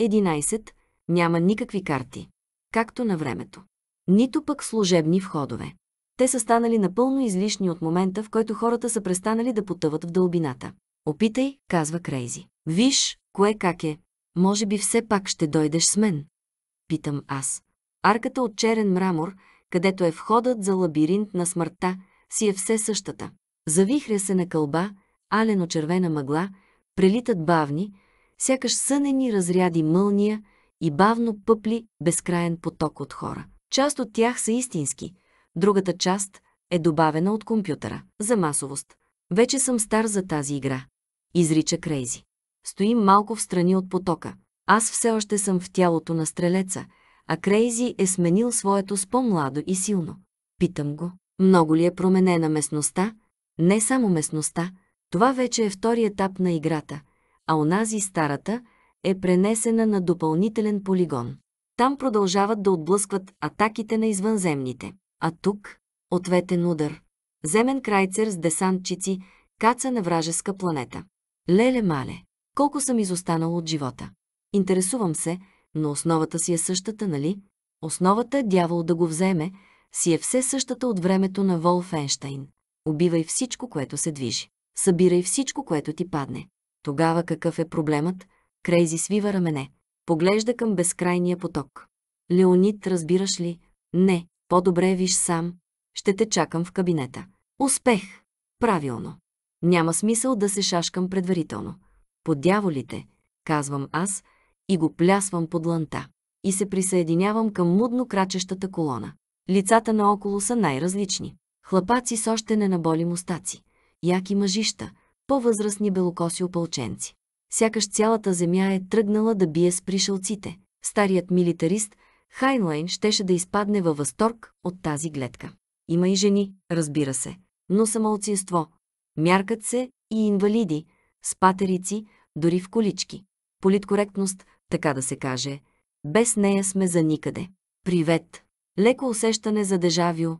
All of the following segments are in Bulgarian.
11. Няма никакви карти. Както на времето. Нито пък служебни входове. Те са станали напълно излишни от момента, в който хората са престанали да потъват в дълбината. Опитай, казва Крейзи. Виж, кое как е. Може би все пак ще дойдеш с мен. Питам аз. Арката от черен мрамор, където е входът за лабиринт на смъртта, си е все същата. Завихря се на кълба, алено-червена мъгла, прелитат бавни, сякаш сънени разряди мълния и бавно пъпли безкраен поток от хора. Част от тях са истински, другата част е добавена от компютъра. За масовост. Вече съм стар за тази игра. Изрича Крейзи. Стоим малко в страни от потока. Аз все още съм в тялото на стрелеца, а Крейзи е сменил своето с по-младо и силно. Питам го. Много ли е променена местността? Не само местността. Това вече е втори етап на играта а онази старата е пренесена на допълнителен полигон. Там продължават да отблъскват атаките на извънземните. А тук – ответен удар. Земен крайцер с десантчици каца на вражеска планета. Леле-мале, колко съм изостанал от живота. Интересувам се, но основата си е същата, нали? Основата е дявол да го вземе, си е все същата от времето на Волфенштайн. Убивай всичко, което се движи. Събирай всичко, което ти падне. Тогава какъв е проблемът? Крейзи свива рамене. Поглежда към безкрайния поток. Леонид, разбираш ли? Не, по-добре е, виж сам. Ще те чакам в кабинета. Успех! Правилно. Няма смисъл да се шашкам предварително. По дяволите, казвам аз, и го плясвам под лънта. И се присъединявам към мудно крачещата колона. Лицата наоколо са най-различни. Хлапаци с още ненаболи мустаци. Яки мъжища, по-възрастни белокоси опълченци. Сякаш цялата земя е тръгнала да бие с пришелците. Старият милитарист Хайнлайн щеше да изпадне във възторг от тази гледка. Има и жени, разбира се, но са малцинство. Мяркат се и инвалиди, с патерици, дори в колички. Политкоректност, така да се каже. Без нея сме за никъде. Привет! Леко усещане за дежавио,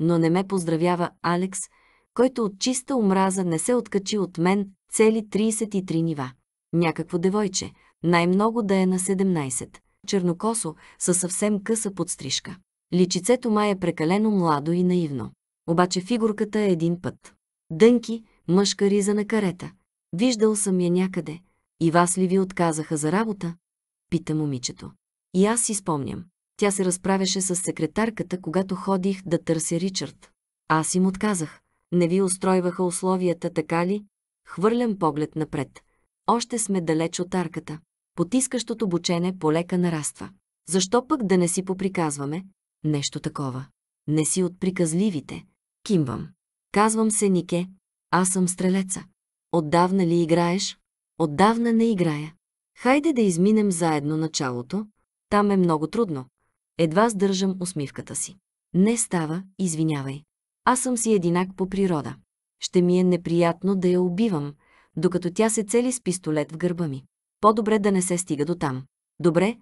но не ме поздравява Алекс – който от чиста омраза не се откачи от мен цели 33 нива. Някакво девойче, най-много да е на 17. Чернокосо, със съвсем къса подстрижка. Личицето май е прекалено младо и наивно. Обаче фигурката е един път. Дънки, мъжка риза на карета. Виждал съм я някъде. И вас ли ви отказаха за работа? Пита момичето. И аз си спомням. Тя се разправяше с секретарката, когато ходих да търся Ричард. Аз им отказах. Не ви устройваха условията, така ли? Хвърлям поглед напред. Още сме далеч от арката. Потискащото бучене полека нараства. Защо пък да не си поприказваме? Нещо такова. Не си от приказливите. Кимвам. Казвам се Нике. Аз съм стрелеца. Отдавна ли играеш? Отдавна не играя. Хайде да изминем заедно началото. Там е много трудно. Едва сдържам усмивката си. Не става, извинявай. Аз съм си единак по природа. Ще ми е неприятно да я убивам, докато тя се цели с пистолет в гърба ми. По-добре да не се стига до там. Добре,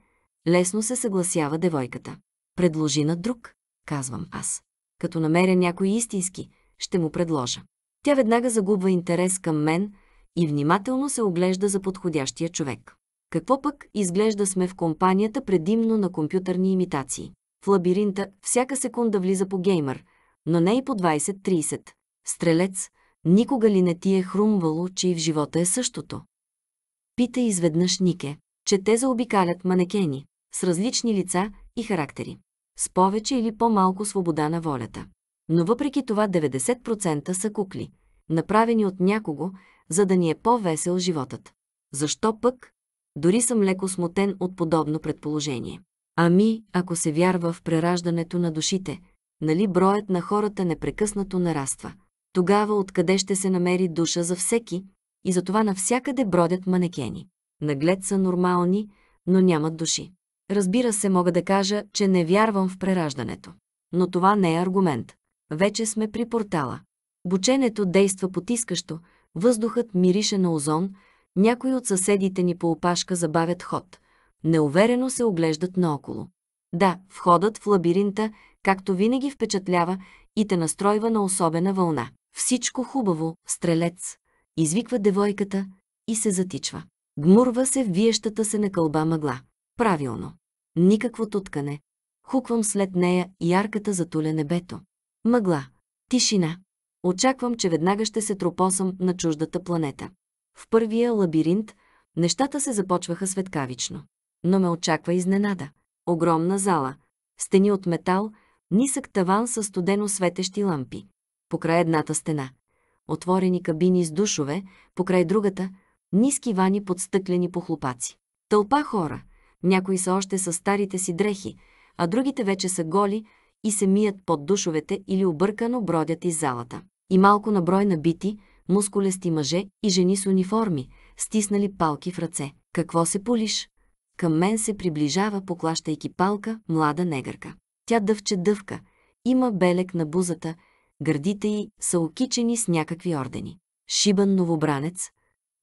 лесно се съгласява девойката. Предложи на друг, казвам аз. Като намеря някой истински, ще му предложа. Тя веднага загубва интерес към мен и внимателно се оглежда за подходящия човек. Какво пък изглежда сме в компанията предимно на компютърни имитации. В лабиринта всяка секунда влиза по геймър, но не и по 20-30. Стрелец, никога ли не ти е хрумвало, че и в живота е същото? Пита изведнъж Нике, че те заобикалят манекени, с различни лица и характери, с повече или по-малко свобода на волята. Но въпреки това 90% са кукли, направени от някого, за да ни е по-весел животът. Защо пък? Дори съм леко смутен от подобно предположение. Ами, ако се вярва в прераждането на душите – нали броят на хората непрекъснато нараства. Тогава откъде ще се намери душа за всеки и затова навсякъде бродят манекени. Наглед са нормални, но нямат души. Разбира се, мога да кажа, че не вярвам в прераждането. Но това не е аргумент. Вече сме при портала. Бученето действа потискащо, въздухът мирише на озон, някои от съседите ни по опашка забавят ход. Неуверено се оглеждат наоколо. Да, входът в лабиринта, както винаги впечатлява и те настройва на особена вълна. Всичко хубаво, стрелец, извиква девойката и се затичва. Гмурва се в виещата се на кълба мъгла. Правилно. Никакво туткане. Хуквам след нея ярката затуля небето. Мъгла. Тишина. Очаквам, че веднага ще се тропосам на чуждата планета. В първия лабиринт нещата се започваха светкавично. Но ме очаква изненада – Огромна зала, стени от метал, нисък таван с студено светещи лампи. Покрай едната стена – отворени кабини с душове, покрай другата – ниски вани под стъклени похлопаци. Тълпа хора, някои са още с старите си дрехи, а другите вече са голи и се мият под душовете или объркано бродят из залата. И малко наброй набити, мускулести мъже и жени с униформи, стиснали палки в ръце. Какво се полиш? Към мен се приближава, поклащайки палка, млада негърка. Тя дъвче дъвка, има белек на бузата, гърдите й са окичени с някакви ордени. Шибан новобранец,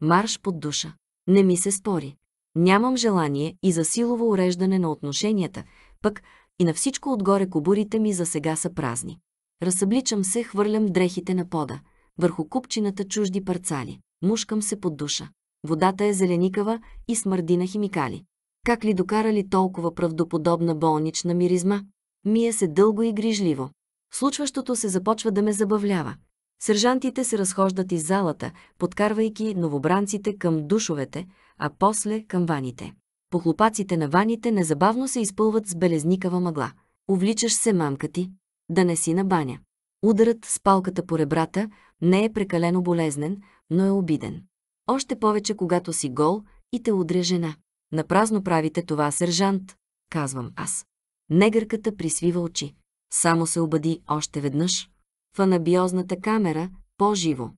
марш под душа. Не ми се спори. Нямам желание и за силово уреждане на отношенията, пък и на всичко отгоре кобурите ми за сега са празни. Разсъбличам се, хвърлям дрехите на пода, върху купчината чужди парцали. Мушкам се под душа. Водата е зеленикава и смърди на химикали как ли докарали толкова правдоподобна болнична миризма. Мия се дълго и грижливо. Случващото се започва да ме забавлява. Сержантите се разхождат из залата, подкарвайки новобранците към душовете, а после към ваните. Похлопаците на ваните незабавно се изпълват с белезникава мъгла. Увличаш се, мамка ти, да не си на баня. Ударът с палката по ребрата не е прекалено болезнен, но е обиден. Още повече, когато си гол и те удря жена. Напразно правите това, сержант, казвам аз. Негърката присвива очи. Само се обади още веднъж. В анабиозната камера, по-живо.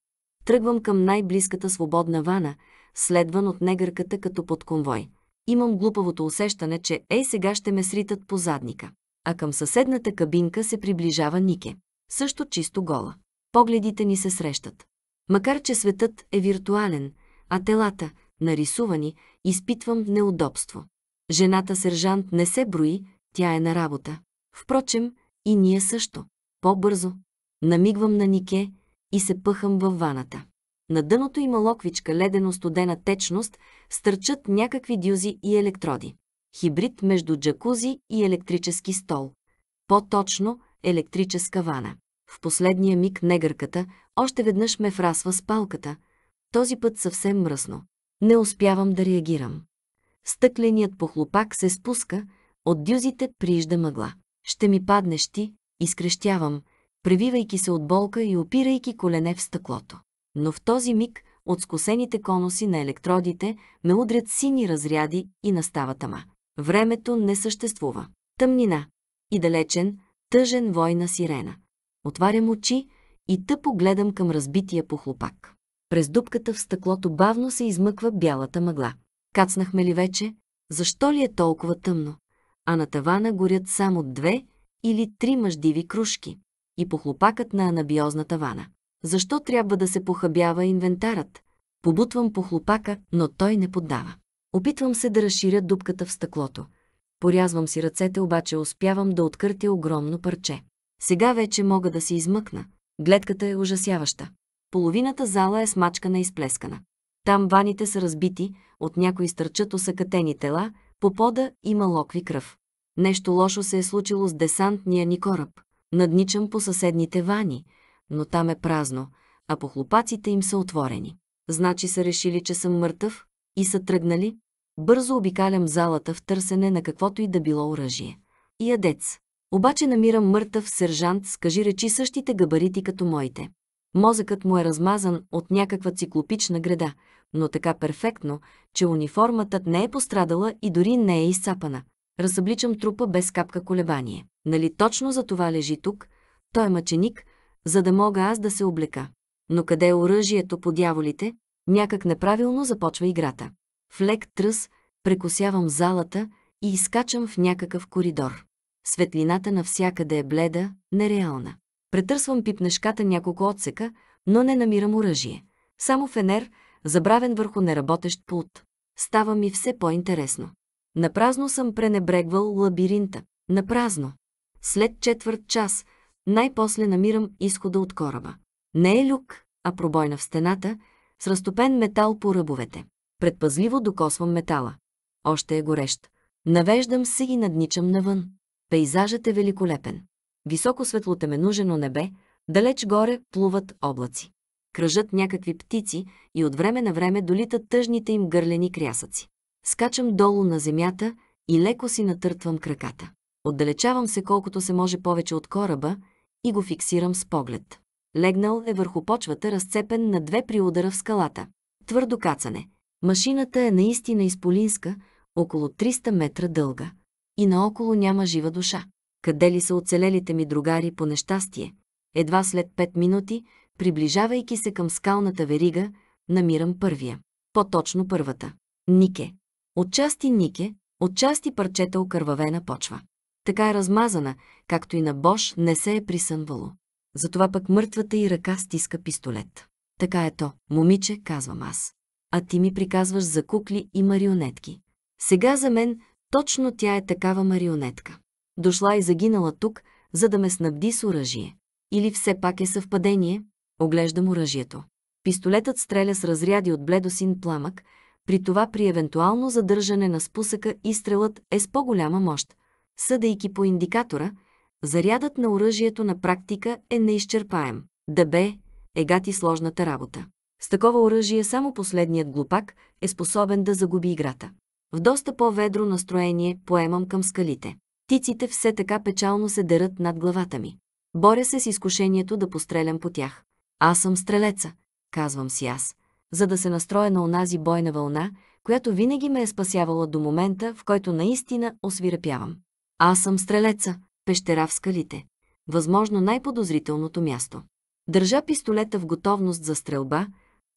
Тръгвам към най-близката свободна вана, следван от негърката като под конвой. Имам глупавото усещане, че ей сега ще ме сритат по задника. А към съседната кабинка се приближава Нике. Също чисто гола. Погледите ни се срещат. Макар, че светът е виртуален, а телата, нарисувани, Изпитвам неудобство. Жената сержант не се брои, тя е на работа. Впрочем, и ние също. По-бързо. Намигвам на Нике и се пъхам във ваната. На дъното има локвичка ледено-студена течност, стърчат някакви дюзи и електроди. Хибрид между джакузи и електрически стол. По-точно електрическа вана. В последния миг негърката още веднъж ме фрасва с палката, този път съвсем мръсно. Не успявам да реагирам. Стъкленият похлопак се спуска, от дюзите приижда мъгла. Ще ми паднеш ти, изкрещявам, превивайки се от болка и опирайки колене в стъклото. Но в този миг от скосените конуси на електродите ме удрят сини разряди и настава тъма. Времето не съществува. Тъмнина и далечен, тъжен война сирена. Отварям очи и тъпо гледам към разбития похлопак. През дупката в стъклото бавно се измъква бялата мъгла. Кацнахме ли вече? Защо ли е толкова тъмно? А на тавана горят само две или три мъждиви кружки и похлопакът на анабиозната вана. Защо трябва да се похабява инвентарът? Побутвам похлопака, но той не поддава. Опитвам се да разширя дупката в стъклото. Порязвам си ръцете, обаче успявам да откъртя огромно парче. Сега вече мога да се измъкна. Гледката е ужасяваща. Половината зала е смачкана и сплескана. Там ваните са разбити, от някои стърчат осъкатени тела, по пода има локви кръв. Нещо лошо се е случило с десантния ни кораб. Надничам по съседните вани, но там е празно, а похлопаците им са отворени. Значи са решили, че съм мъртъв и са тръгнали. Бързо обикалям залата в търсене на каквото и да било оръжие. И ядец. Обаче намирам мъртъв сержант с кажи речи същите габарити като моите. Мозъкът му е размазан от някаква циклопична града, но така перфектно, че униформата не е пострадала и дори не е изцапана. Разъбличам трупа без капка колебание. Нали точно за това лежи тук? Той е мъченик, за да мога аз да се облека. Но къде е оръжието по дяволите? Някак неправилно започва играта. В лек тръс прекосявам залата и изкачам в някакъв коридор. Светлината навсякъде е бледа, нереална. Претърсвам пипнешката няколко отсека, но не намирам оръжие. Само фенер, забравен върху неработещ пулт. Става ми все по-интересно. Напразно съм пренебрегвал лабиринта. Напразно. След четвърт час най-после намирам изхода от кораба. Не е люк, а пробойна в стената, с разтопен метал по ръбовете. Предпазливо докосвам метала. Още е горещ. Навеждам се и надничам навън. Пейзажът е великолепен. Високо светлотеменужено небе, далеч горе плуват облаци. Кръжат някакви птици и от време на време долитат тъжните им гърлени крясъци. Скачам долу на земята и леко си натъртвам краката. Отдалечавам се колкото се може повече от кораба и го фиксирам с поглед. Легнал е върху почвата, разцепен на две при удара в скалата. Твърдо кацане. Машината е наистина изполинска, около 300 метра дълга. И наоколо няма жива душа къде ли са оцелелите ми другари по нещастие. Едва след пет минути, приближавайки се към скалната верига, намирам първия. По-точно първата. Нике. Отчасти Нике, отчасти парчета окървавена почва. Така е размазана, както и на Бош не се е присънвало. Затова пък мъртвата и ръка стиска пистолет. Така е то, момиче, казвам аз. А ти ми приказваш за кукли и марионетки. Сега за мен точно тя е такава марионетка дошла и загинала тук, за да ме снабди с оръжие. Или все пак е съвпадение, оглеждам оръжието. Пистолетът стреля с разряди от бледосин пламък, при това при евентуално задържане на спусъка изстрелът е с по-голяма мощ. Съдейки по индикатора, зарядът на оръжието на практика е неизчерпаем. Да бе, е гати сложната работа. С такова оръжие само последният глупак е способен да загуби играта. В доста по-ведро настроение поемам към скалите. Птиците все така печално се дерат над главата ми. Боря се с изкушението да пострелям по тях. Аз съм стрелеца, казвам си аз, за да се настроя на онази бойна вълна, която винаги ме е спасявала до момента, в който наистина освирепявам. Аз съм стрелеца, пещера в скалите. Възможно най-подозрителното място. Държа пистолета в готовност за стрелба,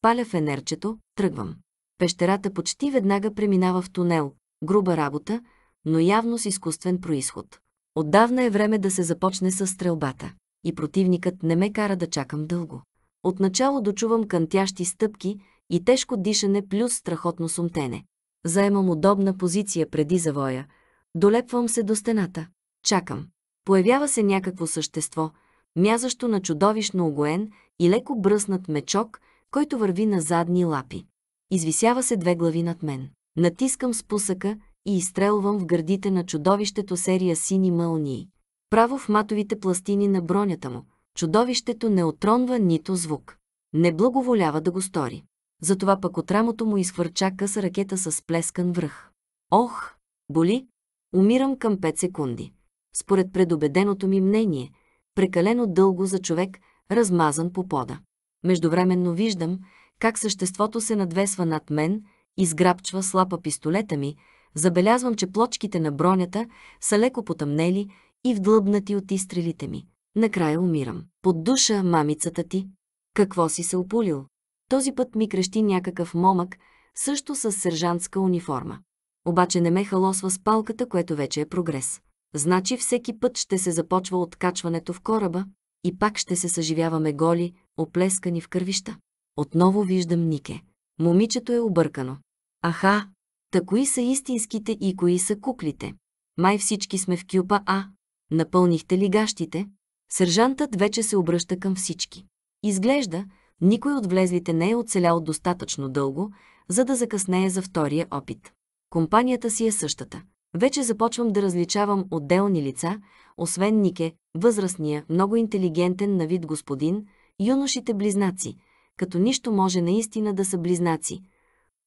паля фенерчето, тръгвам. Пещерата почти веднага преминава в тунел, груба работа, но явно с изкуствен происход. Отдавна е време да се започне с стрелбата. И противникът не ме кара да чакам дълго. Отначало дочувам кънтящи стъпки и тежко дишане плюс страхотно сумтене. Заемам удобна позиция преди завоя. Долепвам се до стената. Чакам. Появява се някакво същество, мязащо на чудовищно огоен и леко бръснат мечок, който върви на задни лапи. Извисява се две глави над мен. Натискам спусъка и изстрелвам в гърдите на чудовището серия сини мълнии. Право в матовите пластини на бронята му. Чудовището не отронва нито звук. Не благоволява да го стори. Затова пък от рамото му изхвърча къса ракета с плескан връх. Ох, боли! Умирам към 5 секунди. Според предобеденото ми мнение, прекалено дълго за човек, размазан по пода. Междувременно виждам, как съществото се надвесва над мен, изграбчва слапа пистолета ми, Забелязвам, че плочките на бронята са леко потъмнели и вдлъбнати от изстрелите ми. Накрая умирам. Под душа мамицата ти. Какво си се опулил? Този път ми крещи някакъв момък, също с сержантска униформа. Обаче не ме халосва с палката, което вече е прогрес. Значи всеки път ще се започва откачването в кораба и пак ще се съживяваме голи, оплескани в кървища. Отново виждам Нике. Момичето е объркано. Аха, Та кои са истинските и кои са куклите? Май всички сме в кюпа А. Напълнихте ли гащите? Сержантът вече се обръща към всички. Изглежда, никой от влезлите не е оцелял достатъчно дълго, за да закъснее за втория опит. Компанията си е същата. Вече започвам да различавам отделни лица, освен Нике, възрастния, много интелигентен на вид господин, юношите близнаци, като нищо може наистина да са близнаци.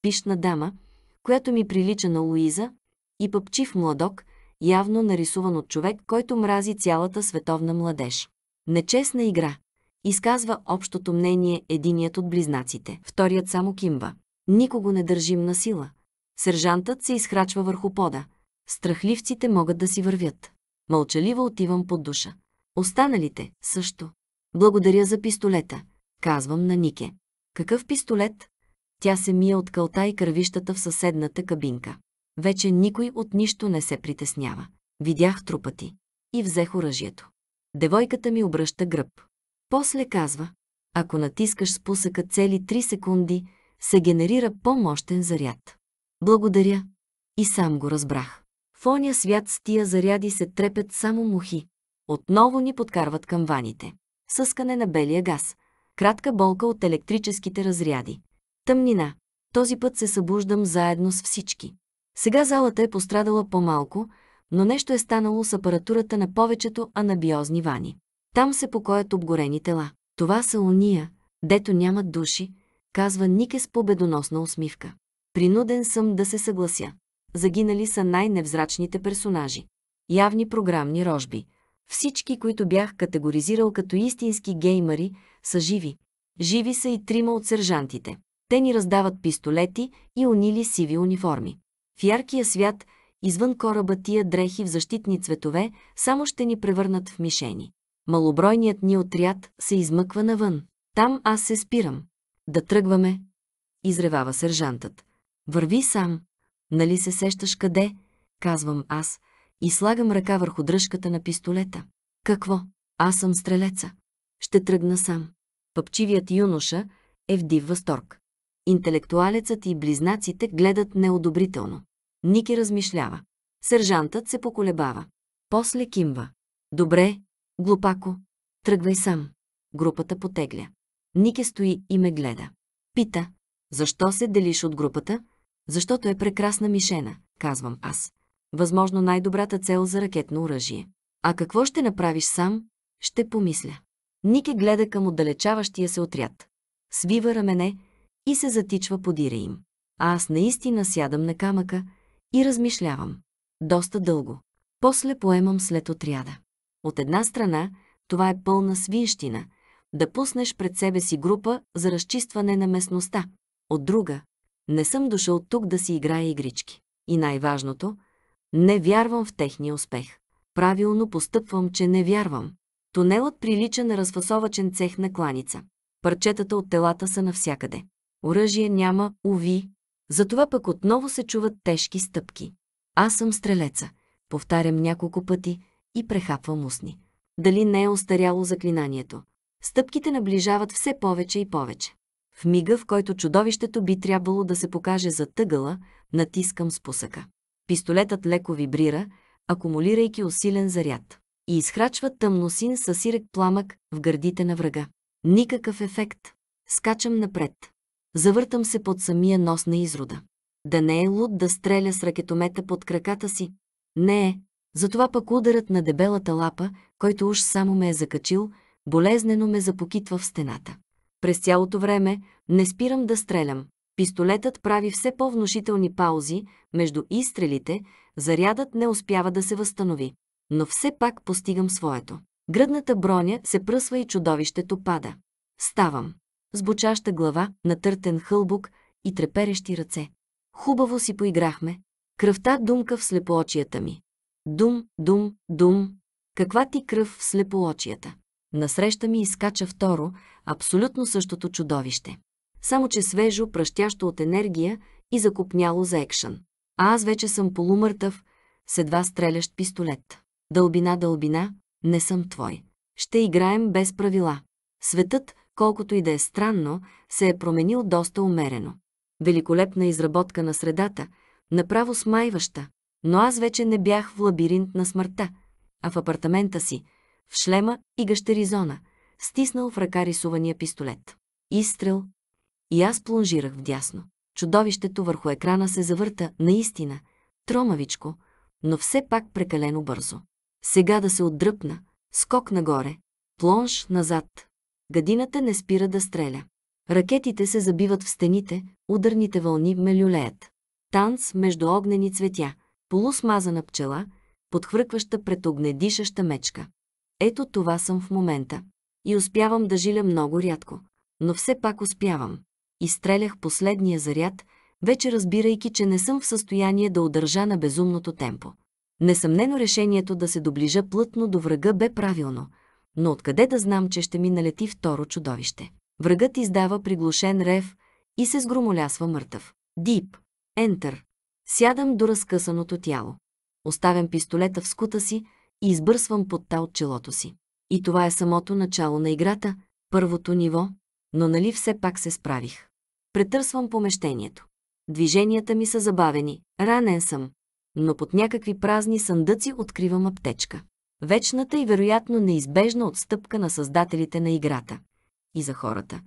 Пишна дама – която ми прилича на Луиза, и пъпчив младок, явно нарисуван от човек, който мрази цялата световна младеж. Нечестна игра. Изказва общото мнение единият от близнаците, вторият само кимва. Никого не държим на сила. Сержантът се изхрачва върху пода. Страхливците могат да си вървят. Мълчаливо отивам под душа. Останалите също. Благодаря за пистолета, казвам на Нике. Какъв пистолет? Тя се мия от кълта и кървищата в съседната кабинка. Вече никой от нищо не се притеснява. Видях трупа ти. И взех оръжието. Девойката ми обръща гръб. После казва, ако натискаш спусъка цели 3 секунди, се генерира по-мощен заряд. Благодаря. И сам го разбрах. В ония свят с тия заряди се трепят само мухи. Отново ни подкарват към ваните. Съскане на белия газ. Кратка болка от електрическите разряди. Тъмнина. Този път се събуждам заедно с всички. Сега залата е пострадала по-малко, но нещо е станало с апаратурата на повечето анабиозни вани. Там се покоят обгорени тела. Това са уния, дето нямат души, казва Нике с победоносна усмивка. Принуден съм да се съглася. Загинали са най-невзрачните персонажи. Явни програмни рожби. Всички, които бях категоризирал като истински геймари, са живи. Живи са и трима от сержантите. Те ни раздават пистолети и унили сиви униформи. В яркия свят, извън кораба тия дрехи в защитни цветове, само ще ни превърнат в мишени. Малобройният ни отряд се измъква навън. Там аз се спирам. Да тръгваме, изревава сержантът. Върви сам. Нали се сещаш къде? Казвам аз и слагам ръка върху дръжката на пистолета. Какво? Аз съм стрелеца. Ще тръгна сам. Пъпчивият юноша е в див възторг интелектуалецът и близнаците гледат неодобрително. Ники размишлява. Сержантът се поколебава. После кимва. Добре, глупако, тръгвай сам. Групата потегля. Ники стои и ме гледа. Пита, защо се делиш от групата? Защото е прекрасна мишена, казвам аз. Възможно най-добрата цел за ракетно оръжие. А какво ще направиш сам? Ще помисля. Ники гледа към отдалечаващия се отряд. Свива рамене, и се затичва подире им. А аз наистина сядам на камъка и размишлявам. Доста дълго. После поемам след отряда. От една страна, това е пълна свинщина – да пуснеш пред себе си група за разчистване на местността. От друга, не съм дошъл тук да си играя игрички. И най-важното, не вярвам в техния успех. Правилно постъпвам, че не вярвам. Тунелът прилича на разфасовачен цех на кланица. Парчетата от телата са навсякъде. Оръжие няма, уви. Затова пък отново се чуват тежки стъпки. Аз съм стрелеца. Повтарям няколко пъти и прехапвам устни. Дали не е остаряло заклинанието? Стъпките наближават все повече и повече. В мига, в който чудовището би трябвало да се покаже за тъгъла, натискам спусъка. Пистолетът леко вибрира, акумулирайки усилен заряд. И изхрачва тъмносин със сирек пламък в гърдите на врага. Никакъв ефект. Скачам напред. Завъртам се под самия нос на изрода. Да не е луд да стреля с ракетомета под краката си. Не е. Затова пък ударът на дебелата лапа, който уж само ме е закачил, болезнено ме запокитва в стената. През цялото време не спирам да стрелям. Пистолетът прави все по-внушителни паузи между изстрелите, зарядът не успява да се възстанови. Но все пак постигам своето. Гръдната броня се пръсва и чудовището пада. Ставам с бочаща глава, натъртен хълбук и треперещи ръце. Хубаво си поиграхме. Кръвта думка в слепоочията ми. Дум, дум, дум. Каква ти кръв в слепоочията? Насреща ми изкача второ, абсолютно същото чудовище. Само, че свежо, пръщящо от енергия и закопняло за екшън. А аз вече съм полумъртъв, с едва стрелящ пистолет. Дълбина, дълбина, не съм твой. Ще играем без правила. Светът, колкото и да е странно, се е променил доста умерено. Великолепна изработка на средата, направо смайваща, но аз вече не бях в лабиринт на смъртта, а в апартамента си, в шлема и гъщеризона, стиснал в ръка рисувания пистолет. Изстрел. И аз плонжирах вдясно. Чудовището върху екрана се завърта, наистина, тромавичко, но все пак прекалено бързо. Сега да се отдръпна, скок нагоре, плонж назад, Гадината не спира да стреля. Ракетите се забиват в стените, ударните вълни мелюлеят. Танц между огнени цветя, полусмазана пчела, подхвъркваща пред огнедишаща мечка. Ето това съм в момента. И успявам да жиля много рядко. Но все пак успявам. Изстрелях последния заряд, вече разбирайки, че не съм в състояние да удържа на безумното темпо. Несъмнено решението да се доближа плътно до врага бе правилно – но откъде да знам, че ще ми налети второ чудовище? Врагът издава приглушен рев и се сгромолясва мъртъв. Дип. Ентър. Сядам до разкъсаното тяло. Оставям пистолета в скута си и избърсвам подта от челото си. И това е самото начало на играта, първото ниво, но нали все пак се справих. Претърсвам помещението. Движенията ми са забавени, ранен съм, но под някакви празни съндъци откривам аптечка вечната и вероятно неизбежна отстъпка на създателите на играта. И за хората.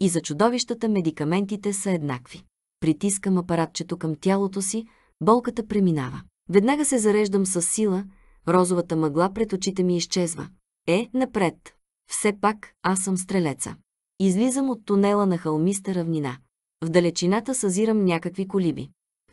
И за чудовищата медикаментите са еднакви. Притискам апаратчето към тялото си, болката преминава. Веднага се зареждам с сила, розовата мъгла пред очите ми изчезва. Е, напред! Все пак аз съм стрелеца. Излизам от тунела на хълмиста равнина. В далечината съзирам някакви колиби.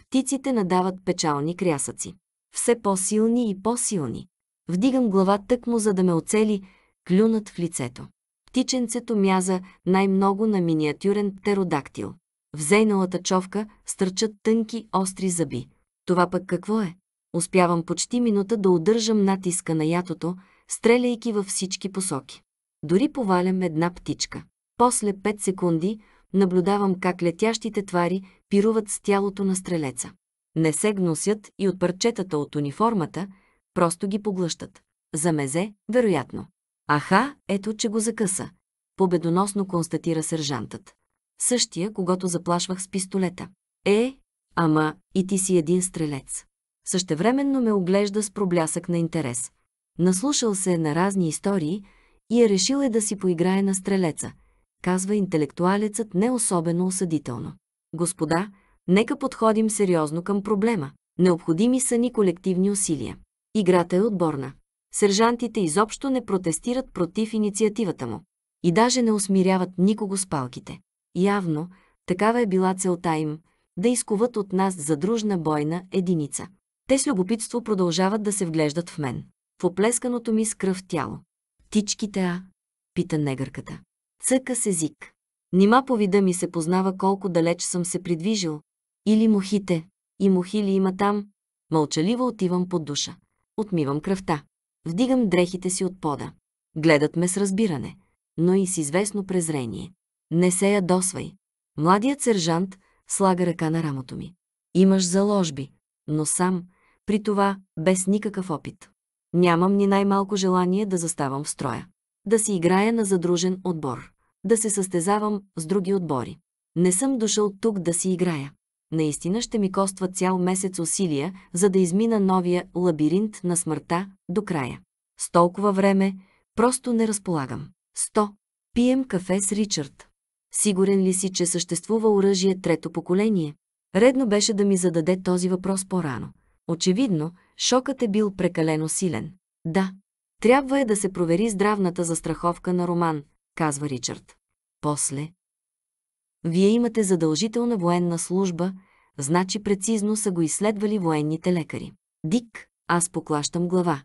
Птиците надават печални крясъци. Все по-силни и по-силни. Вдигам глава тъкмо, за да ме оцели, клюнат в лицето. Птиченцето мяза най-много на миниатюрен птеродактил. В зейналата човка стърчат тънки, остри зъби. Това пък какво е? Успявам почти минута да удържам натиска на ятото, стреляйки във всички посоки. Дори повалям една птичка. После 5 секунди наблюдавам как летящите твари пируват с тялото на стрелеца. Не се гносят и от парчетата от униформата – Просто ги поглъщат. За мезе, вероятно. Аха, ето, че го закъса. Победоносно констатира сержантът. Същия, когато заплашвах с пистолета. Е, ама, и ти си един стрелец. Същевременно ме оглежда с проблясък на интерес. Наслушал се на разни истории и е решил е да си поиграе на стрелеца, казва интелектуалецът не особено осъдително. Господа, нека подходим сериозно към проблема. Необходими са ни колективни усилия. Играта е отборна. Сержантите изобщо не протестират против инициативата му и даже не усмиряват никого с палките. Явно, такава е била целта им – да изкуват от нас задружна бойна единица. Те с любопитство продължават да се вглеждат в мен. В оплесканото ми с кръв тяло. Птичките, а? Пита негърката. Цъка с език. Нима по вида ми се познава колко далеч съм се придвижил. Или мухите. И мухи ли има там? Мълчаливо отивам под душа отмивам кръвта. Вдигам дрехите си от пода. Гледат ме с разбиране, но и с известно презрение. Не се ядосвай. Младият сержант слага ръка на рамото ми. Имаш заложби, но сам, при това без никакъв опит. Нямам ни най-малко желание да заставам в строя. Да си играя на задружен отбор. Да се състезавам с други отбори. Не съм дошъл тук да си играя наистина ще ми коства цял месец усилия, за да измина новия лабиринт на смъртта до края. С толкова време просто не разполагам. 100. Пием кафе с Ричард. Сигурен ли си, че съществува оръжие трето поколение? Редно беше да ми зададе този въпрос по-рано. Очевидно, шокът е бил прекалено силен. Да, трябва е да се провери здравната застраховка на Роман, казва Ричард. После, вие имате задължителна военна служба, значи прецизно са го изследвали военните лекари. Дик, аз поклащам глава.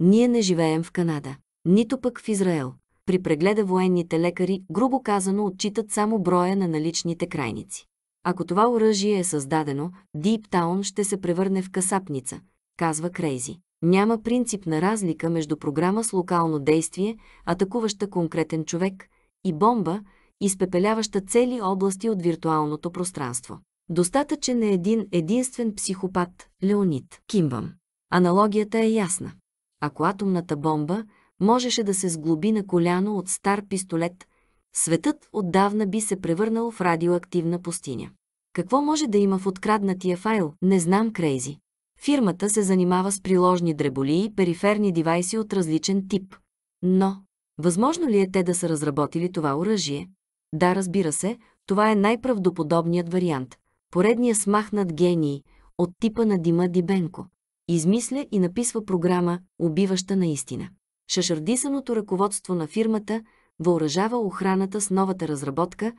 Ние не живеем в Канада, нито пък в Израел. При прегледа военните лекари, грубо казано, отчитат само броя на наличните крайници. Ако това оръжие е създадено, Диптаун ще се превърне в касапница, казва Крейзи. Няма принципна разлика между програма с локално действие, атакуваща конкретен човек, и бомба, изпепеляваща цели области от виртуалното пространство. Достатъчен е един единствен психопат – Леонид Кимбам. Аналогията е ясна. Ако атомната бомба можеше да се сглоби на коляно от стар пистолет, светът отдавна би се превърнал в радиоактивна пустиня. Какво може да има в откраднатия файл, не знам крейзи. Фирмата се занимава с приложни дреболи и периферни девайси от различен тип. Но, възможно ли е те да са разработили това оръжие? Да, разбира се, това е най-правдоподобният вариант. Поредния смахнат гений от типа на Дима Дибенко. Измисля и написва програма, убиваща наистина. Шашардисаното ръководство на фирмата въоръжава охраната с новата разработка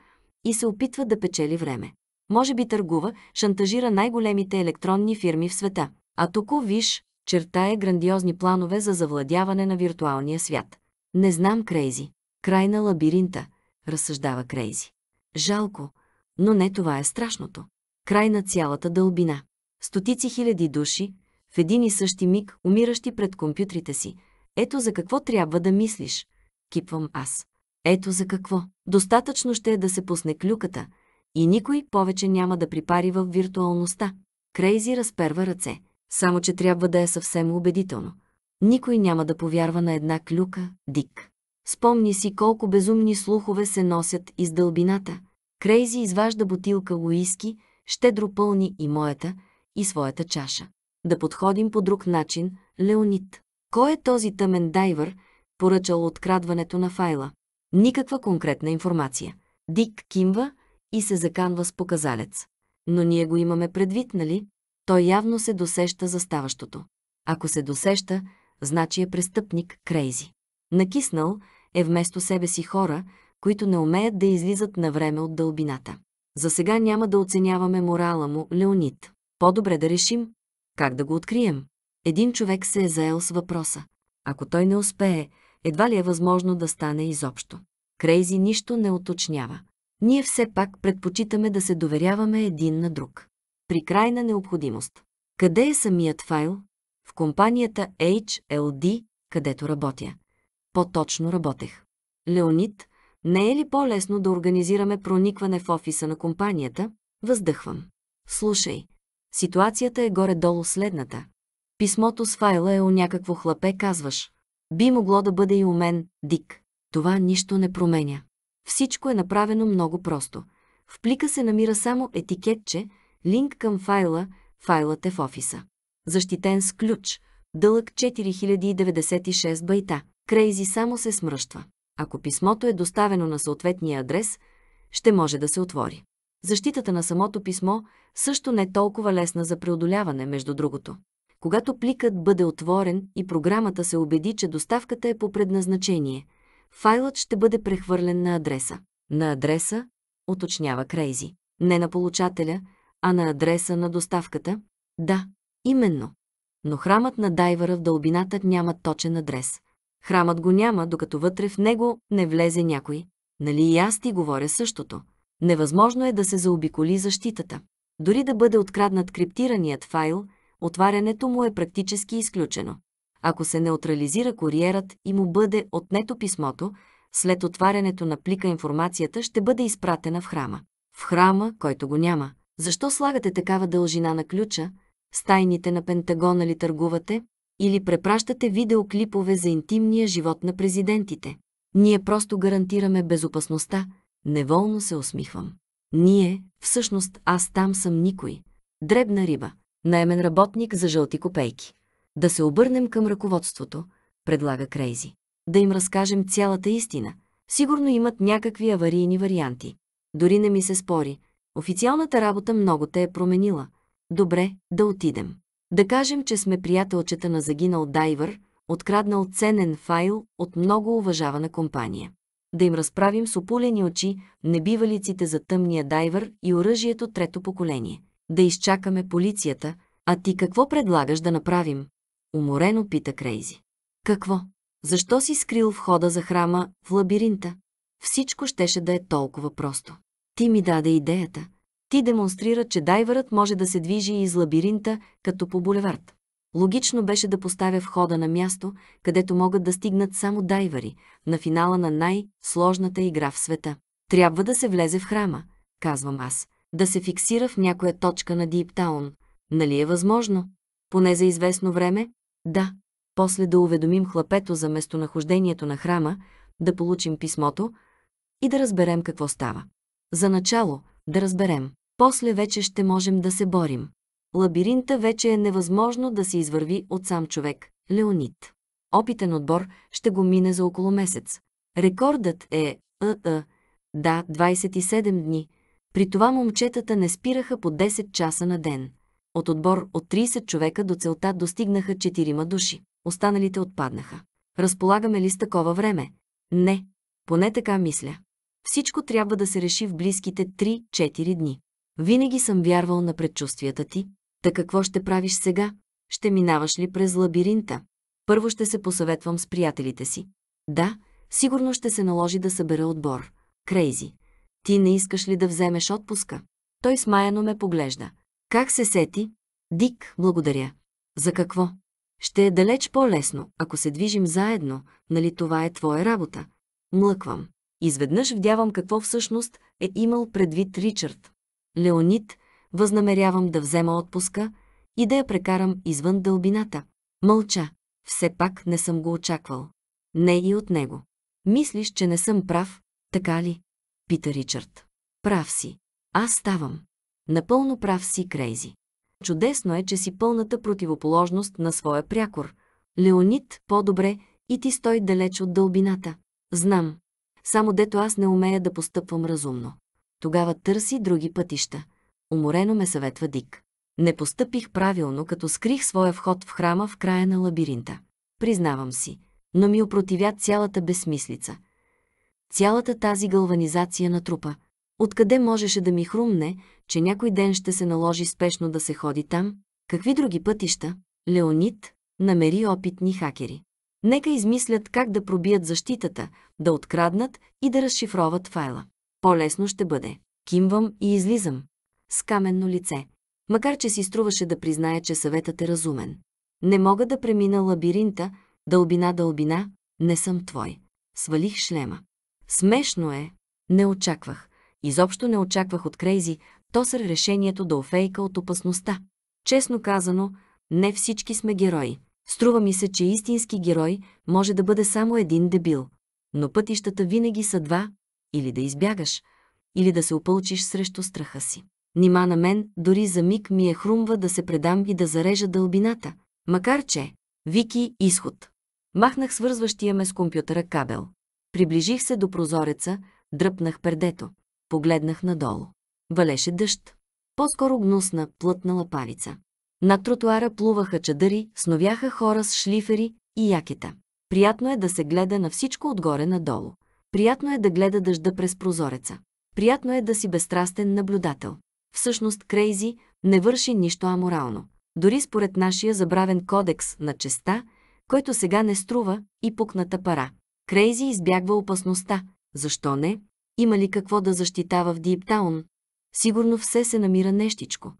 и се опитва да печели време. Може би търгува, шантажира най-големите електронни фирми в света. А тук виж, чертае грандиозни планове за завладяване на виртуалния свят. Не знам, Крейзи. Край на лабиринта – разсъждава Крейзи. Жалко, но не това е страшното. Край на цялата дълбина. Стотици хиляди души, в един и същи миг, умиращи пред компютрите си. Ето за какво трябва да мислиш. Кипвам аз. Ето за какво. Достатъчно ще е да се пусне клюката и никой повече няма да припари в виртуалността. Крейзи разперва ръце. Само, че трябва да е съвсем убедително. Никой няма да повярва на една клюка, Дик. Спомни си колко безумни слухове се носят из дълбината. Крейзи изважда бутилка уиски, щедро пълни и моята, и своята чаша. Да подходим по друг начин, Леонид. Кой е този тъмен дайвър, поръчал открадването на файла? Никаква конкретна информация. Дик кимва и се заканва с показалец. Но ние го имаме предвид, нали? Той явно се досеща за ставащото. Ако се досеща, значи е престъпник Крейзи. Накиснал, е вместо себе си хора, които не умеят да излизат на време от дълбината. За сега няма да оценяваме морала му, Леонид. По-добре да решим как да го открием. Един човек се е заел с въпроса. Ако той не успее, едва ли е възможно да стане изобщо. Крейзи нищо не уточнява. Ние все пак предпочитаме да се доверяваме един на друг. При крайна необходимост. Къде е самият файл? В компанията HLD, където работя по-точно работех. Леонид, не е ли по-лесно да организираме проникване в офиса на компанията? Въздъхвам. Слушай, ситуацията е горе-долу следната. Писмото с файла е у някакво хлапе, казваш. Би могло да бъде и у мен, Дик. Това нищо не променя. Всичко е направено много просто. В плика се намира само етикетче, линк към файла, файлът е в офиса. Защитен с ключ, дълъг 4096 байта. Крейзи само се смръщва. Ако писмото е доставено на съответния адрес, ще може да се отвори. Защитата на самото писмо също не е толкова лесна за преодоляване, между другото. Когато пликът бъде отворен и програмата се убеди, че доставката е по предназначение, файлът ще бъде прехвърлен на адреса. На адреса, уточнява Крейзи. Не на получателя, а на адреса на доставката? Да, именно. Но храмът на дайвера в дълбината няма точен адрес. Храмът го няма, докато вътре в него не влезе някой. Нали и аз ти говоря същото. Невъзможно е да се заобиколи защитата. Дори да бъде откраднат криптираният файл, отварянето му е практически изключено. Ако се неутрализира куриерът и му бъде отнето писмото, след отварянето на плика информацията ще бъде изпратена в храма. В храма, който го няма. Защо слагате такава дължина на ключа? Стайните на Пентагона ли търгувате? или препращате видеоклипове за интимния живот на президентите. Ние просто гарантираме безопасността. Неволно се усмихвам. Ние, всъщност аз там съм никой. Дребна риба. Наемен работник за жълти копейки. Да се обърнем към ръководството, предлага Крейзи. Да им разкажем цялата истина. Сигурно имат някакви аварийни варианти. Дори не ми се спори. Официалната работа много те е променила. Добре, да отидем. Да кажем, че сме приятелчета на загинал дайвър, откраднал ценен файл от много уважавана компания. Да им разправим с опулени очи небивалиците за тъмния дайвър и оръжието трето поколение. Да изчакаме полицията, а ти какво предлагаш да направим? Уморено пита Крейзи. Какво? Защо си скрил входа за храма в лабиринта? Всичко щеше да е толкова просто. Ти ми даде идеята – ти демонстрира, че дайверът може да се движи из лабиринта, като по булевард. Логично беше да поставя входа на място, където могат да стигнат само дайвари, на финала на най-сложната игра в света. Трябва да се влезе в храма, казвам аз, да се фиксира в някоя точка на Диптаун. Нали е възможно? Поне за известно време? Да. После да уведомим хлапето за местонахождението на храма, да получим писмото и да разберем какво става. За начало, да разберем. После вече ще можем да се борим. Лабиринта вече е невъзможно да се извърви от сам човек, Леонид. Опитен отбор ще го мине за около месец. Рекордът е АА, да, 27 дни. При това момчетата не спираха по 10 часа на ден. От отбор от 30 човека до целта достигнаха 4 души. Останалите отпаднаха. Разполагаме ли с такова време? Не, поне така мисля. Всичко трябва да се реши в близките 3-4 дни. Винаги съм вярвал на предчувствията ти. Та какво ще правиш сега? Ще минаваш ли през лабиринта? Първо ще се посъветвам с приятелите си. Да, сигурно ще се наложи да събера отбор. Крейзи. Ти не искаш ли да вземеш отпуска? Той смаяно ме поглежда. Как се сети? Дик, благодаря. За какво? Ще е далеч по-лесно, ако се движим заедно, нали това е твоя работа? Млъквам. Изведнъж вдявам какво всъщност е имал предвид Ричард. Леонид, възнамерявам да взема отпуска и да я прекарам извън дълбината. Мълча. Все пак не съм го очаквал. Не и от него. Мислиш, че не съм прав, така ли? Пита Ричард. Прав си. Аз ставам. Напълно прав си, Крейзи. Чудесно е, че си пълната противоположност на своя прякор. Леонид, по-добре, и ти стой далеч от дълбината. Знам. Само дето аз не умея да постъпвам разумно. Тогава търси други пътища. Уморено ме съветва Дик. Не постъпих правилно, като скрих своя вход в храма в края на лабиринта. Признавам си, но ми опротивя цялата безсмислица. Цялата тази галванизация на трупа. Откъде можеше да ми хрумне, че някой ден ще се наложи спешно да се ходи там? Какви други пътища? Леонид намери опитни хакери. Нека измислят как да пробият защитата, да откраднат и да разшифроват файла. По-лесно ще бъде. Кимвам и излизам. С каменно лице. Макар, че си струваше да призная, че съветът е разумен. Не мога да премина лабиринта, дълбина, дълбина, не съм твой. Свалих шлема. Смешно е. Не очаквах. Изобщо не очаквах от Крейзи Тосър решението да офейка от опасността. Честно казано, не всички сме герои. Струва ми се, че истински герой може да бъде само един дебил. Но пътищата винаги са два, или да избягаш, или да се опълчиш срещу страха си. Нима на мен, дори за миг ми е хрумва да се предам и да зарежа дълбината, макар че... Вики, изход. Махнах свързващия ме с компютъра кабел. Приближих се до прозореца, дръпнах пердето. Погледнах надолу. Валеше дъжд. По-скоро гнусна, плътна лапавица. На тротуара плуваха чадъри, сновяха хора с шлифери и якета. Приятно е да се гледа на всичко отгоре надолу. Приятно е да гледа дъжда през прозореца. Приятно е да си безстрастен наблюдател. Всъщност Крейзи не върши нищо аморално. Дори според нашия забравен кодекс на честа, който сега не струва и пукната пара. Крейзи избягва опасността. Защо не? Има ли какво да защитава в Диптаун? Сигурно все се намира нещичко.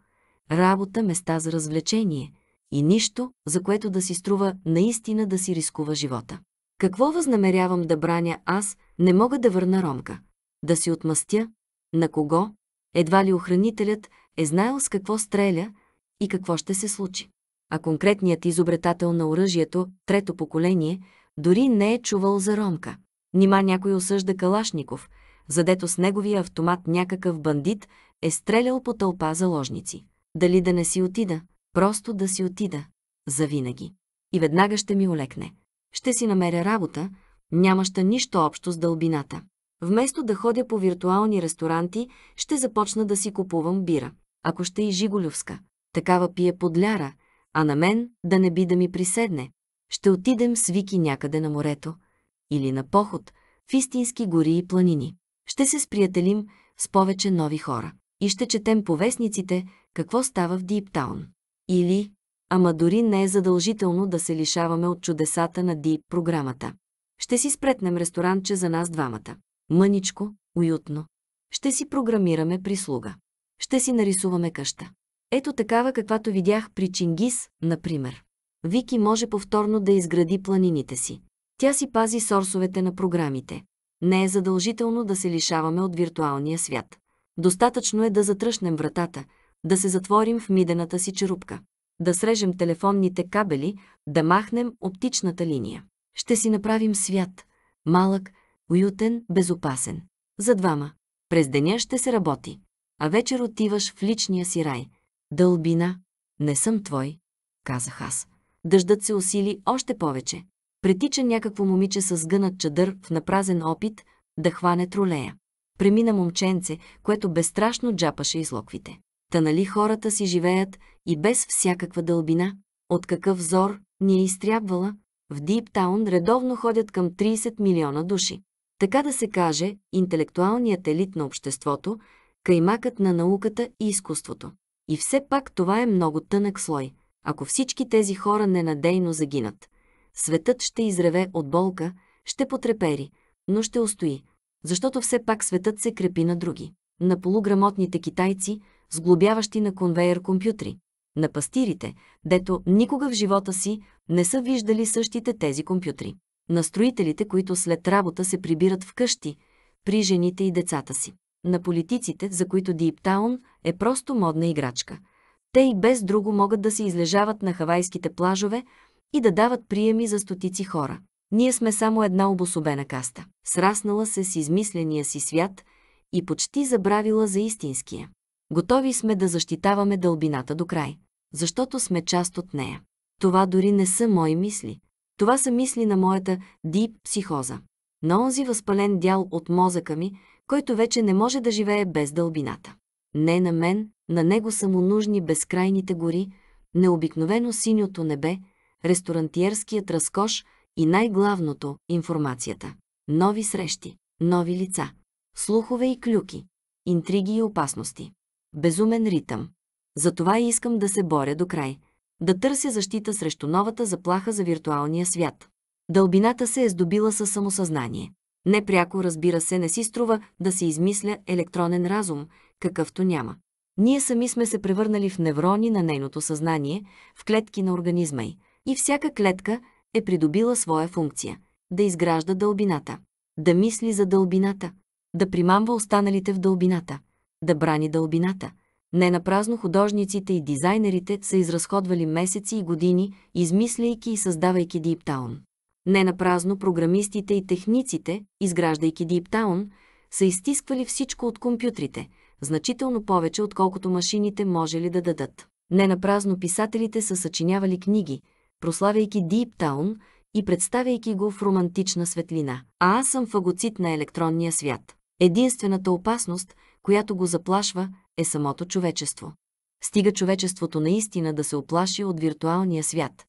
Работа, места за развлечение. И нищо, за което да си струва наистина да си рискува живота. Какво възнамерявам да браня аз – не мога да върна Ромка. Да си отмъстя. На кого? Едва ли охранителят е знаел с какво стреля и какво ще се случи. А конкретният изобретател на оръжието, трето поколение, дори не е чувал за Ромка. Нима някой осъжда Калашников, задето с неговия автомат някакъв бандит е стрелял по тълпа заложници. Дали да не си отида? Просто да си отида. Завинаги. И веднага ще ми олекне. Ще си намеря работа, нямаща нищо общо с дълбината. Вместо да ходя по виртуални ресторанти, ще започна да си купувам бира. Ако ще и Жиголювска. Такава пие подляра, а на мен да не би да ми приседне. Ще отидем с Вики някъде на морето. Или на поход, в истински гори и планини. Ще се сприятелим с повече нови хора. И ще четем по вестниците какво става в Диптаун. Или, ама дори не е задължително да се лишаваме от чудесата на Дип програмата. Ще си спретнем ресторанче за нас двамата. Мъничко, уютно. Ще си програмираме прислуга. Ще си нарисуваме къща. Ето такава, каквато видях при Чингис, например. Вики може повторно да изгради планините си. Тя си пази сорсовете на програмите. Не е задължително да се лишаваме от виртуалния свят. Достатъчно е да затръшнем вратата, да се затворим в мидената си черупка, да срежем телефонните кабели, да махнем оптичната линия ще си направим свят. Малък, уютен, безопасен. За двама. През деня ще се работи. А вечер отиваш в личния си рай. Дълбина. Не съм твой, казах аз. Дъждът се усили още повече. Претича някакво момиче с гънат чадър в напразен опит да хване тролея. Премина момченце, което безстрашно джапаше из локвите. Та нали хората си живеят и без всякаква дълбина? От какъв зор ни е изтрябвала? В Диптаун редовно ходят към 30 милиона души. Така да се каже, интелектуалният елит на обществото, каймакът на науката и изкуството. И все пак това е много тънък слой. Ако всички тези хора ненадейно загинат, светът ще изреве от болка, ще потрепери, но ще устои, защото все пак светът се крепи на други. На полуграмотните китайци, сглобяващи на конвейер компютри, на пастирите, дето никога в живота си не са виждали същите тези компютри. На строителите, които след работа се прибират в къщи, при жените и децата си. На политиците, за които Диптаун е просто модна играчка. Те и без друго могат да се излежават на хавайските плажове и да дават приеми за стотици хора. Ние сме само една обособена каста, сраснала се с измисления си свят и почти забравила за истинския. Готови сме да защитаваме дълбината до край защото сме част от нея. Това дори не са мои мисли. Това са мисли на моята дип психоза, на онзи възпален дял от мозъка ми, който вече не може да живее без дълбината. Не на мен, на него са му нужни безкрайните гори, необикновено синьото небе, ресторантиерският разкош и най-главното – информацията. Нови срещи, нови лица, слухове и клюки, интриги и опасности. Безумен ритъм. Затова и искам да се боря до край. Да търся защита срещу новата заплаха за виртуалния свят. Дълбината се е здобила със самосъзнание. Непряко, разбира се, не си струва да се измисля електронен разум, какъвто няма. Ние сами сме се превърнали в неврони на нейното съзнание, в клетки на организма й. И всяка клетка е придобила своя функция – да изгражда дълбината, да мисли за дълбината, да примамва останалите в дълбината, да брани дълбината – не на празно художниците и дизайнерите са изразходвали месеци и години, измисляйки и създавайки Диптаун. Не на празно програмистите и техниците, изграждайки Диптаун, са изтисквали всичко от компютрите, значително повече отколкото машините може ли да дадат. Не на празно писателите са съчинявали книги, прославяйки Диптаун и представяйки го в романтична светлина. А аз съм фагоцит на електронния свят. Единствената опасност – която го заплашва, е самото човечество. Стига човечеството наистина да се оплаши от виртуалния свят.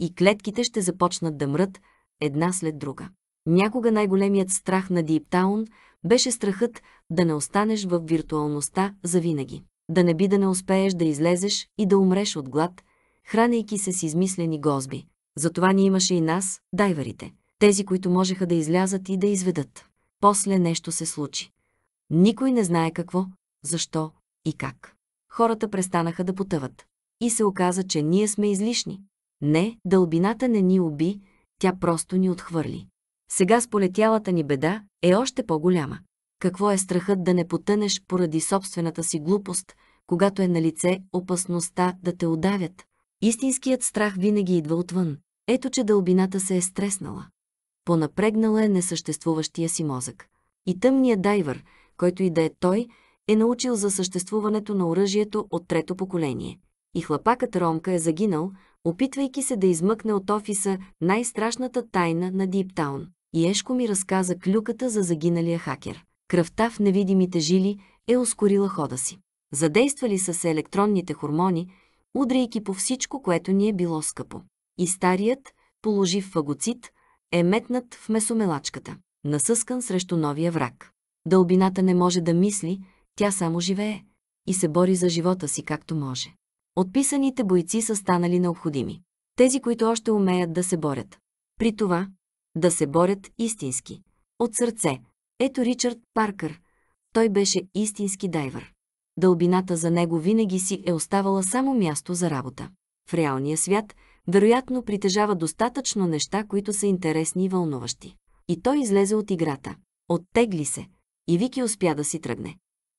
И клетките ще започнат да мрът една след друга. Някога най-големият страх на Диптаун беше страхът да не останеш в виртуалността завинаги. Да не би да не успееш да излезеш и да умреш от глад, хранейки се с измислени гозби. Затова ни имаше и нас, дайварите, тези, които можеха да излязат и да изведат. После нещо се случи. Никой не знае какво, защо и как. Хората престанаха да потъват. И се оказа, че ние сме излишни. Не, дълбината не ни уби, тя просто ни отхвърли. Сега сполетялата ни беда е още по-голяма. Какво е страхът да не потънеш поради собствената си глупост, когато е на лице опасността да те удавят? Истинският страх винаги идва отвън. Ето, че дълбината се е стреснала. Понапрегнала е несъществуващия си мозък. И тъмният дайвър, който и да е той, е научил за съществуването на оръжието от трето поколение. И хлапакът Ромка е загинал, опитвайки се да измъкне от офиса най-страшната тайна на Диптаун. И Ешко ми разказа клюката за загиналия хакер. Кръвта в невидимите жили е ускорила хода си. Задействали са се електронните хормони, удряйки по всичко, което ни е било скъпо. И старият, положив фагоцит, е метнат в месомелачката, насъскан срещу новия враг. Дълбината не може да мисли, тя само живее и се бори за живота си както може. Отписаните бойци са станали необходими. Тези, които още умеят да се борят. При това, да се борят истински. От сърце. Ето Ричард Паркър. Той беше истински дайвър. Дълбината за него винаги си е оставала само място за работа. В реалния свят, вероятно, притежава достатъчно неща, които са интересни и вълнуващи. И той излезе от играта. Оттегли се, и Вики успя да си тръгне.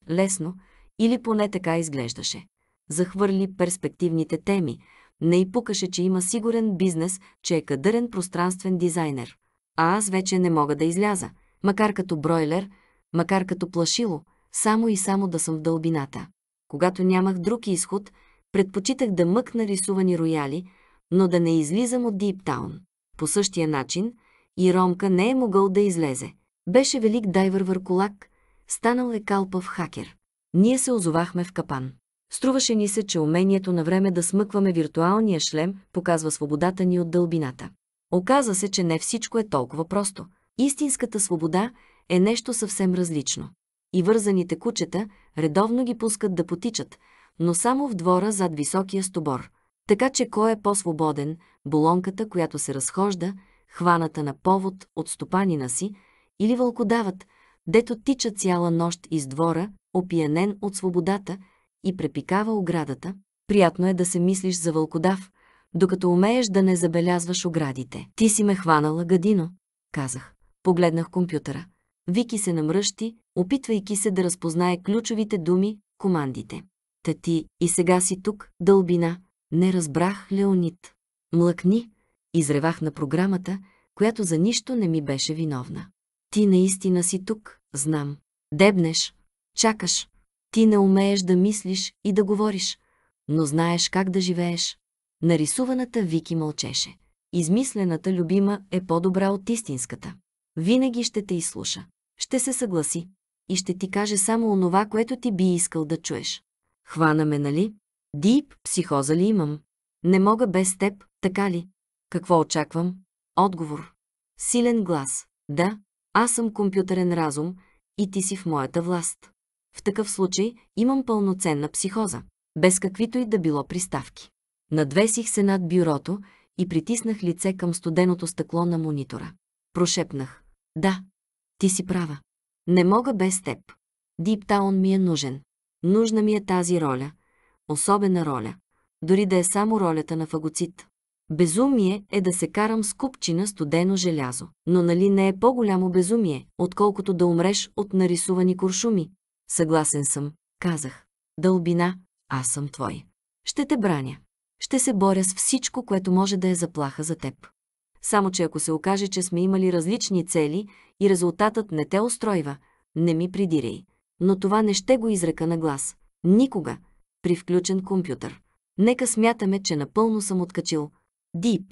Лесно, или поне така изглеждаше. Захвърли перспективните теми, не и пукаше, че има сигурен бизнес, че е кадърен пространствен дизайнер. А аз вече не мога да изляза, макар като бройлер, макар като плашило, само и само да съм в дълбината. Когато нямах друг изход, предпочитах да мъкна рисувани рояли, но да не излизам от Диптаун. По същия начин и Ромка не е могъл да излезе. Беше велик дайвер върколак, станал е калпав хакер. Ние се озовахме в капан. Струваше ни се, че умението на време да смъкваме виртуалния шлем показва свободата ни от дълбината. Оказа се, че не всичко е толкова просто. Истинската свобода е нещо съвсем различно. И вързаните кучета редовно ги пускат да потичат, но само в двора зад високия стобор. Така че кой е по-свободен, болонката, която се разхожда, хваната на повод от стопанина си, или вълкодавът, дето тича цяла нощ из двора, опиянен от свободата и препикава оградата. Приятно е да се мислиш за вълкодав, докато умееш да не забелязваш оградите. Ти си ме хванала, гадино, казах. Погледнах компютъра. Вики се намръщи, опитвайки се да разпознае ключовите думи, командите. Та ти и сега си тук, дълбина. Не разбрах, Леонид. Млъкни, изревах на програмата, която за нищо не ми беше виновна. Ти наистина си тук, знам. Дебнеш, чакаш. Ти не умееш да мислиш и да говориш, но знаеш как да живееш. Нарисуваната Вики мълчеше. Измислената любима е по-добра от истинската. Винаги ще те изслуша. Ще се съгласи. И ще ти каже само онова, което ти би искал да чуеш. Хвана ме, нали? Дип, психоза ли имам? Не мога без теб, така ли? Какво очаквам? Отговор. Силен глас. Да, аз съм компютърен разум и ти си в моята власт. В такъв случай имам пълноценна психоза, без каквито и да било приставки. Надвесих се над бюрото и притиснах лице към студеното стъкло на монитора. Прошепнах. Да, ти си права. Не мога без теб. Диптаун ми е нужен. Нужна ми е тази роля. Особена роля. Дори да е само ролята на фагоцит. Безумие е да се карам с купчина студено желязо. Но нали не е по-голямо безумие, отколкото да умреш от нарисувани куршуми? Съгласен съм, казах. Дълбина, аз съм твой. Ще те браня. Ще се боря с всичко, което може да е заплаха за теб. Само, че ако се окаже, че сме имали различни цели и резултатът не те устройва, не ми придирай. Но това не ще го изрека на глас. Никога. При включен компютър. Нека смятаме, че напълно съм откачил – Deep.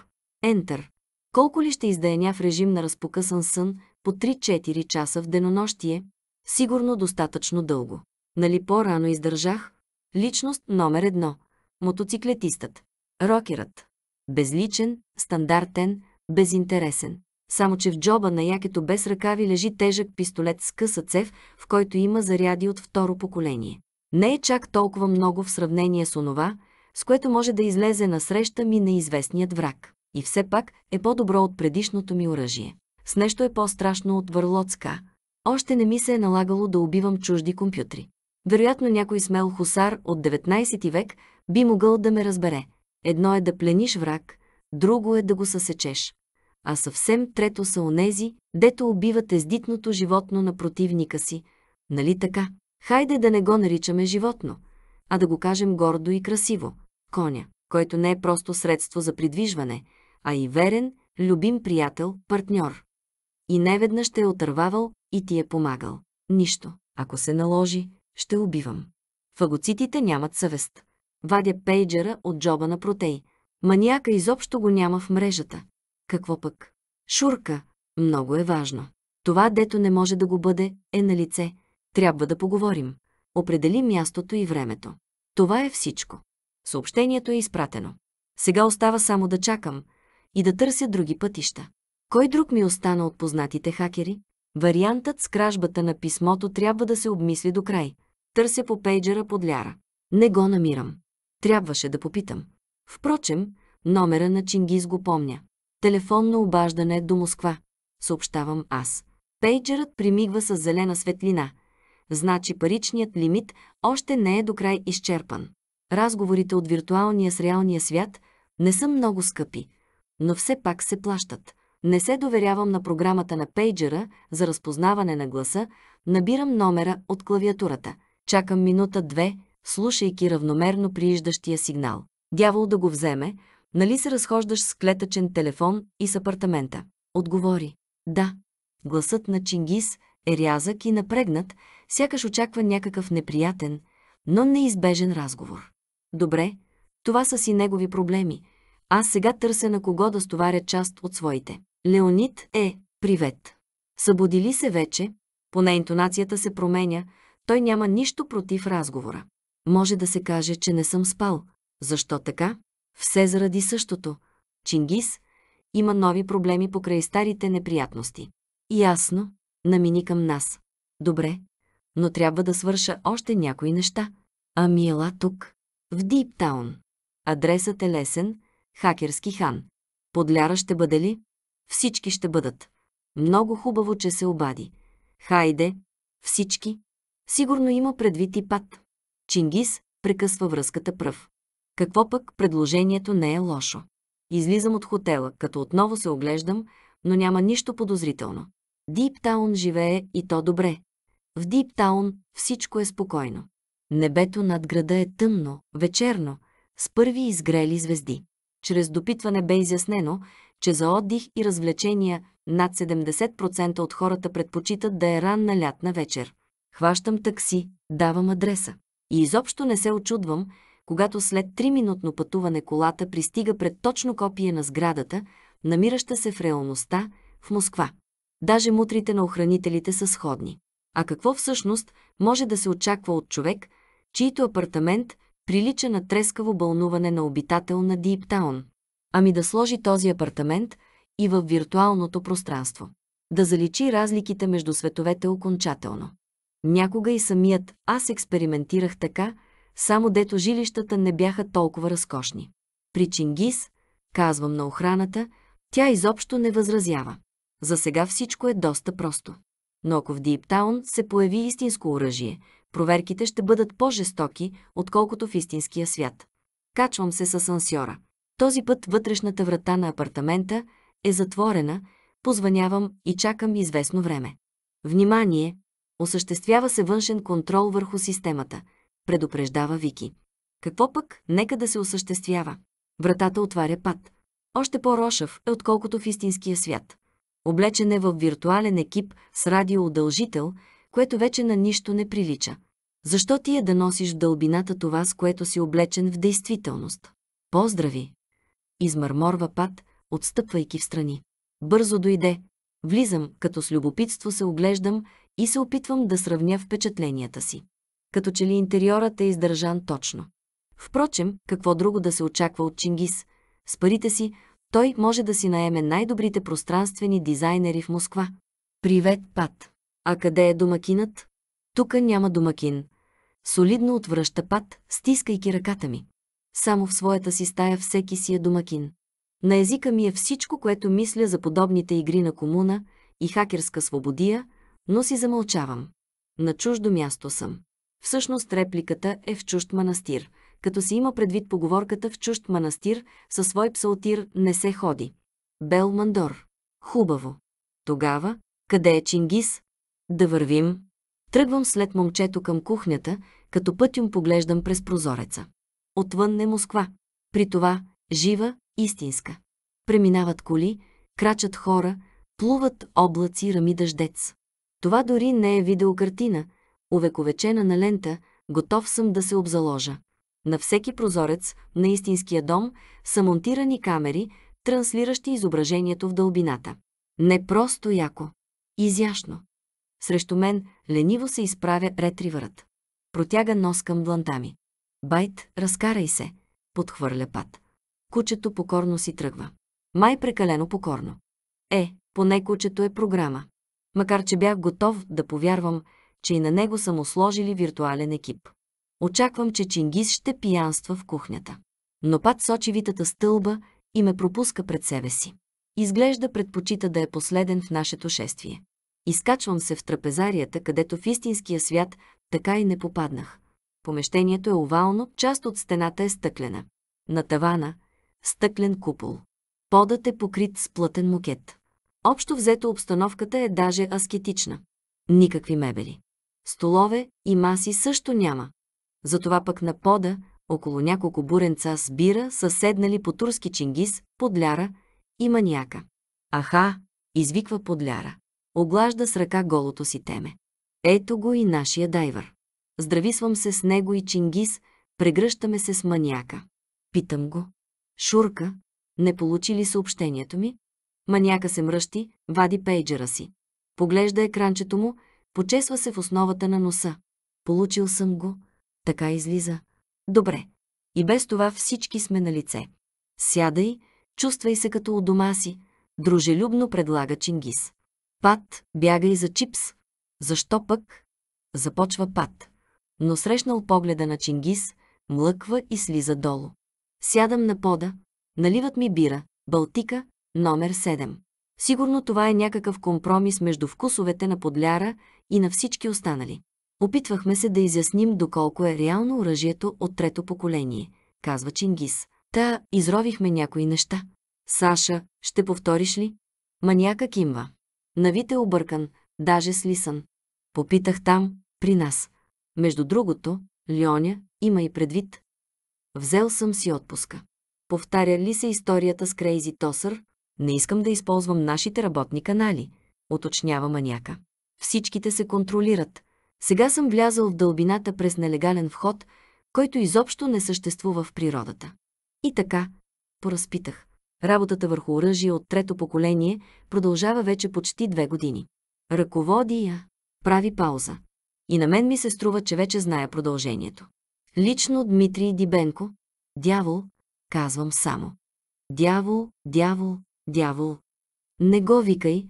Enter. Колко ли ще издаяня в режим на разпокъсан сън по 3-4 часа в денонощие? Сигурно достатъчно дълго. Нали по-рано издържах? Личност номер едно. Мотоциклетистът. Рокерът. Безличен, стандартен, безинтересен. Само, че в джоба на якето без ръкави лежи тежък пистолет с къса цев, в който има заряди от второ поколение. Не е чак толкова много в сравнение с онова, с което може да излезе на среща ми неизвестният враг. И все пак е по-добро от предишното ми оръжие. С нещо е по-страшно от върлоцка. Още не ми се е налагало да убивам чужди компютри. Вероятно някой смел хусар от 19 век би могъл да ме разбере. Едно е да плениш враг, друго е да го съсечеш. А съвсем трето са онези, дето убиват ездитното животно на противника си. Нали така? Хайде да не го наричаме животно, а да го кажем гордо и красиво – коня, който не е просто средство за придвижване, а и верен, любим приятел, партньор. И неведнъж те е отървавал и ти е помагал. Нищо. Ако се наложи, ще убивам. Фагоцитите нямат съвест. Вадя пейджера от джоба на протей. Маниака изобщо го няма в мрежата. Какво пък? Шурка. Много е важно. Това, дето не може да го бъде, е на лице. Трябва да поговорим. Определи мястото и времето. Това е всичко. Съобщението е изпратено. Сега остава само да чакам и да търся други пътища. Кой друг ми остана от познатите хакери? Вариантът с кражбата на писмото трябва да се обмисли до край. Търся по пейджера под ляра. Не го намирам. Трябваше да попитам. Впрочем, номера на Чингиз го помня. Телефонно обаждане до Москва, съобщавам аз. Пейджерът примигва с зелена светлина. Значи паричният лимит още не е до край изчерпан. Разговорите от виртуалния с реалния свят не са много скъпи, но все пак се плащат. Не се доверявам на програмата на пейджера за разпознаване на гласа, набирам номера от клавиатурата. Чакам минута-две, слушайки равномерно прииждащия сигнал. Дявол да го вземе, нали се разхождаш с клетъчен телефон и с апартамента? Отговори. Да. Гласът на Чингис е рязък и напрегнат, сякаш очаква някакъв неприятен, но неизбежен разговор. Добре, това са си негови проблеми. Аз сега търся на кого да стоваря част от своите. Леонид е, привет. Събудили се вече, поне интонацията се променя, той няма нищо против разговора. Може да се каже, че не съм спал. Защо така? Все заради същото. Чингис има нови проблеми покрай старите неприятности. Ясно, намини към нас. Добре, но трябва да свърша още някои неща. Ами ела тук в Диптаун. Адресът е лесен, хакерски хан. Подляра ще бъде ли? Всички ще бъдат. Много хубаво, че се обади. Хайде, всички. Сигурно има предвид и пат. Чингис прекъсва връзката пръв. Какво пък предложението не е лошо. Излизам от хотела, като отново се оглеждам, но няма нищо подозрително. Диптаун живее и то добре. В Диптаун всичко е спокойно. Небето над града е тъмно, вечерно, с първи изгрели звезди. Чрез допитване бе изяснено, че за отдих и развлечения над 70% от хората предпочитат да е ранна лятна вечер. Хващам такси, давам адреса. И изобщо не се очудвам, когато след 3-минутно пътуване колата пристига пред точно копие на сградата, намираща се в реалността в Москва. Даже мутрите на охранителите са сходни. А какво всъщност може да се очаква от човек, чийто апартамент прилича на трескаво бълнуване на обитател на Диптаун. Ами да сложи този апартамент и в виртуалното пространство. Да заличи разликите между световете окончателно. Някога и самият аз експериментирах така, само дето жилищата не бяха толкова разкошни. При Чингис, казвам на охраната, тя изобщо не възразява. За сега всичко е доста просто. Но ако в Диптаун се появи истинско оръжие – проверките ще бъдат по-жестоки, отколкото в истинския свят. Качвам се с ансьора. Този път вътрешната врата на апартамента е затворена, позванявам и чакам известно време. Внимание! Осъществява се външен контрол върху системата, предупреждава Вики. Какво пък, нека да се осъществява. Вратата отваря пад. Още по-рошав е отколкото в истинския свят. Облечен е в виртуален екип с радиоудължител, което вече на нищо не прилича. Защо ти е да носиш в дълбината това, с което си облечен в действителност? Поздрави! Измърморва пат, отстъпвайки в страни. Бързо дойде. Влизам, като с любопитство се оглеждам и се опитвам да сравня впечатленията си. Като че ли интериорът е издържан точно. Впрочем, какво друго да се очаква от Чингис? С парите си той може да си наеме най-добрите пространствени дизайнери в Москва. Привет, Пат! А къде е домакинът? Тука няма домакин. Солидно отвръща пат, стискайки ръката ми. Само в своята си стая всеки си е домакин. На езика ми е всичко, което мисля за подобните игри на комуна и хакерска свободия, но си замълчавам. На чуждо място съм. Всъщност репликата е в чужд манастир, като си има предвид поговорката в чужд манастир със свой псалтир не се ходи. Бел Мандор. Хубаво. Тогава, къде е Чингис? Да вървим. Тръгвам след момчето към кухнята, като пътюм поглеждам през прозореца. Отвън не Москва. При това жива, истинска. Преминават коли, крачат хора, плуват облаци рами дъждец. Това дори не е видеокартина, увековечена на лента, готов съм да се обзаложа. На всеки прозорец на истинския дом са монтирани камери, транслиращи изображението в дълбината. Не просто яко. Изящно. Срещу мен лениво се изправя ретривърът. Протяга нос към дланта ми. Байт, разкарай се, подхвърля пат. Кучето покорно си тръгва. Май прекалено покорно. Е, поне кучето е програма. Макар, че бях готов да повярвам, че и на него са му сложили виртуален екип. Очаквам, че Чингис ще пиянства в кухнята. Но пад витата стълба и ме пропуска пред себе си. Изглежда предпочита да е последен в нашето шествие. Изкачвам се в трапезарията, където в истинския свят така и не попаднах. Помещението е овално, част от стената е стъклена. На тавана – стъклен купол. Подът е покрит с плътен мукет. Общо взето обстановката е даже аскетична. Никакви мебели. Столове и маси също няма. Затова пък на пода, около няколко буренца с бира, са седнали по турски чингис, подляра и маняка. Аха, извиква подляра. Оглажда с ръка голото си теме. Ето го и нашия дайвър. Здрависвам се с него и Чингис, прегръщаме се с маняка. Питам го. Шурка, не получи ли съобщението ми? Маняка се мръщи, вади пейджера си. Поглежда екранчето му, почесва се в основата на носа. Получил съм го. Така излиза. Добре. И без това всички сме на лице. Сядай, чувствай се като у дома си, дружелюбно предлага Чингис. Пат, бяга и за чипс. Защо пък? Започва Пат. Но срещнал погледа на Чингис, млъква и слиза долу. Сядам на пода, наливат ми бира, Балтика, номер 7. Сигурно това е някакъв компромис между вкусовете на подляра и на всички останали. Опитвахме се да изясним доколко е реално оръжието от трето поколение, казва Чингис. Та изровихме някои неща. Саша, ще повториш ли? Маняка кимва. Навит е объркан, даже слисан. Попитах там, при нас. Между другото, Леоня, има и предвид. Взел съм си отпуска. Повтаря ли се историята с Крейзи Тосър? Не искам да използвам нашите работни канали, уточнява маняка. Всичките се контролират. Сега съм влязал в дълбината през нелегален вход, който изобщо не съществува в природата. И така, поразпитах. Работата върху оръжие от трето поколение продължава вече почти две години. Ръководи я. Прави пауза. И на мен ми се струва, че вече зная продължението. Лично Дмитрий Дибенко. Дявол, казвам само. Дявол, дявол, дявол. Не го викай,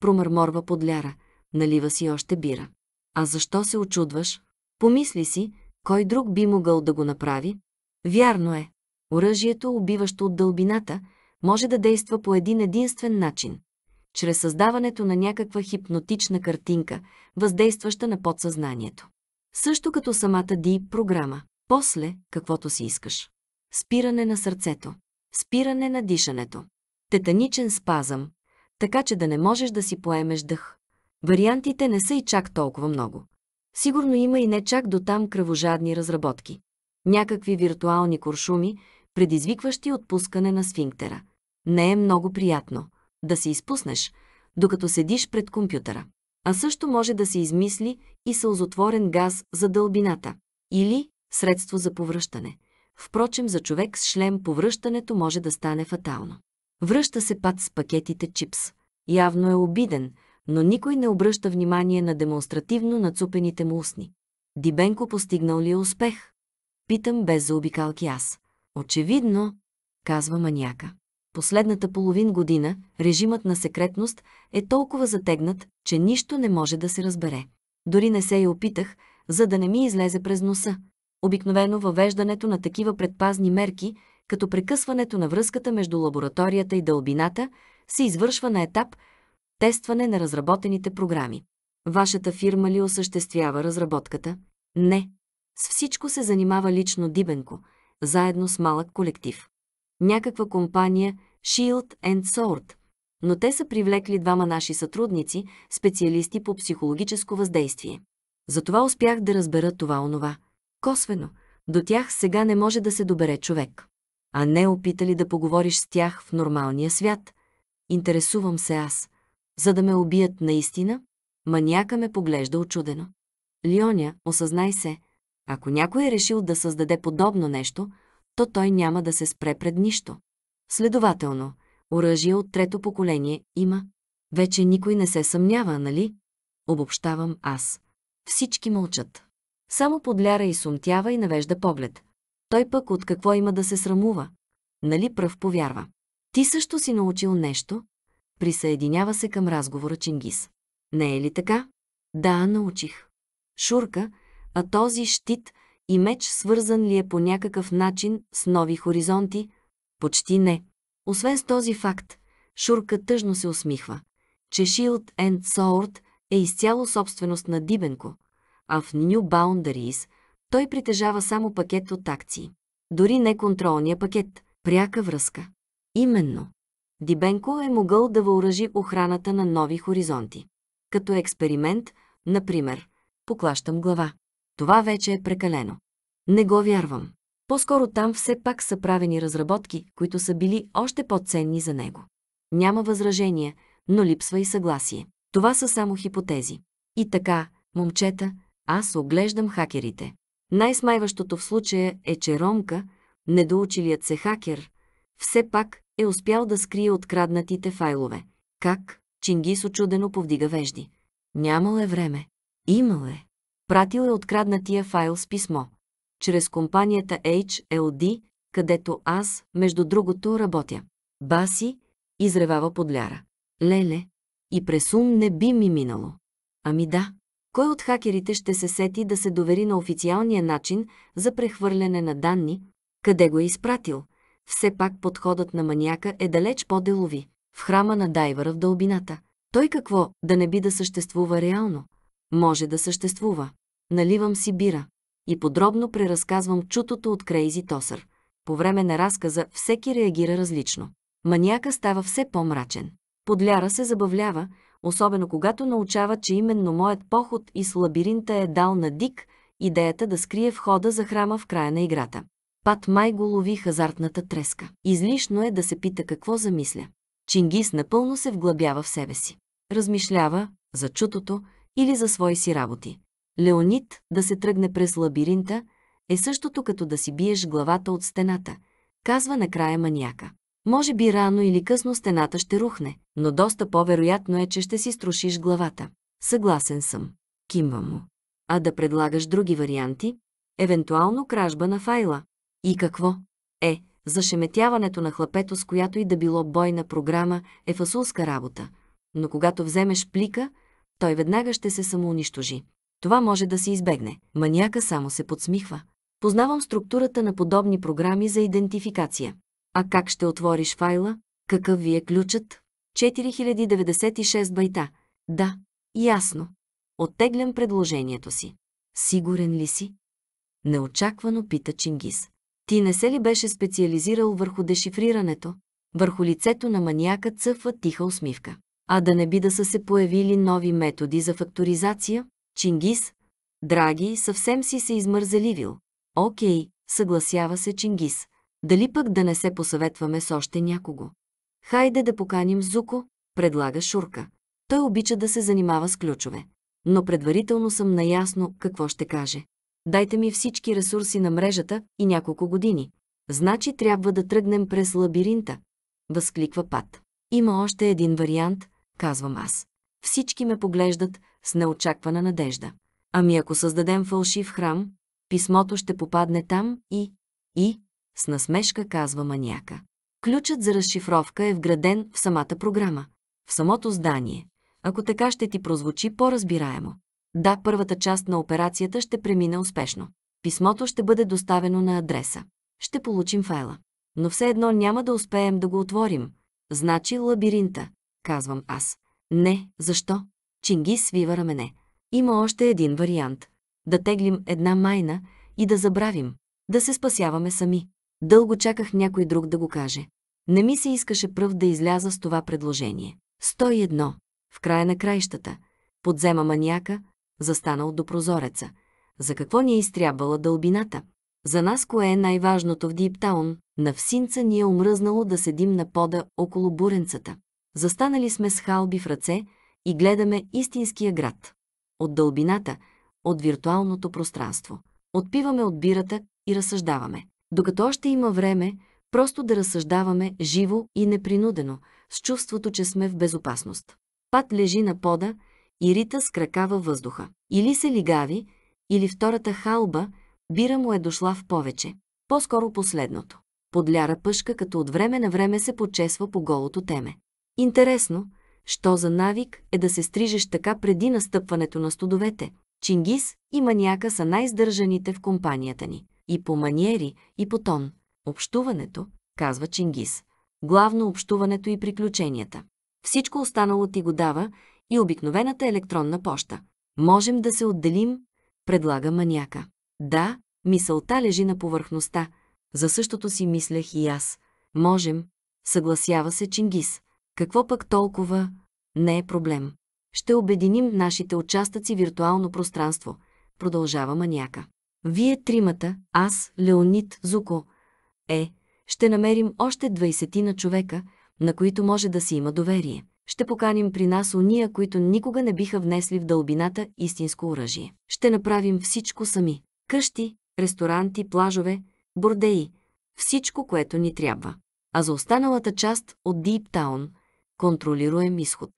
промърморва подляра, налива си още бира. А защо се очудваш? Помисли си, кой друг би могъл да го направи? Вярно е. Оръжието, убиващо от дълбината, може да действа по един единствен начин – чрез създаването на някаква хипнотична картинка, въздействаща на подсъзнанието. Също като самата DEEP програма. После, каквото си искаш. Спиране на сърцето. Спиране на дишането. Тетаничен спазъм, така че да не можеш да си поемеш дъх. Вариантите не са и чак толкова много. Сигурно има и не чак до там кръвожадни разработки. Някакви виртуални куршуми, предизвикващи отпускане на сфинктера – не е много приятно да се изпуснеш, докато седиш пред компютъра. А също може да се измисли и сълзотворен газ за дълбината или средство за повръщане. Впрочем, за човек с шлем повръщането може да стане фатално. Връща се пат с пакетите чипс. Явно е обиден, но никой не обръща внимание на демонстративно нацупените му устни. Дибенко постигнал ли е успех? Питам без заобикалки аз. Очевидно, казва маняка последната половин година режимът на секретност е толкова затегнат, че нищо не може да се разбере. Дори не се я опитах, за да не ми излезе през носа. Обикновено въвеждането на такива предпазни мерки, като прекъсването на връзката между лабораторията и дълбината, се извършва на етап тестване на разработените програми. Вашата фирма ли осъществява разработката? Не. С всичко се занимава лично Дибенко, заедно с малък колектив. Някаква компания Shield and Sword, но те са привлекли двама наши сътрудници, специалисти по психологическо въздействие. Затова успях да разбера това-онова. Косвено, до тях сега не може да се добере човек. А не опитали да поговориш с тях в нормалния свят. Интересувам се аз. За да ме убият наистина, маняка ме поглежда очудено. Лионя, осъзнай се, ако някой е решил да създаде подобно нещо, то той няма да се спре пред нищо. Следователно, оръжие от трето поколение има. Вече никой не се съмнява, нали? Обобщавам аз. Всички мълчат. Само подляра и сумтява и навежда поглед. Той пък от какво има да се срамува? Нали пръв повярва? Ти също си научил нещо? Присъединява се към разговора Чингис. Не е ли така? Да, научих. Шурка, а този щит и меч свързан ли е по някакъв начин с нови хоризонти, почти не. Освен с този факт, Шурка тъжно се усмихва, че Shield and Sword е изцяло собственост на Дибенко, а в New Boundaries той притежава само пакет от акции. Дори не контролния пакет, пряка връзка. Именно. Дибенко е могъл да въоръжи охраната на нови хоризонти. Като експеримент, например, поклащам глава. Това вече е прекалено. Не го вярвам. По-скоро там все пак са правени разработки, които са били още по-ценни за него. Няма възражения, но липсва и съгласие. Това са само хипотези. И така, момчета, аз оглеждам хакерите. Най-смайващото в случая е, че Ромка, недоучилият се хакер, все пак е успял да скрие откраднатите файлове. Как? Чингис очудено повдига вежди. Нямал е време. Имал е. Пратил е откраднатия файл с писмо чрез компанията HLD, където аз, между другото, работя. Баси, изревава подляра. Леле, и през ум не би ми минало. Ами да. Кой от хакерите ще се сети да се довери на официалния начин за прехвърляне на данни, къде го е изпратил? Все пак подходът на маняка е далеч по-делови. В храма на дайвера в дълбината. Той какво, да не би да съществува реално? Може да съществува. Наливам си бира и подробно преразказвам чутото от Крейзи Тосър. По време на разказа всеки реагира различно. Маняка става все по-мрачен. Подляра се забавлява, особено когато научава, че именно моят поход из лабиринта е дал на Дик идеята да скрие входа за храма в края на играта. Пат май го лови хазартната треска. Излишно е да се пита какво замисля. Чингис напълно се вглъбява в себе си. Размишлява за чутото или за свои си работи. Леонид да се тръгне през лабиринта е същото като да си биеш главата от стената, казва накрая маняка. Може би рано или късно стената ще рухне, но доста по-вероятно е, че ще си струшиш главата. Съгласен съм. Кимва му. А да предлагаш други варианти? Евентуално кражба на файла. И какво? Е, зашеметяването на хлапето с която и да било бойна програма е фасулска работа. Но когато вземеш плика, той веднага ще се самоунищожи. Това може да се избегне. Маняка само се подсмихва. Познавам структурата на подобни програми за идентификация. А как ще отвориш файла? Какъв ви е ключът? 4096 байта. Да, ясно. Оттеглям предложението си. Сигурен ли си? Неочаквано пита Чингис. Ти не се ли беше специализирал върху дешифрирането? Върху лицето на маньяка цъфва тиха усмивка. А да не би да са се появили нови методи за факторизация? Чингис, драги, съвсем си се измързаливил. Окей, съгласява се Чингис. Дали пък да не се посъветваме с още някого? Хайде да поканим Зуко, предлага Шурка. Той обича да се занимава с ключове. Но предварително съм наясно какво ще каже. Дайте ми всички ресурси на мрежата и няколко години. Значи трябва да тръгнем през лабиринта. Възкликва Пат. Има още един вариант, казвам аз. Всички ме поглеждат, с неочаквана надежда. Ами ако създадем фалшив храм, писмото ще попадне там и... и... с насмешка казва маняка. Ключът за разшифровка е вграден в самата програма, в самото здание. Ако така ще ти прозвучи по-разбираемо. Да, първата част на операцията ще премине успешно. Писмото ще бъде доставено на адреса. Ще получим файла. Но все едно няма да успеем да го отворим. Значи лабиринта, казвам аз. Не, защо? Чинги свива рамене. Има още един вариант. Да теглим една майна и да забравим. Да се спасяваме сами. Дълго чаках някой друг да го каже. Не ми се искаше пръв да изляза с това предложение. 101. В края на краищата. Подзема маняка, застанал до прозореца. За какво ни е изтрябвала дълбината? За нас кое е най-важното в Диптаун? На всинца ни е омръзнало да седим на пода около буренцата. Застанали сме с халби в ръце, и гледаме истинския град. От дълбината, от виртуалното пространство. Отпиваме от бирата и разсъждаваме. Докато още има време, просто да разсъждаваме живо и непринудено, с чувството, че сме в безопасност. Пат лежи на пода и рита с крака във въздуха. Или се лигави, или втората халба, бира му е дошла в повече. По-скоро последното. Подляра пъшка, като от време на време се почесва по голото теме. Интересно, що за навик е да се стрижеш така преди настъпването на студовете. Чингис и маняка са най-здържаните в компанията ни. И по маниери, и по тон. Общуването, казва Чингис. Главно общуването и приключенията. Всичко останало ти го дава и обикновената електронна поща. Можем да се отделим, предлага маняка. Да, мисълта лежи на повърхността. За същото си мислех и аз. Можем, съгласява се Чингис. Какво пък толкова? Не е проблем. Ще обединим нашите участъци виртуално пространство. Продължава маняка. Вие тримата, аз, Леонид, Зуко. Е, ще намерим още 20 на човека, на които може да си има доверие. Ще поканим при нас уния, които никога не биха внесли в дълбината истинско оръжие. Ще направим всичко сами. Къщи, ресторанти, плажове, бордеи. Всичко, което ни трябва. А за останалата част от Диптаун – контролируем изход.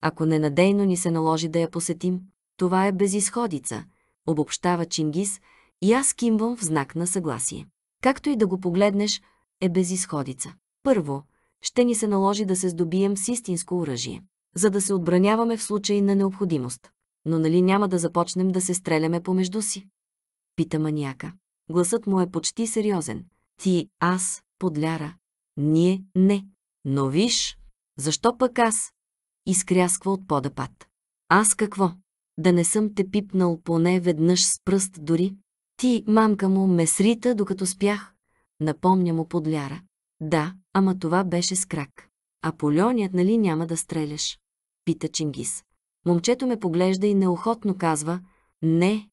Ако ненадейно ни се наложи да я посетим, това е безисходица, обобщава Чингис и аз кимвам в знак на съгласие. Както и да го погледнеш, е безисходица. Първо, ще ни се наложи да се здобием с истинско оръжие, за да се отбраняваме в случай на необходимост. Но нали няма да започнем да се стреляме помежду си? Пита маняка. Гласът му е почти сериозен. Ти, аз, подляра. Ние, не. Но виж, защо пък аз? Изкрясква от подапад. Аз какво? Да не съм те пипнал поне веднъж с пръст дори? Ти, мамка му, ме срита, докато спях. Напомня му подляра. Да, ама това беше с крак. А полионят нали няма да стреляш? Пита Чингис. Момчето ме поглежда и неохотно казва «Не,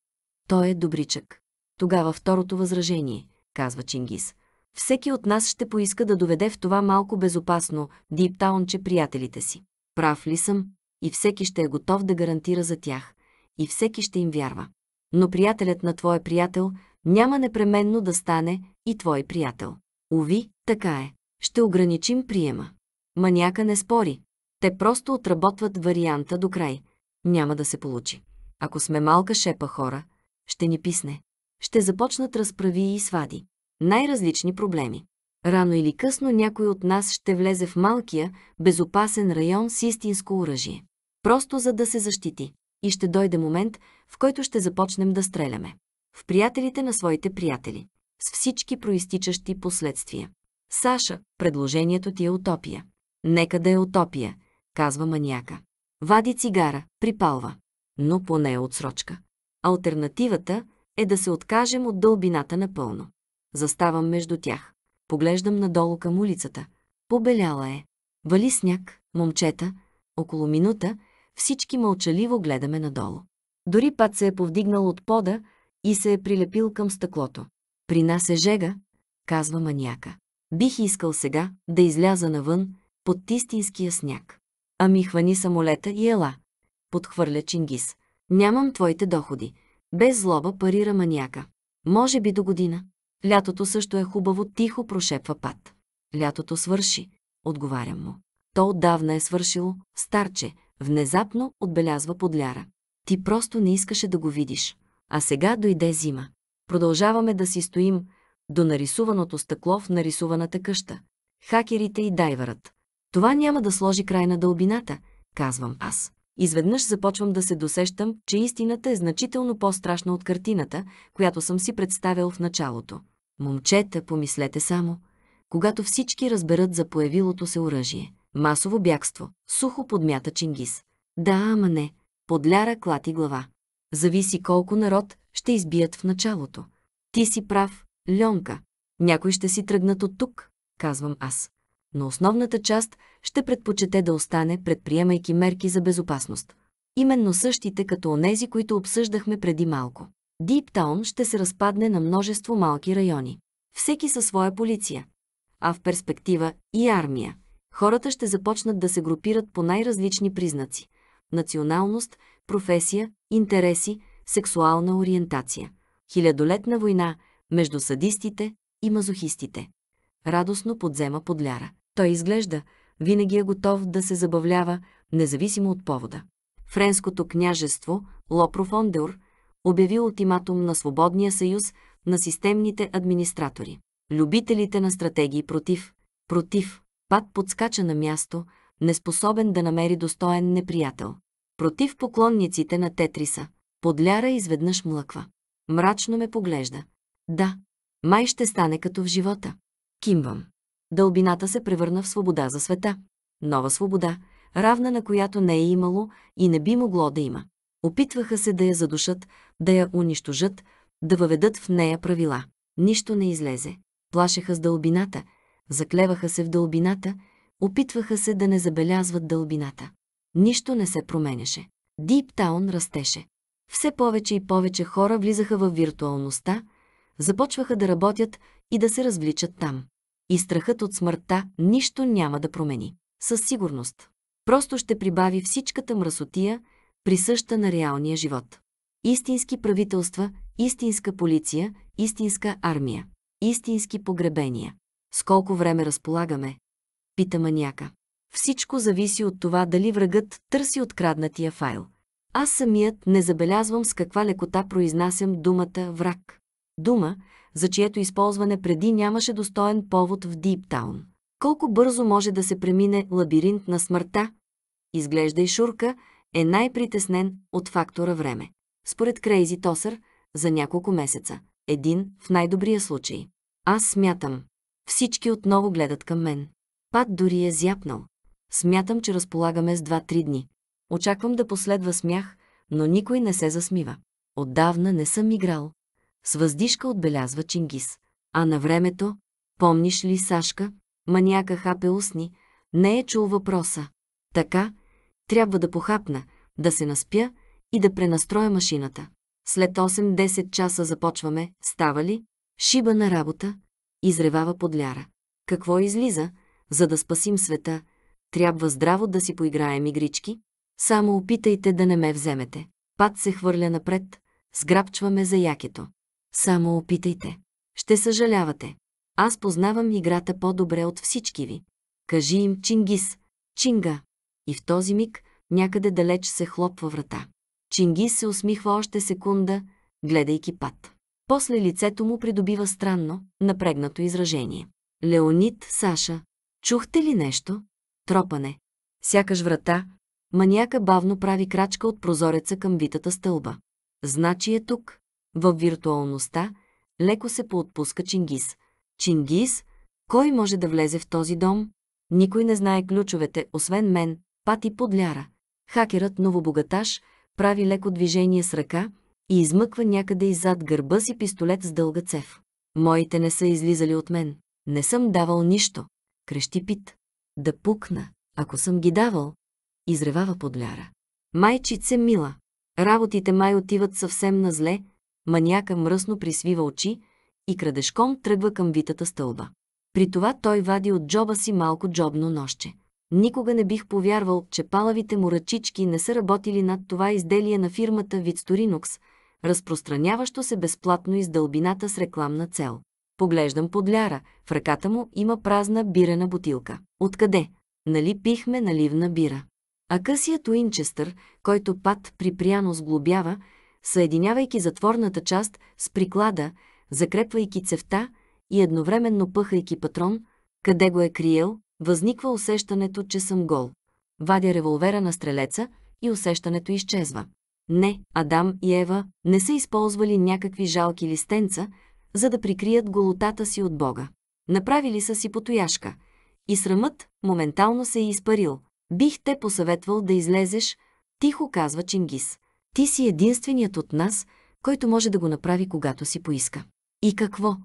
той е добричък». Тогава второто възражение, казва Чингис. Всеки от нас ще поиска да доведе в това малко безопасно, диптаунче приятелите си. Прав ли съм? И всеки ще е готов да гарантира за тях. И всеки ще им вярва. Но приятелят на твоя приятел няма непременно да стане и твой приятел. Уви, така е. Ще ограничим приема. Маняка не спори. Те просто отработват варианта до край. Няма да се получи. Ако сме малка шепа хора, ще ни писне. Ще започнат разправи и свади най-различни проблеми. Рано или късно някой от нас ще влезе в малкия, безопасен район с истинско оръжие. Просто за да се защити. И ще дойде момент, в който ще започнем да стреляме. В приятелите на своите приятели. С всички проистичащи последствия. Саша, предложението ти е утопия. Нека да е утопия, казва маняка. Вади цигара, припалва. Но поне е отсрочка. Алтернативата е да се откажем от дълбината напълно. Заставам между тях. Поглеждам надолу към улицата. Побеляла е. Вали сняг, момчета. Около минута всички мълчаливо гледаме надолу. Дори пат се е повдигнал от пода и се е прилепил към стъклото. При нас е жега, казва маняка. Бих искал сега да изляза навън под тистинския сняг. Ами хвани самолета и ела, подхвърля Чингис. Нямам твоите доходи. Без злоба парира маняка. Може би до година. Лятото също е хубаво, тихо прошепва Пат. Лятото свърши, отговарям му. То отдавна е свършило, старче, внезапно отбелязва подляра. Ти просто не искаше да го видиш. А сега дойде зима. Продължаваме да си стоим до нарисуваното стъкло в нарисуваната къща. Хакерите и дайверът. Това няма да сложи край на дълбината, казвам аз. Изведнъж започвам да се досещам, че истината е значително по-страшна от картината, която съм си представил в началото. Момчета, помислете само, когато всички разберат за появилото се оръжие. Масово бягство. Сухо подмята Чингис. Да, ама не. Подляра клати глава. Зависи колко народ ще избият в началото. Ти си прав, Льонка. Някой ще си тръгнат от тук, казвам аз. Но основната част ще предпочете да остане, предприемайки мерки за безопасност. Именно същите като онези, които обсъждахме преди малко. Диптаун ще се разпадне на множество малки райони. Всеки със своя полиция. А в перспектива и армия. Хората ще започнат да се групират по най-различни признаци – националност, професия, интереси, сексуална ориентация. Хилядолетна война между садистите и мазохистите. Радостно подзема подляра. Той изглежда, винаги е готов да се забавлява, независимо от повода. Френското княжество, Лопрофондеур, обяви ултиматум на Свободния съюз на системните администратори. Любителите на стратегии против, против, пад подскача на място, неспособен да намери достоен неприятел. Против поклонниците на Тетриса, подляра изведнъж млъква. Мрачно ме поглежда. Да, май ще стане като в живота. Кимвам. Дълбината се превърна в свобода за света. Нова свобода, равна на която не е имало и не би могло да има. Опитваха се да я задушат, да я унищожат, да въведат в нея правила. Нищо не излезе. Плашеха с дълбината, заклеваха се в дълбината, опитваха се да не забелязват дълбината. Нищо не се променяше. Диптаун растеше. Все повече и повече хора влизаха в виртуалността, започваха да работят и да се развличат там. И страхът от смъртта нищо няма да промени. Със сигурност. Просто ще прибави всичката мръсотия, присъща на реалния живот. Истински правителства, истинска полиция, истинска армия, истински погребения. С колко време разполагаме? Пита маняка. Всичко зависи от това дали врагът търси откраднатия файл. Аз самият не забелязвам с каква лекота произнасям думата «враг». Дума, за чието използване преди нямаше достоен повод в Диптаун. Колко бързо може да се премине лабиринт на смъртта? Изглежда и Шурка – е най-притеснен от фактора време. Според Крейзи Тосър, за няколко месеца. Един в най-добрия случай. Аз смятам. Всички отново гледат към мен. Пат дори е зяпнал. Смятам, че разполагаме с два-три дни. Очаквам да последва смях, но никой не се засмива. Отдавна не съм играл. С въздишка отбелязва Чингис. А на времето, помниш ли Сашка, маняка хапе устни, не е чул въпроса. Така, трябва да похапна, да се наспя и да пренастроя машината. След 8-10 часа започваме, става ли, шиба на работа, изревава подляра. Какво излиза, за да спасим света, трябва здраво да си поиграем игрички, само опитайте да не ме вземете. Пат се хвърля напред, сграбчваме за якето. Само опитайте. Ще съжалявате. Аз познавам играта по-добре от всички ви. Кажи им Чингис, Чинга, и в този миг някъде далеч се хлопва врата. Чинги се усмихва още секунда, гледайки пат. После лицето му придобива странно, напрегнато изражение. Леонид, Саша, чухте ли нещо? Тропане. Сякаш врата, маняка бавно прави крачка от прозореца към витата стълба. Значи е тук. В виртуалността леко се поотпуска Чингис. Чингис, кой може да влезе в този дом? Никой не знае ключовете, освен мен, Пати подляра. Хакерът новобогаташ прави леко движение с ръка и измъква някъде иззад гърба си пистолет с дълга цев. Моите не са излизали от мен. Не съм давал нищо. Крещи Пит. Да пукна, ако съм ги давал. Изревава подляра. Майчице мила. Работите май отиват съвсем на зле, маняка мръсно присвива очи и крадешком тръгва към витата стълба. При това той вади от джоба си малко джобно нощче. Никога не бих повярвал, че палавите му ръчички не са работили над това изделие на фирмата Victorinox, разпространяващо се безплатно из дълбината с рекламна цел. Поглеждам подляра, в ръката му има празна бирена бутилка. Откъде? Нали пихме наливна бира? А късият Уинчестър, който пат припряно сглобява, съединявайки затворната част с приклада, закрепвайки цевта и едновременно пъхайки патрон, къде го е криел, Възниква усещането, че съм гол. Вадя револвера на стрелеца и усещането изчезва. Не, Адам и Ева не са използвали някакви жалки листенца, за да прикрият голотата си от Бога. Направили са си потояшка. И срамът моментално се е изпарил. Бих те посъветвал да излезеш, тихо казва Чингис. Ти си единственият от нас, който може да го направи, когато си поиска. И какво?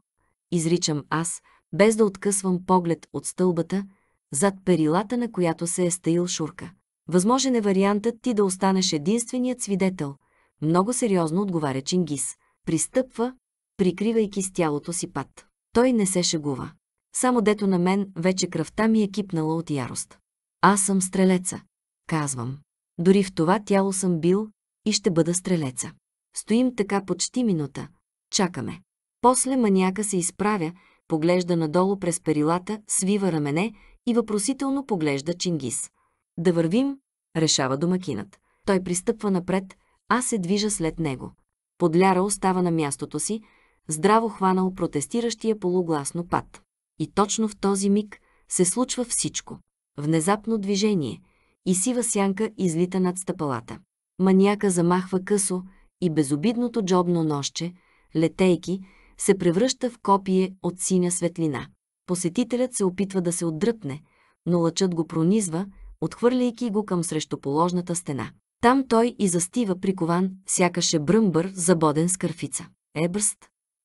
Изричам аз, без да откъсвам поглед от стълбата, зад перилата на която се е стаил Шурка. Възможен е вариантът ти да останеш единственият свидетел. Много сериозно отговаря Чингис. Пристъпва, прикривайки с тялото си пат. Той не се шегува. Само дето на мен вече кръвта ми е кипнала от ярост. Аз съм стрелеца, казвам. Дори в това тяло съм бил и ще бъда стрелеца. Стоим така почти минута. Чакаме. После маняка се изправя, поглежда надолу през перилата, свива рамене и въпросително поглежда Чингис. Да вървим, решава домакинът. Той пристъпва напред, аз се движа след него. Подляра остава на мястото си, здраво хванал протестиращия полугласно пад. И точно в този миг се случва всичко. Внезапно движение и сива сянка излита над стъпалата. Маняка замахва късо и безобидното джобно ноще, летейки, се превръща в копие от синя светлина. Посетителят се опитва да се отдръпне, но лъчът го пронизва, отхвърляйки го към срещуположната стена. Там той и застива прикован, сякаше бръмбър, забоден с кърфица. Ебърст,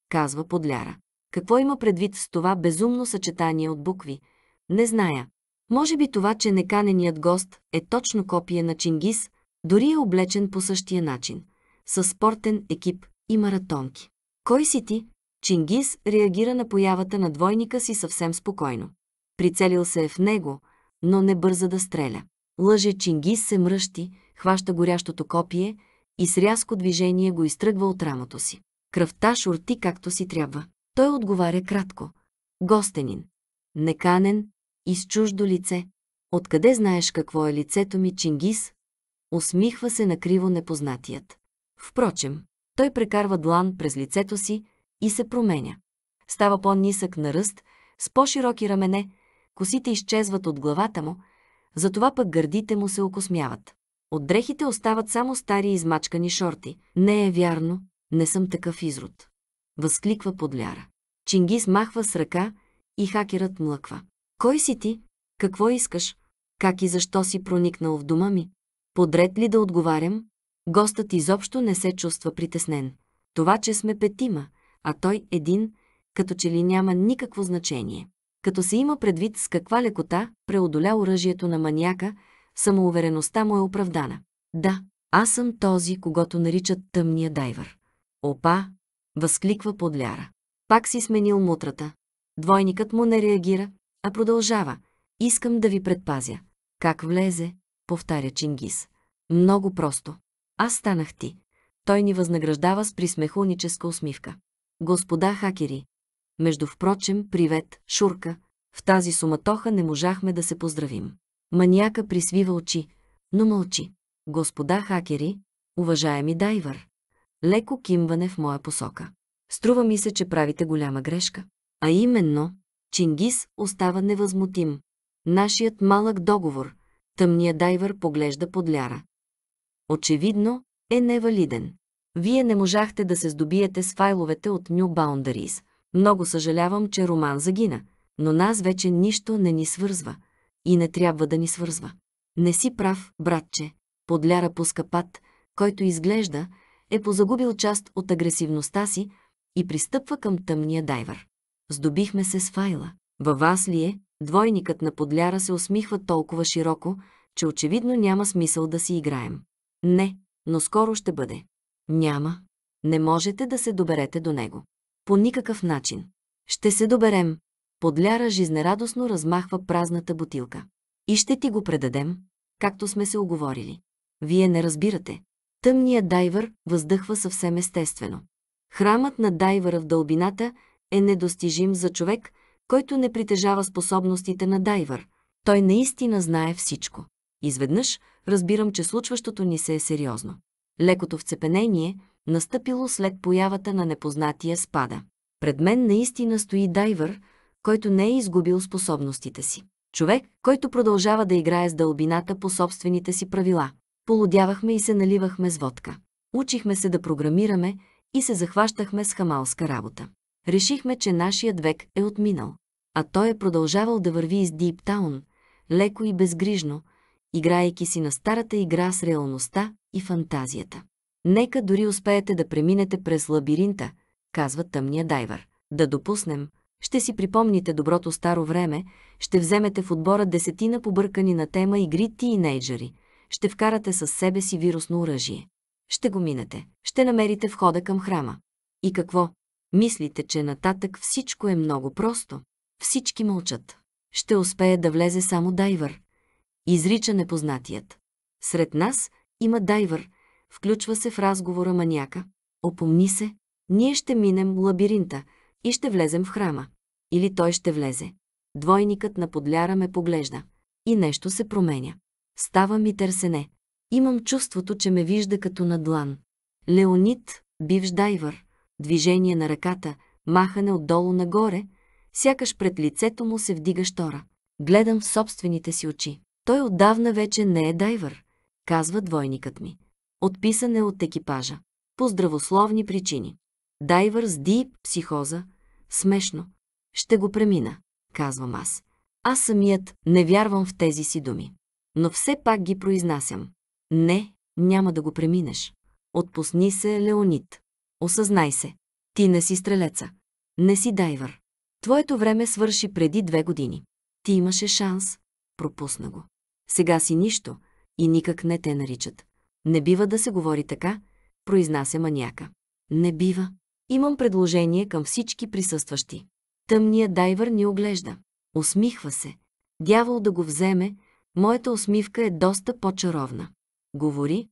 казва подляра. Какво има предвид с това безумно съчетание от букви? Не зная. Може би това, че неканеният гост е точно копие на Чингис, дори е облечен по същия начин, с спортен екип и маратонки. Кой си ти, Чингис реагира на появата на двойника си съвсем спокойно. Прицелил се е в него, но не бърза да стреля. Лъже Чингис се мръщи, хваща горящото копие и с рязко движение го изтръгва от рамото си. Кръвта шурти както си трябва. Той отговаря кратко. Гостенин. Неканен, из чуждо лице. Откъде знаеш какво е лицето ми, Чингис? Усмихва се накриво непознатият. Впрочем, той прекарва длан през лицето си, и се променя. Става по-нисък на ръст, с по-широки рамене, косите изчезват от главата му, затова пък гърдите му се окосмяват. От дрехите остават само стари измачкани шорти. Не е вярно, не съм такъв изрод. Възкликва подляра. Чингис махва с ръка и хакерът млъква. Кой си ти? Какво искаш? Как и защо си проникнал в дома ми? Подред ли да отговарям? Гостът изобщо не се чувства притеснен. Това, че сме петима, а той един, като че ли няма никакво значение. Като се има предвид с каква лекота преодоля оръжието на маняка, самоувереността му е оправдана. Да, аз съм този, когато наричат тъмния дайвър. Опа! Възкликва подляра. Пак си сменил мутрата. Двойникът му не реагира, а продължава. Искам да ви предпазя. Как влезе? Повтаря Чингис. Много просто. Аз станах ти. Той ни възнаграждава с присмехуническа усмивка. Господа хакери! Между впрочем, привет, Шурка, в тази суматоха не можахме да се поздравим. Маняка присвива очи, но мълчи. Господа хакери, уважаеми дайвър! Леко кимване в моя посока. Струва ми се, че правите голяма грешка. А именно, Чингис остава невъзмутим. Нашият малък договор, тъмния дайвър поглежда под ляра. Очевидно, е невалиден. Вие не можахте да се здобиете с файловете от New Boundaries. Много съжалявам, че Роман загина, но нас вече нищо не ни свързва и не трябва да ни свързва. Не си прав, братче. Подляра скапат, който изглежда, е позагубил част от агресивността си и пристъпва към тъмния дайвър. Здобихме се с файла. Във вас ли е, двойникът на подляра се усмихва толкова широко, че очевидно няма смисъл да си играем. Не, но скоро ще бъде. Няма. Не можете да се доберете до него. По никакъв начин. Ще се доберем. Подляра жизнерадостно размахва празната бутилка. И ще ти го предадем, както сме се оговорили. Вие не разбирате. Тъмният дайвър въздъхва съвсем естествено. Храмът на дайвъра в дълбината е недостижим за човек, който не притежава способностите на дайвър. Той наистина знае всичко. Изведнъж разбирам, че случващото ни се е сериозно. Лекото вцепенение, настъпило след появата на непознатия спада. Пред мен наистина стои дайвър, който не е изгубил способностите си. Човек, който продължава да играе с дълбината по собствените си правила. Полудявахме и се наливахме с водка. Учихме се да програмираме и се захващахме с хамалска работа. Решихме, че нашият век е отминал. А той е продължавал да върви из Диптаун, леко и безгрижно, играйки си на старата игра с реалността и фантазията. Нека дори успеете да преминете през лабиринта, казва тъмния Дайвер. Да допуснем, ще си припомните доброто старо време, ще вземете в отбора десетина побъркани на тема игри тинейджери, ще вкарате с себе си вирусно оръжие. Ще го минете, ще намерите входа към храма. И какво? Мислите, че нататък всичко е много просто. Всички мълчат. Ще успее да влезе само дайвър. Изрича непознатият. Сред нас – има дайвър. Включва се в разговора маняка. Опомни се. Ние ще минем лабиринта и ще влезем в храма. Или той ще влезе. Двойникът на подляра ме поглежда. И нещо се променя. Става ми търсене. Имам чувството, че ме вижда като на длан. Леонид, бивш дайвър, движение на ръката, махане отдолу нагоре, сякаш пред лицето му се вдига штора. Гледам в собствените си очи. Той отдавна вече не е дайвър казва двойникът ми. Отписане от екипажа. По здравословни причини. Дайвър с дип психоза. Смешно. Ще го премина, казвам аз. Аз самият не вярвам в тези си думи. Но все пак ги произнасям. Не, няма да го преминеш. Отпусни се, Леонид. Осъзнай се. Ти не си стрелеца. Не си дайвър. Твоето време свърши преди две години. Ти имаше шанс. Пропусна го. Сега си нищо – и никак не те наричат. Не бива да се говори така, произнася маняка. Не бива. Имам предложение към всички присъстващи. Тъмният дайвър ни оглежда. Усмихва се. Дявол да го вземе, моята усмивка е доста по-чаровна. Говори,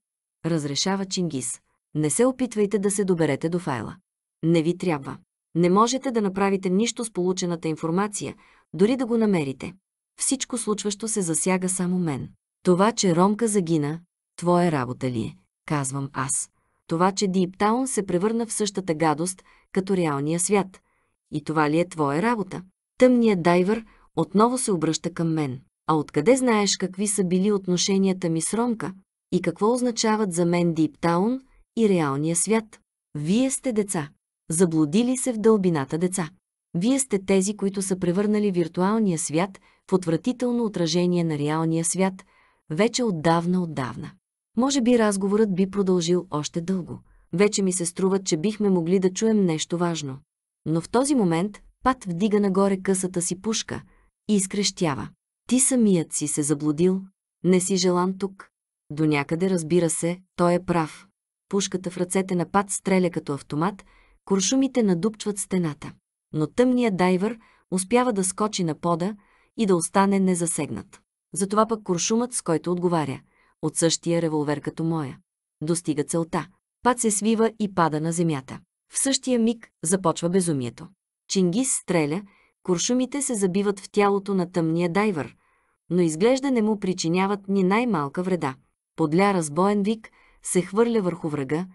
разрешава Чингис. Не се опитвайте да се доберете до файла. Не ви трябва. Не можете да направите нищо с получената информация, дори да го намерите. Всичко случващо се засяга само мен. Това, че Ромка загина, твоя работа ли е? Казвам аз. Това, че Диптаун се превърна в същата гадост, като реалния свят. И това ли е твоя работа? Тъмният дайвер отново се обръща към мен. А откъде знаеш какви са били отношенията ми с Ромка и какво означават за мен Диптаун и реалния свят? Вие сте деца. Заблудили се в дълбината деца. Вие сте тези, които са превърнали виртуалния свят в отвратително отражение на реалния свят – вече отдавна, отдавна. Може би разговорът би продължил още дълго. Вече ми се струва, че бихме могли да чуем нещо важно. Но в този момент Пат вдига нагоре късата си пушка и изкрещява. Ти самият си се заблудил, не си желан тук. До някъде, разбира се, той е прав. Пушката в ръцете на Пат стреля като автомат, куршумите надупчват стената. Но тъмният дайвър успява да скочи на пода и да остане незасегнат. Затова пък куршумът, с който отговаря, от същия револвер като моя. Достига целта. Пад се свива и пада на земята. В същия миг започва безумието. Чингис стреля, куршумите се забиват в тялото на тъмния дайвър, но изглежда не му причиняват ни най-малка вреда. Подля разбоен вик, се хвърля върху врага,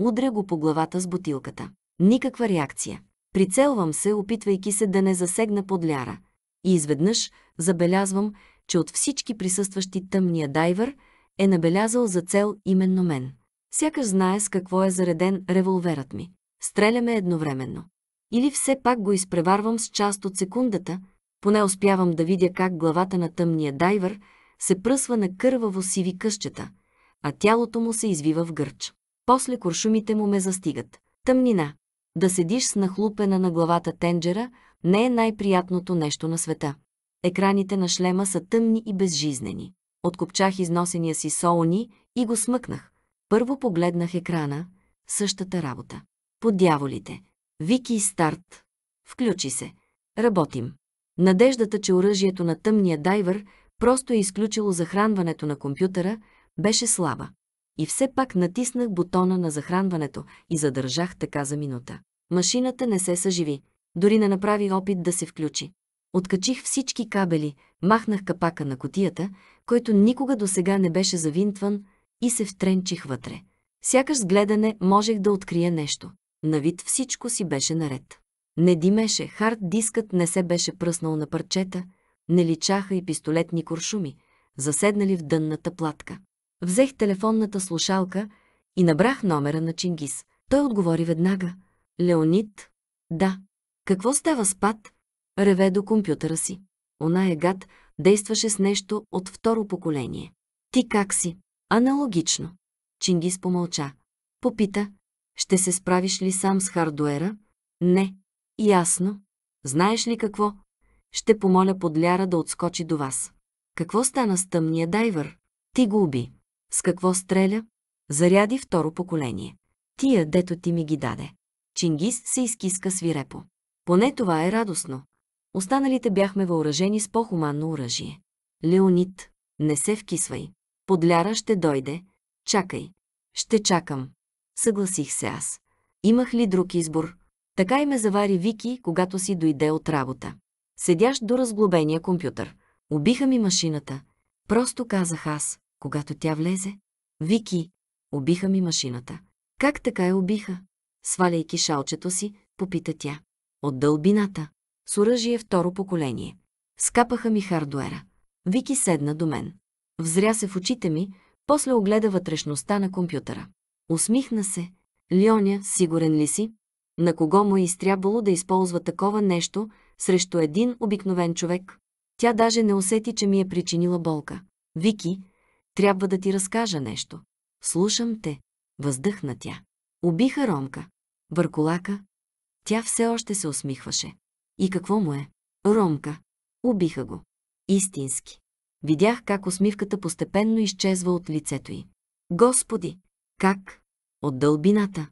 удря го по главата с бутилката. Никаква реакция. Прицелвам се, опитвайки се да не засегна подляра. И изведнъж забелязвам, че от всички присъстващи тъмния дайвер е набелязал за цел именно мен. Сякаш знае с какво е зареден револверът ми. Стреляме едновременно. Или все пак го изпреварвам с част от секундата, поне успявам да видя как главата на тъмния дайвер се пръсва на кърваво сиви къщета, а тялото му се извива в гърч. После куршумите му ме застигат. Тъмнина. Да седиш с нахлупена на главата тенджера не е най-приятното нещо на света. Екраните на шлема са тъмни и безжизнени. Откопчах износения си солони и го смъкнах. Първо погледнах екрана. Същата работа. По дяволите. Вики и старт. Включи се. Работим. Надеждата, че оръжието на тъмния дайвер просто е изключило захранването на компютъра, беше слаба. И все пак натиснах бутона на захранването и задържах така за минута. Машината не се съживи. Дори не направи опит да се включи. Откачих всички кабели, махнах капака на котията, който никога до сега не беше завинтван, и се втренчих вътре. Сякаш с гледане можех да открия нещо. На вид всичко си беше наред. Не димеше, хард дискът не се беше пръснал на парчета, не личаха и пистолетни куршуми, заседнали в дънната платка. Взех телефонната слушалка и набрах номера на Чингис. Той отговори веднага. Леонид? Да. Какво става спад? Реве до компютъра си. Она е гад, действаше с нещо от второ поколение. Ти как си? Аналогично. Чингис помълча. Попита, ще се справиш ли сам с хардуера? Не. Ясно. Знаеш ли какво? Ще помоля подляра да отскочи до вас. Какво стана с тъмния дайвър? Ти го уби. С какво стреля? Заряди второ поколение. Тия, дето ти ми ги даде. Чингис се изкиска свирепо. Поне това е радостно. Останалите бяхме въоръжени с по-хуманно оръжие. Леонид, не се вкисвай. Подляра ще дойде. Чакай. Ще чакам. Съгласих се аз. Имах ли друг избор? Така и ме завари Вики, когато си дойде от работа. Седящ до разглобения компютър. Убиха ми машината. Просто казах аз, когато тя влезе. Вики, убиха ми машината. Как така я убиха? Сваляйки шалчето си, попита тя. От дълбината с оръжие второ поколение. Скапаха ми хардуера. Вики седна до мен. Взря се в очите ми, после огледа вътрешността на компютъра. Усмихна се. Леоня, сигурен ли си? На кого му е изтрябвало да използва такова нещо срещу един обикновен човек? Тя даже не усети, че ми е причинила болка. Вики, трябва да ти разкажа нещо. Слушам те. Въздъхна тя. Убиха Ромка. Върколака. Тя все още се усмихваше. И какво му е? Ромка. Убиха го. Истински. Видях как усмивката постепенно изчезва от лицето й. Господи! Как? От дълбината.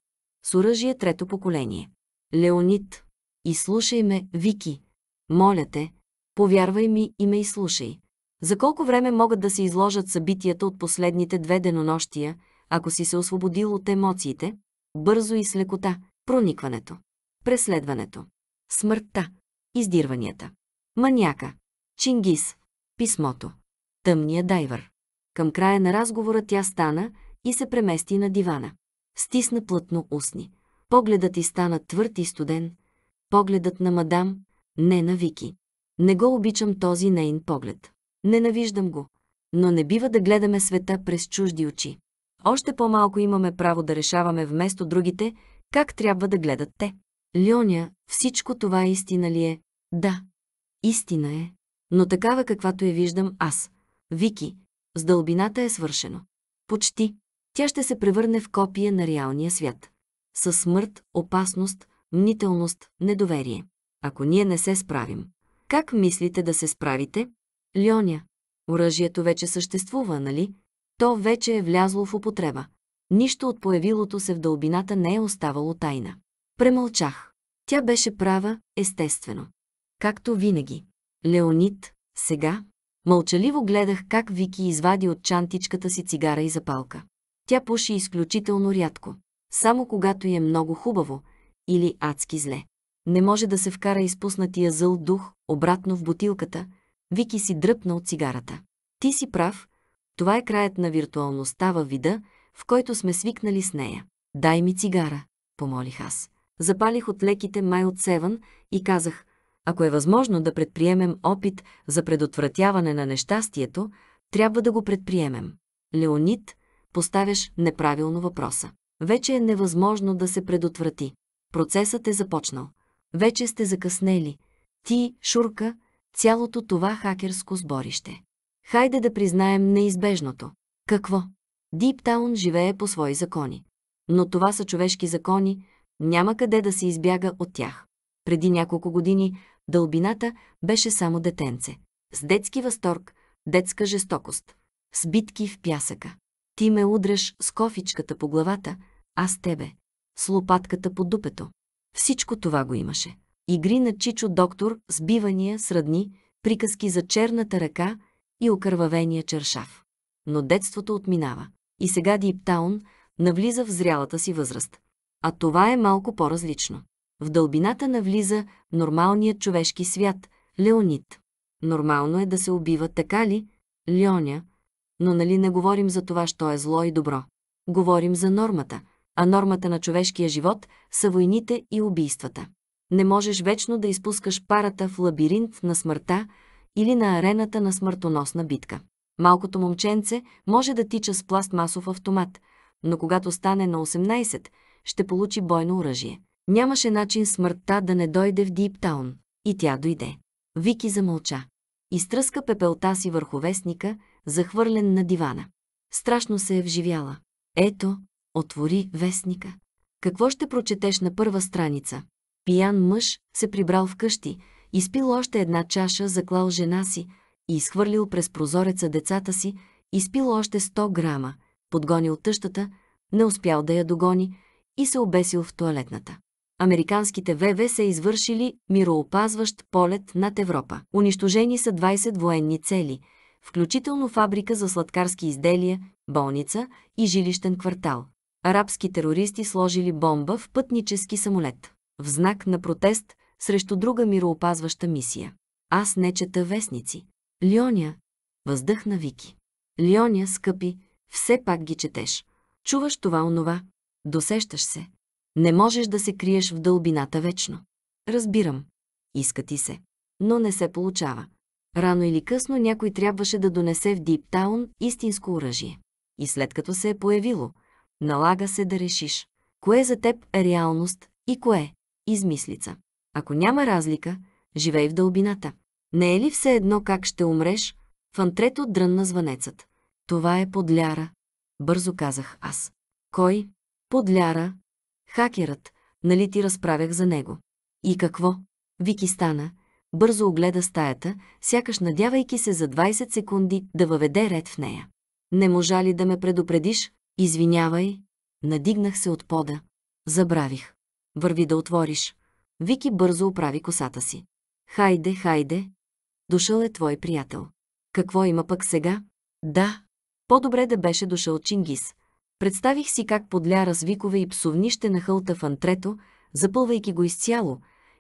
С оръжие трето поколение. Леонид. слушай ме, Вики. Моля те, повярвай ми и ме изслушай. За колко време могат да се изложат събитията от последните две денонощия, ако си се освободил от емоциите? Бързо и с лекота. Проникването. Преследването смъртта, издирванията, маняка, Чингис, писмото, тъмния дайвър. Към края на разговора тя стана и се премести на дивана. Стисна плътно устни. Погледът и стана твърд и студен. Погледът на мадам, не на Вики. Не го обичам този нейн поглед. Ненавиждам го. Но не бива да гледаме света през чужди очи. Още по-малко имаме право да решаваме вместо другите, как трябва да гледат те. Льоня, всичко това истина ли е? Да, истина е, но такава каквато я виждам аз. Вики, с дълбината е свършено. Почти. Тя ще се превърне в копия на реалния свят. Със смърт, опасност, мнителност, недоверие. Ако ние не се справим. Как мислите да се справите? Леоня, оръжието вече съществува, нали? То вече е влязло в употреба. Нищо от появилото се в дълбината не е оставало тайна. Премълчах. Тя беше права, естествено. Както винаги. Леонид, сега, мълчаливо гледах как Вики извади от чантичката си цигара и запалка. Тя пуши изключително рядко. Само когато е много хубаво или адски зле. Не може да се вкара изпуснатия зъл дух обратно в бутилката. Вики си дръпна от цигарата. Ти си прав. Това е краят на виртуалността във вида, в който сме свикнали с нея. Дай ми цигара, помолих аз запалих от леките май от Севън и казах, ако е възможно да предприемем опит за предотвратяване на нещастието, трябва да го предприемем. Леонид, поставяш неправилно въпроса. Вече е невъзможно да се предотврати. Процесът е започнал. Вече сте закъснели. Ти, Шурка, цялото това хакерско сборище. Хайде да признаем неизбежното. Какво? Диптаун живее по свои закони. Но това са човешки закони, няма къде да се избяга от тях. Преди няколко години дълбината беше само детенце. С детски възторг, детска жестокост. С битки в пясъка. Ти ме удреш с кофичката по главата, а с тебе. С лопатката по дупето. Всичко това го имаше. Игри на Чичо доктор, сбивания, сръдни, приказки за черната ръка и окървавения чершав. Но детството отминава. И сега Диптаун навлиза в зрялата си възраст. А това е малко по-различно. В дълбината навлиза нормалният човешки свят, Леонид. Нормално е да се убива, така ли, Леоня? Но нали не говорим за това, що е зло и добро. Говорим за нормата, а нормата на човешкия живот са войните и убийствата. Не можеш вечно да изпускаш парата в лабиринт на смъртта или на арената на смъртоносна битка. Малкото момченце може да тича с пластмасов автомат, но когато стане на 18, ще получи бойно оръжие. Нямаше начин смъртта да не дойде в Диптаун. И тя дойде. Вики замълча. Изтръска пепелта си върху вестника, захвърлен на дивана. Страшно се е вживяла. Ето, отвори вестника. Какво ще прочетеш на първа страница? Пиян мъж се прибрал вкъщи, изпил още една чаша, заклал жена си и изхвърлил през прозореца децата си, изпил още 100 грама, подгонил тъщата, не успял да я догони, и се обесил в туалетната. Американските ВВ са извършили мироопазващ полет над Европа. Унищожени са 20 военни цели, включително фабрика за сладкарски изделия, болница и жилищен квартал. Арабски терористи сложили бомба в пътнически самолет. В знак на протест срещу друга мироопазваща мисия. Аз не чета вестници. Лионя, въздъхна Вики. Лионя, скъпи, все пак ги четеш. Чуваш това-онова, Досещаш се. Не можеш да се криеш в дълбината вечно. Разбирам. Иска ти се. Но не се получава. Рано или късно някой трябваше да донесе в Диптаун истинско оръжие. И след като се е появило, налага се да решиш, кое за теб е реалност и кое е измислица. Ако няма разлика, живей в дълбината. Не е ли все едно как ще умреш? В антрето дрънна звънецът. Това е подляра, бързо казах аз. Кой? Подляра. Хакерът, нали ти разправях за него. И какво? Вики стана, бързо огледа стаята, сякаш надявайки се за 20 секунди да въведе ред в нея. Не можа ли да ме предупредиш? Извинявай. Надигнах се от пода. Забравих. Върви да отвориш. Вики бързо оправи косата си. Хайде, хайде. Дошъл е твой приятел. Какво има пък сега? Да. По-добре да беше дошъл Чингис. Представих си как подля развикове и псовни ще нахълта в антрето, запълвайки го изцяло,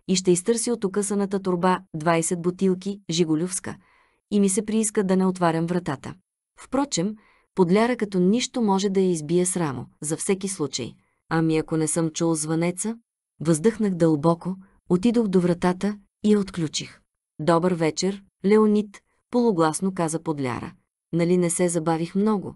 и ще изтърси от окъсаната турба 20 бутилки, жиголювска, и ми се прииска да не отварям вратата. Впрочем, подляра като нищо може да я избие с рамо, за всеки случай. Ами ако не съм чул звънеца, въздъхнах дълбоко, отидох до вратата и я отключих. Добър вечер, Леонид, полугласно каза подляра. Нали не се забавих много?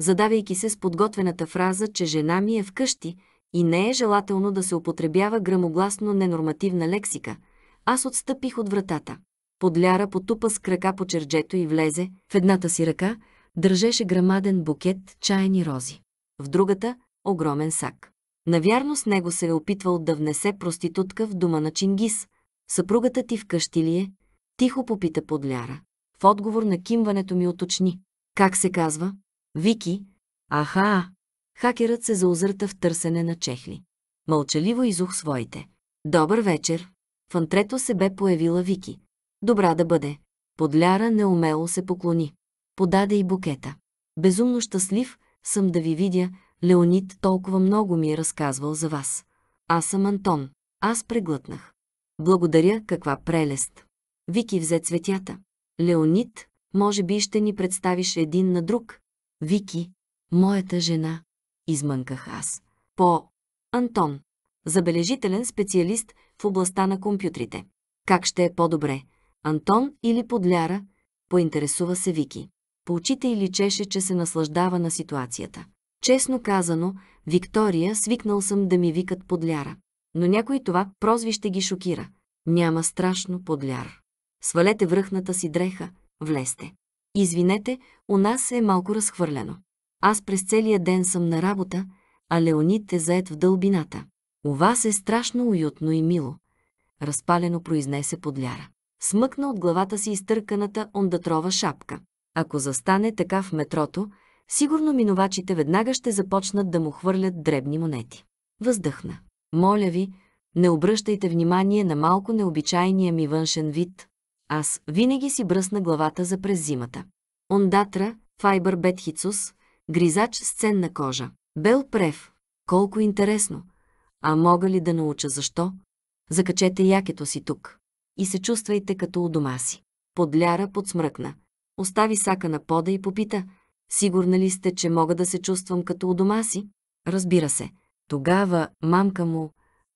задавайки се с подготвената фраза, че жена ми е вкъщи и не е желателно да се употребява грамогласно ненормативна лексика, аз отстъпих от вратата. Подляра потупа с крака по черджето и влезе, в едната си ръка държеше грамаден букет чайни рози, в другата – огромен сак. Навярно с него се е опитвал да внесе проститутка в дома на Чингис. Съпругата ти вкъщи ли е? Тихо попита подляра. В отговор на кимването ми уточни. Как се казва? Вики, аха, хакерът се заозърта в търсене на чехли. Мълчаливо изух своите. Добър вечер. В антрето се бе появила Вики. Добра да бъде. Подляра неумело се поклони. Подаде и букета. Безумно щастлив съм да ви видя, Леонид толкова много ми е разказвал за вас. Аз съм Антон. Аз преглътнах. Благодаря, каква прелест. Вики взе цветята. Леонид, може би ще ни представиш един на друг, Вики, моята жена, измънках аз. По Антон, забележителен специалист в областта на компютрите. Как ще е по-добре, Антон или Подляра, поинтересува се Вики. По очите й личеше, че се наслаждава на ситуацията. Честно казано, Виктория, свикнал съм да ми викат Подляра. Но някой това прозвище ги шокира. Няма страшно Подляр. Свалете връхната си дреха, влезте. Извинете, у нас е малко разхвърлено. Аз през целия ден съм на работа, а Леонид е заед в дълбината. У вас е страшно уютно и мило, разпалено произнесе подляра. Смъкна от главата си изтърканата ондатрова шапка. Ако застане така в метрото, сигурно минувачите веднага ще започнат да му хвърлят дребни монети. Въздъхна. Моля ви, не обръщайте внимание на малко необичайния ми външен вид, аз винаги си бръсна главата за през зимата. Ондатра, файбър бетхицус, гризач с ценна кожа. Бел прев. Колко интересно. А мога ли да науча защо? Закачете якето си тук. И се чувствайте като у дома си. Подляра подсмръкна. Остави сака на пода и попита. Сигурна ли сте, че мога да се чувствам като у дома си? Разбира се. Тогава, мамка му,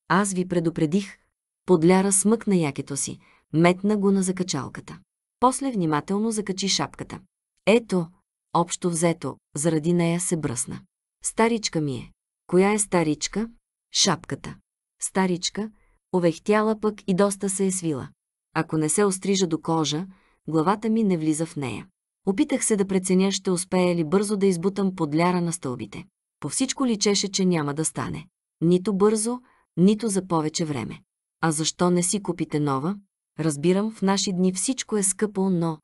аз ви предупредих. Подляра смъкна якето си. Метна го на закачалката. После внимателно закачи шапката. Ето, общо взето, заради нея се бръсна. Старичка ми е. Коя е старичка? Шапката. Старичка, овехтяла пък и доста се е свила. Ако не се острижа до кожа, главата ми не влиза в нея. Опитах се да преценя, ще успея ли бързо да избутам подляра на стълбите. По всичко личеше, че няма да стане. Нито бързо, нито за повече време. А защо не си купите нова? Разбирам, в наши дни всичко е скъпо, но...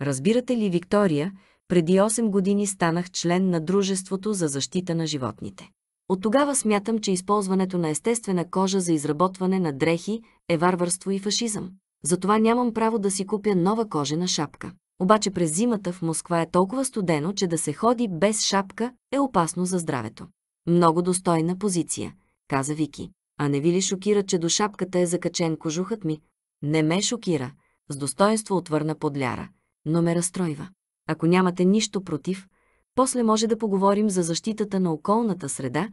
Разбирате ли, Виктория, преди 8 години станах член на Дружеството за защита на животните. От тогава смятам, че използването на естествена кожа за изработване на дрехи е варварство и фашизъм. Затова нямам право да си купя нова кожена шапка. Обаче през зимата в Москва е толкова студено, че да се ходи без шапка е опасно за здравето. Много достойна позиция, каза Вики. А не ви ли шокира, че до шапката е закачен кожухът ми? Не ме шокира, с достоинство отвърна подляра, но ме разстройва. Ако нямате нищо против, после може да поговорим за защитата на околната среда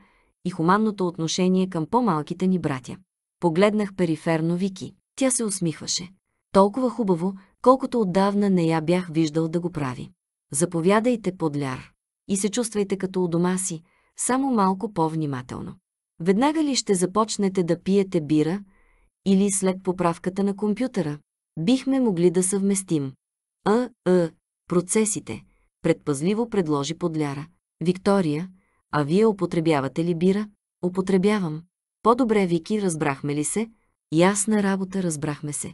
и хуманното отношение към по-малките ни братя. Погледнах периферно Вики. Тя се усмихваше. Толкова хубаво, колкото отдавна не я бях виждал да го прави. Заповядайте, подляр, и се чувствайте като у дома си, само малко по-внимателно. Веднага ли ще започнете да пиете бира, или след поправката на компютъра, бихме могли да съвместим. А, а, е, процесите, предпазливо предложи подляра. Виктория, а вие употребявате ли бира? Употребявам. По-добре, Вики, разбрахме ли се? Ясна работа, разбрахме се.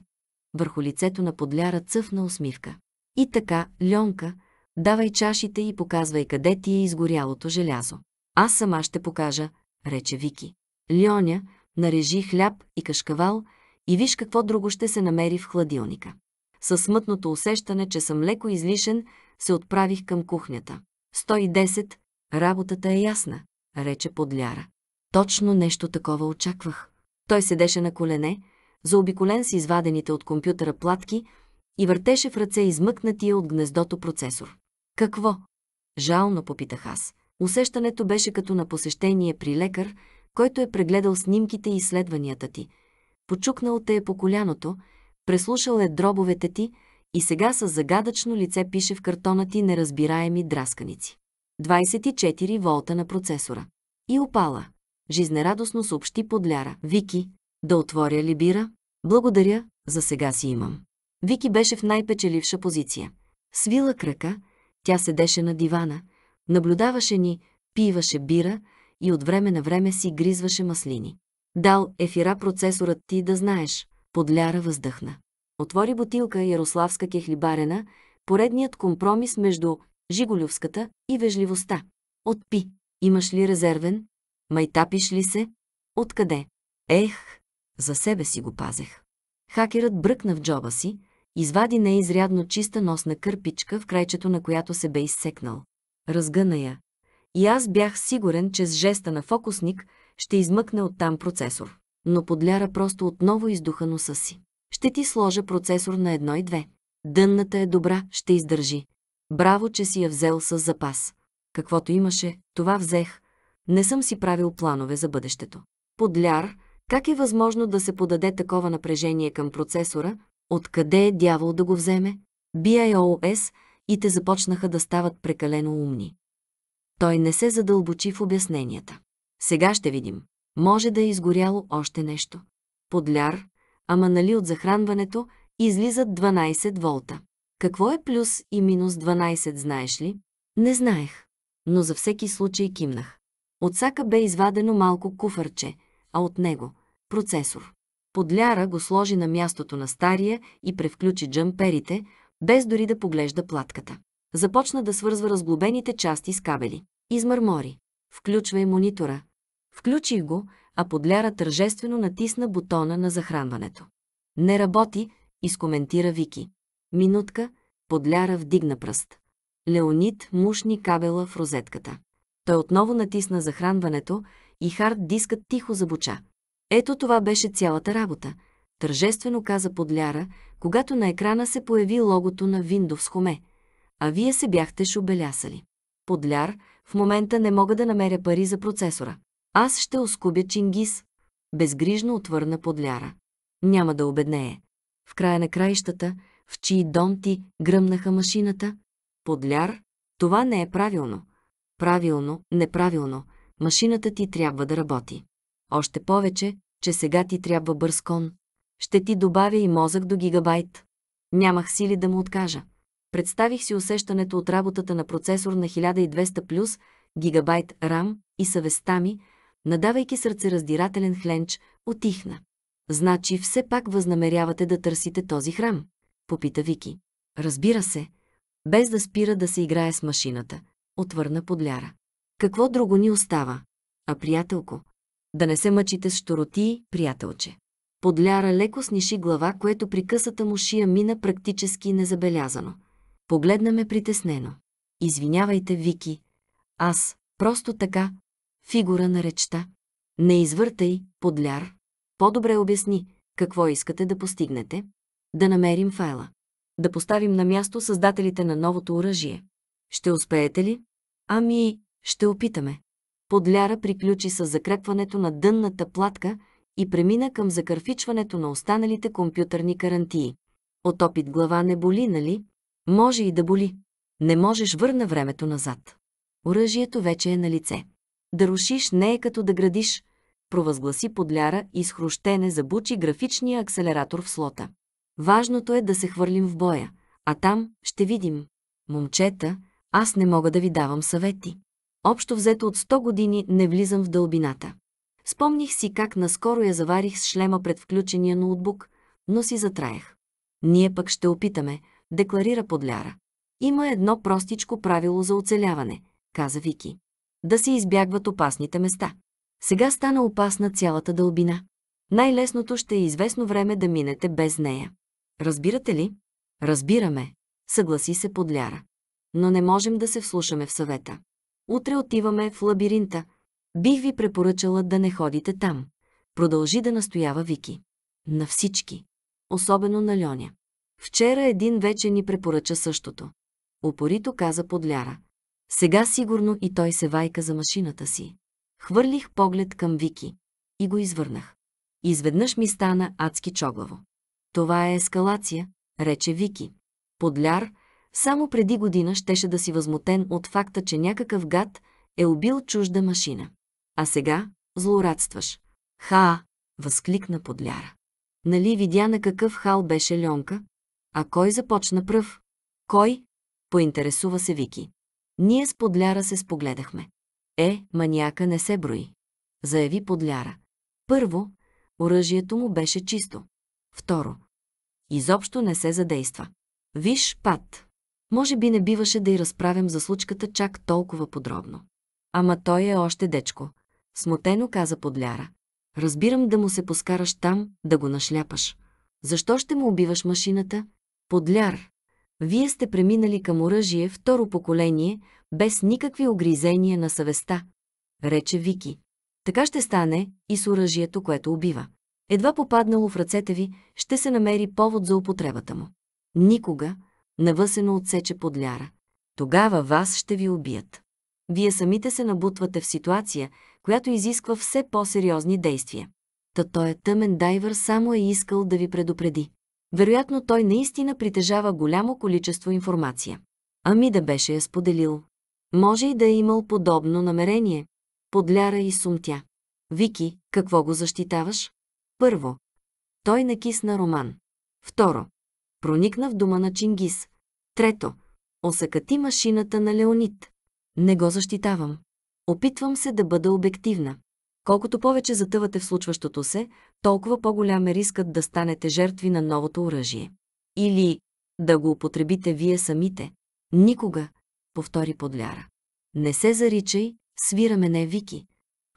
Върху лицето на подляра цъфна усмивка. И така, Льонка, давай чашите и показвай къде ти е изгорялото желязо. Аз сама ще покажа, рече Вики. Льоня, нарежи хляб и кашкавал и виж какво друго ще се намери в хладилника. Със смътното усещане, че съм леко излишен, се отправих към кухнята. 110. Работата е ясна, рече подляра. Точно нещо такова очаквах. Той седеше на колене, заобиколен с извадените от компютъра платки и въртеше в ръце измъкнатия от гнездото процесор. Какво? Жално попитах аз. Усещането беше като на посещение при лекар – който е прегледал снимките и изследванията ти. Почукнал те е по коляното, преслушал е дробовете ти и сега с загадъчно лице пише в картона ти неразбираеми драсканици. 24 волта на процесора. И опала. Жизнерадостно съобщи подляра. Вики, да отворя ли бира? Благодаря, за сега си имам. Вики беше в най-печеливша позиция. Свила крака, тя седеше на дивана, наблюдаваше ни, пиваше бира, и от време на време си гризваше маслини. Дал ефира процесорът ти да знаеш, подляра въздъхна. Отвори бутилка Ярославска кехлибарена, поредният компромис между жиголювската и вежливостта. Отпи. Имаш ли резервен? Майтапиш ли се? Откъде? Ех, за себе си го пазех. Хакерът бръкна в джоба си, извади неизрядно чиста носна кърпичка, в крайчето на която се бе изсекнал. Разгъна я, и аз бях сигурен, че с жеста на фокусник ще измъкне оттам процесор. Но подляра просто отново издуха носа си. Ще ти сложа процесор на едно и две. Дънната е добра, ще издържи. Браво, че си я взел с запас. Каквото имаше, това взех. Не съм си правил планове за бъдещето. Подляр, как е възможно да се подаде такова напрежение към процесора? Откъде е дявол да го вземе? BIOS и те започнаха да стават прекалено умни. Той не се задълбочи в обясненията. Сега ще видим. Може да е изгоряло още нещо. Подляр, ама нали от захранването, излизат 12 волта. Какво е плюс и минус 12, знаеш ли? Не знаех, но за всеки случай кимнах. От сака бе извадено малко куфърче, а от него – процесор. Подляра го сложи на мястото на стария и превключи джамперите, без дори да поглежда платката започна да свързва разглобените части с кабели. Измърмори. Включвай монитора. Включи го, а подляра тържествено натисна бутона на захранването. Не работи, изкоментира Вики. Минутка, подляра вдигна пръст. Леонид мушни кабела в розетката. Той отново натисна захранването и хард дискът тихо забуча. Ето това беше цялата работа, тържествено каза подляра, когато на екрана се появи логото на Windows Home а вие се бяхте шубелясали. Подляр, в момента не мога да намеря пари за процесора. Аз ще оскубя Чингис. Безгрижно отвърна подляра. Няма да обеднее. В края на краищата, в чии дом ти гръмнаха машината? Подляр, това не е правилно. Правилно, неправилно, машината ти трябва да работи. Още повече, че сега ти трябва бърз кон. Ще ти добавя и мозък до гигабайт. Нямах сили да му откажа. Представих си усещането от работата на процесор на 1200 плюс гигабайт рам и съвестта ми, надавайки сърцераздирателен хленч, отихна. Значи все пак възнамерявате да търсите този храм? Попита Вики. Разбира се. Без да спира да се играе с машината, отвърна подляра. Какво друго ни остава? А приятелко? Да не се мъчите с штороти, приятелче. Подляра леко сниши глава, което при късата му шия мина практически незабелязано – Погледна ме притеснено. Извинявайте, Вики. Аз, просто така, фигура на речта. Не извъртай, подляр. По-добре обясни, какво искате да постигнете. Да намерим файла. Да поставим на място създателите на новото оръжие. Ще успеете ли? Ами, ще опитаме. Подляра приключи с закрепването на дънната платка и премина към закърфичването на останалите компютърни карантии. От опит глава не боли, нали? Може и да боли. Не можеш върна времето назад. Оръжието вече е на лице. Да рушиш не е като да градиш, провъзгласи подляра и с хрущене забучи графичния акселератор в слота. Важното е да се хвърлим в боя, а там ще видим. Момчета, аз не мога да ви давам съвети. Общо взето от 100 години не влизам в дълбината. Спомних си как наскоро я заварих с шлема пред включения ноутбук, но си затраях. Ние пък ще опитаме, декларира подляра. Има едно простичко правило за оцеляване, каза Вики. Да се избягват опасните места. Сега стана опасна цялата дълбина. Най-лесното ще е известно време да минете без нея. Разбирате ли? Разбираме, съгласи се подляра. Но не можем да се вслушаме в съвета. Утре отиваме в лабиринта. Бих ви препоръчала да не ходите там. Продължи да настоява Вики. На всички. Особено на Льоня. Вчера един вече ни препоръча същото. Опорито каза подляра. Сега сигурно и той се вайка за машината си. Хвърлих поглед към Вики и го извърнах. Изведнъж ми стана адски чоглаво. Това е ескалация, рече Вики. Подляр, само преди година щеше да си възмутен от факта, че някакъв гад е убил чужда машина. А сега злорадстваш. Ха! възкликна подляра. Нали видя на какъв хал беше Ленка, а кой започна пръв? Кой? Поинтересува се Вики. Ние с подляра се спогледахме. Е, маняка не се брои. Заяви подляра. Първо, оръжието му беше чисто. Второ, изобщо не се задейства. Виж, пат. Може би не биваше да й разправям за случката чак толкова подробно. Ама той е още дечко. Смутено каза подляра. Разбирам да му се поскараш там, да го нашляпаш. Защо ще му убиваш машината? Подляр. Вие сте преминали към оръжие второ поколение, без никакви огризения на съвестта, рече Вики. Така ще стане и с оръжието, което убива. Едва попаднало в ръцете ви, ще се намери повод за употребата му. Никога, навъсено отсече подляра. Тогава вас ще ви убият. Вие самите се набутвате в ситуация, която изисква все по-сериозни действия. Та той е тъмен дайвър само е искал да ви предупреди. Вероятно той наистина притежава голямо количество информация. Ами да беше я споделил. Може и да е имал подобно намерение. Подляра и сумтя. Вики, какво го защитаваш? Първо. Той накисна Роман. Второ. Проникна в дома на Чингис. Трето. Осъкати машината на Леонид. Не го защитавам. Опитвам се да бъда обективна. Колкото повече затъвате в случващото се, толкова по-голям е рискът да станете жертви на новото оръжие. Или да го употребите вие самите. Никога, повтори подляра. Не се заричай, свираме, не Вики.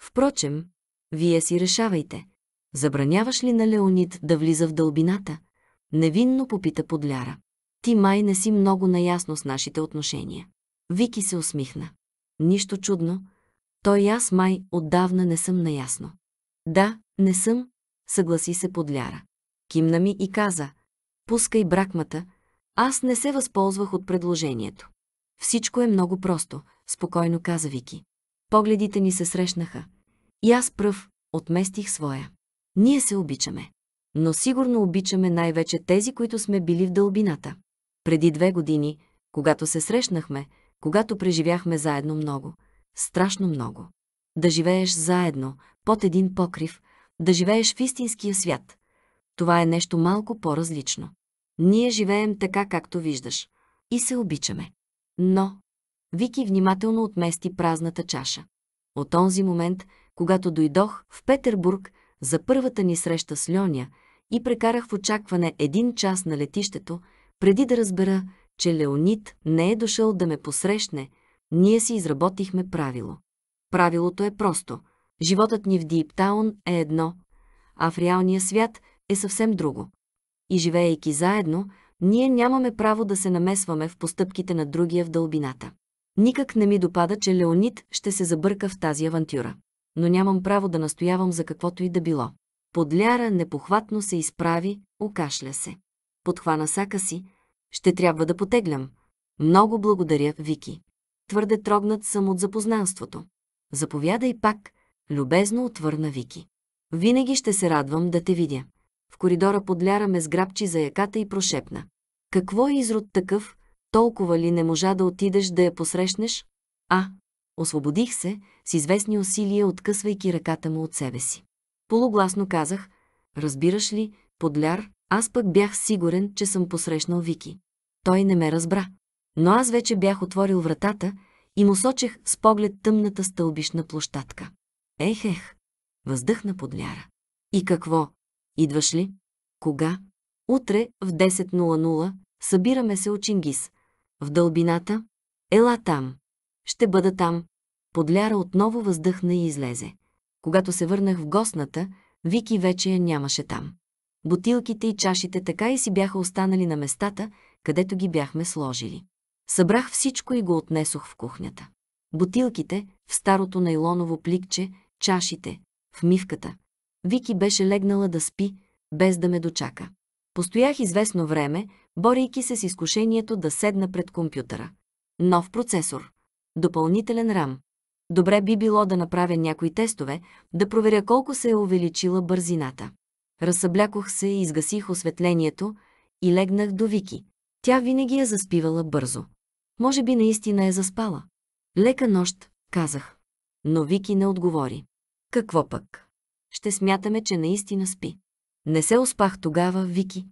Впрочем, вие си решавайте. Забраняваш ли на Леонид да влиза в дълбината? Невинно попита подляра. Ти май не си много наясно с нашите отношения. Вики се усмихна. Нищо чудно, той и аз май отдавна не съм наясно. Да, не съм, съгласи се подляра. Кимна ми и каза, пускай бракмата, аз не се възползвах от предложението. Всичко е много просто, спокойно каза Вики. Погледите ни се срещнаха. И аз пръв отместих своя. Ние се обичаме. Но сигурно обичаме най-вече тези, които сме били в дълбината. Преди две години, когато се срещнахме, когато преживяхме заедно много – страшно много. Да живееш заедно, под един покрив, да живееш в истинския свят. Това е нещо малко по-различно. Ние живеем така, както виждаш. И се обичаме. Но... Вики внимателно отмести празната чаша. От онзи момент, когато дойдох в Петербург за първата ни среща с Льоня и прекарах в очакване един час на летището, преди да разбера, че Леонид не е дошъл да ме посрещне, ние си изработихме правило. Правилото е просто. Животът ни в Диптаун е едно, а в реалния свят е съвсем друго. И живеейки заедно, ние нямаме право да се намесваме в постъпките на другия в дълбината. Никак не ми допада, че Леонид ще се забърка в тази авантюра. Но нямам право да настоявам за каквото и да било. Подляра непохватно се изправи, окашля се. Подхвана сака си. Ще трябва да потеглям. Много благодаря, Вики твърде трогнат съм от запознанството. Заповядай пак, любезно отвърна Вики. Винаги ще се радвам да те видя. В коридора подляра ме сграбчи за яката и прошепна. Какво е изрод такъв, толкова ли не можа да отидеш да я посрещнеш? А, освободих се, с известни усилия откъсвайки ръката му от себе си. Полугласно казах, разбираш ли, подляр, аз пък бях сигурен, че съм посрещнал Вики. Той не ме разбра. Но аз вече бях отворил вратата и му сочех с поглед тъмната стълбишна площадка. Ех, ех, въздъхна подляра. И какво? Идваш ли? Кога? Утре в 10.00 събираме се у Чингис. В дълбината? Ела там. Ще бъда там. Подляра отново въздъхна и излезе. Когато се върнах в гостната, Вики вече я нямаше там. Бутилките и чашите така и си бяха останали на местата, където ги бяхме сложили. Събрах всичко и го отнесох в кухнята. Бутилките, в старото найлоново пликче, чашите, в мивката. Вики беше легнала да спи, без да ме дочака. Постоях известно време, борейки се с изкушението да седна пред компютъра. Нов процесор. Допълнителен рам. Добре би било да направя някои тестове, да проверя колко се е увеличила бързината. Разсъблякох се и изгасих осветлението и легнах до Вики. Тя винаги я заспивала бързо. Може би наистина е заспала. Лека нощ, казах. Но Вики не отговори. Какво пък? Ще смятаме, че наистина спи. Не се успах тогава, Вики.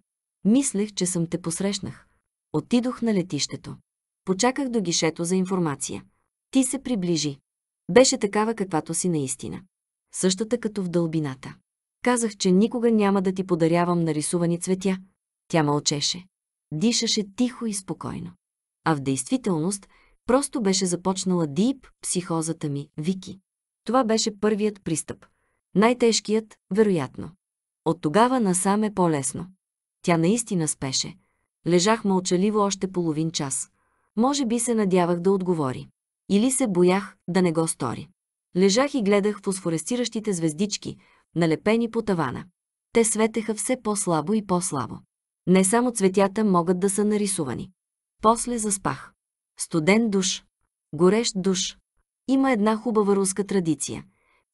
Мислех, че съм те посрещнах. Отидох на летището. Почаках до гишето за информация. Ти се приближи. Беше такава каквато си наистина. Същата като в дълбината. Казах, че никога няма да ти подарявам нарисувани цветя. Тя мълчеше. Дишаше тихо и спокойно а в действителност просто беше започнала дип психозата ми, Вики. Това беше първият пристъп. Най-тежкият, вероятно. От тогава насам е по-лесно. Тя наистина спеше. Лежах мълчаливо още половин час. Може би се надявах да отговори. Или се боях да не го стори. Лежах и гледах фосфорестиращите звездички, налепени по тавана. Те светеха все по-слабо и по-слабо. Не само цветята могат да са нарисувани. После заспах. Студен душ, горещ душ. Има една хубава руска традиция.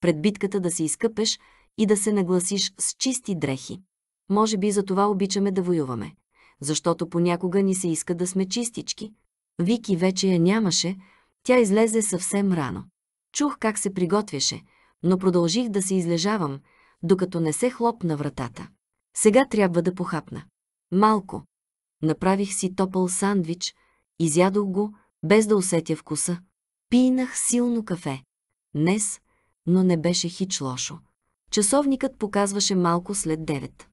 Пред битката да се изкъпеш и да се нагласиш с чисти дрехи. Може би за това обичаме да воюваме. Защото понякога ни се иска да сме чистички. Вики вече я нямаше, тя излезе съвсем рано. Чух как се приготвяше, но продължих да се излежавам, докато не се хлопна вратата. Сега трябва да похапна. Малко, Направих си топъл сандвич, изядох го, без да усетя вкуса. Пинах силно кафе. Днес, но не беше хич лошо. Часовникът показваше малко след 9.